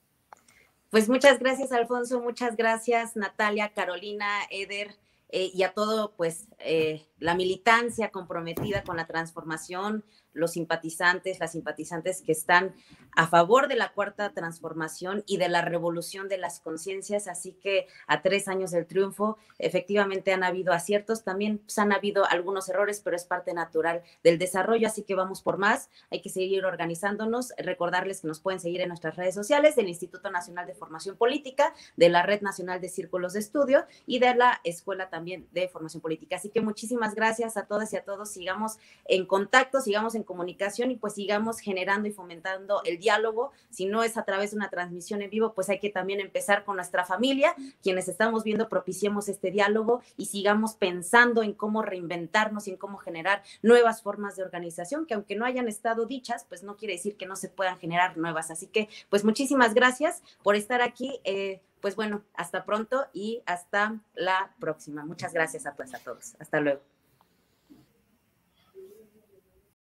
Pues muchas gracias, Alfonso, muchas gracias, Natalia, Carolina, Eder. Eh, y a todo, pues, eh, la militancia comprometida con la transformación los simpatizantes, las simpatizantes que están a favor de la cuarta transformación y de la revolución de las conciencias. Así que a tres años del triunfo, efectivamente han habido aciertos, también pues, han habido algunos errores, pero es parte natural del desarrollo. Así que vamos por más, hay que seguir organizándonos. Recordarles que nos pueden seguir en nuestras redes sociales del Instituto Nacional de Formación Política, de la Red Nacional de Círculos de Estudio y de la Escuela también de Formación Política. Así que muchísimas gracias a todas y a todos. Sigamos en contacto, sigamos en comunicación y pues sigamos generando y fomentando el diálogo. Si no es a través de una transmisión en vivo, pues hay que también empezar con nuestra familia, quienes estamos viendo, propiciemos este diálogo y sigamos pensando en cómo reinventarnos y en cómo generar nuevas formas de organización, que aunque no hayan estado dichas, pues no quiere decir que no se puedan generar nuevas. Así que pues muchísimas gracias por estar aquí. Eh, pues bueno, hasta pronto y hasta la próxima. Muchas gracias a pues, todos. Hasta luego.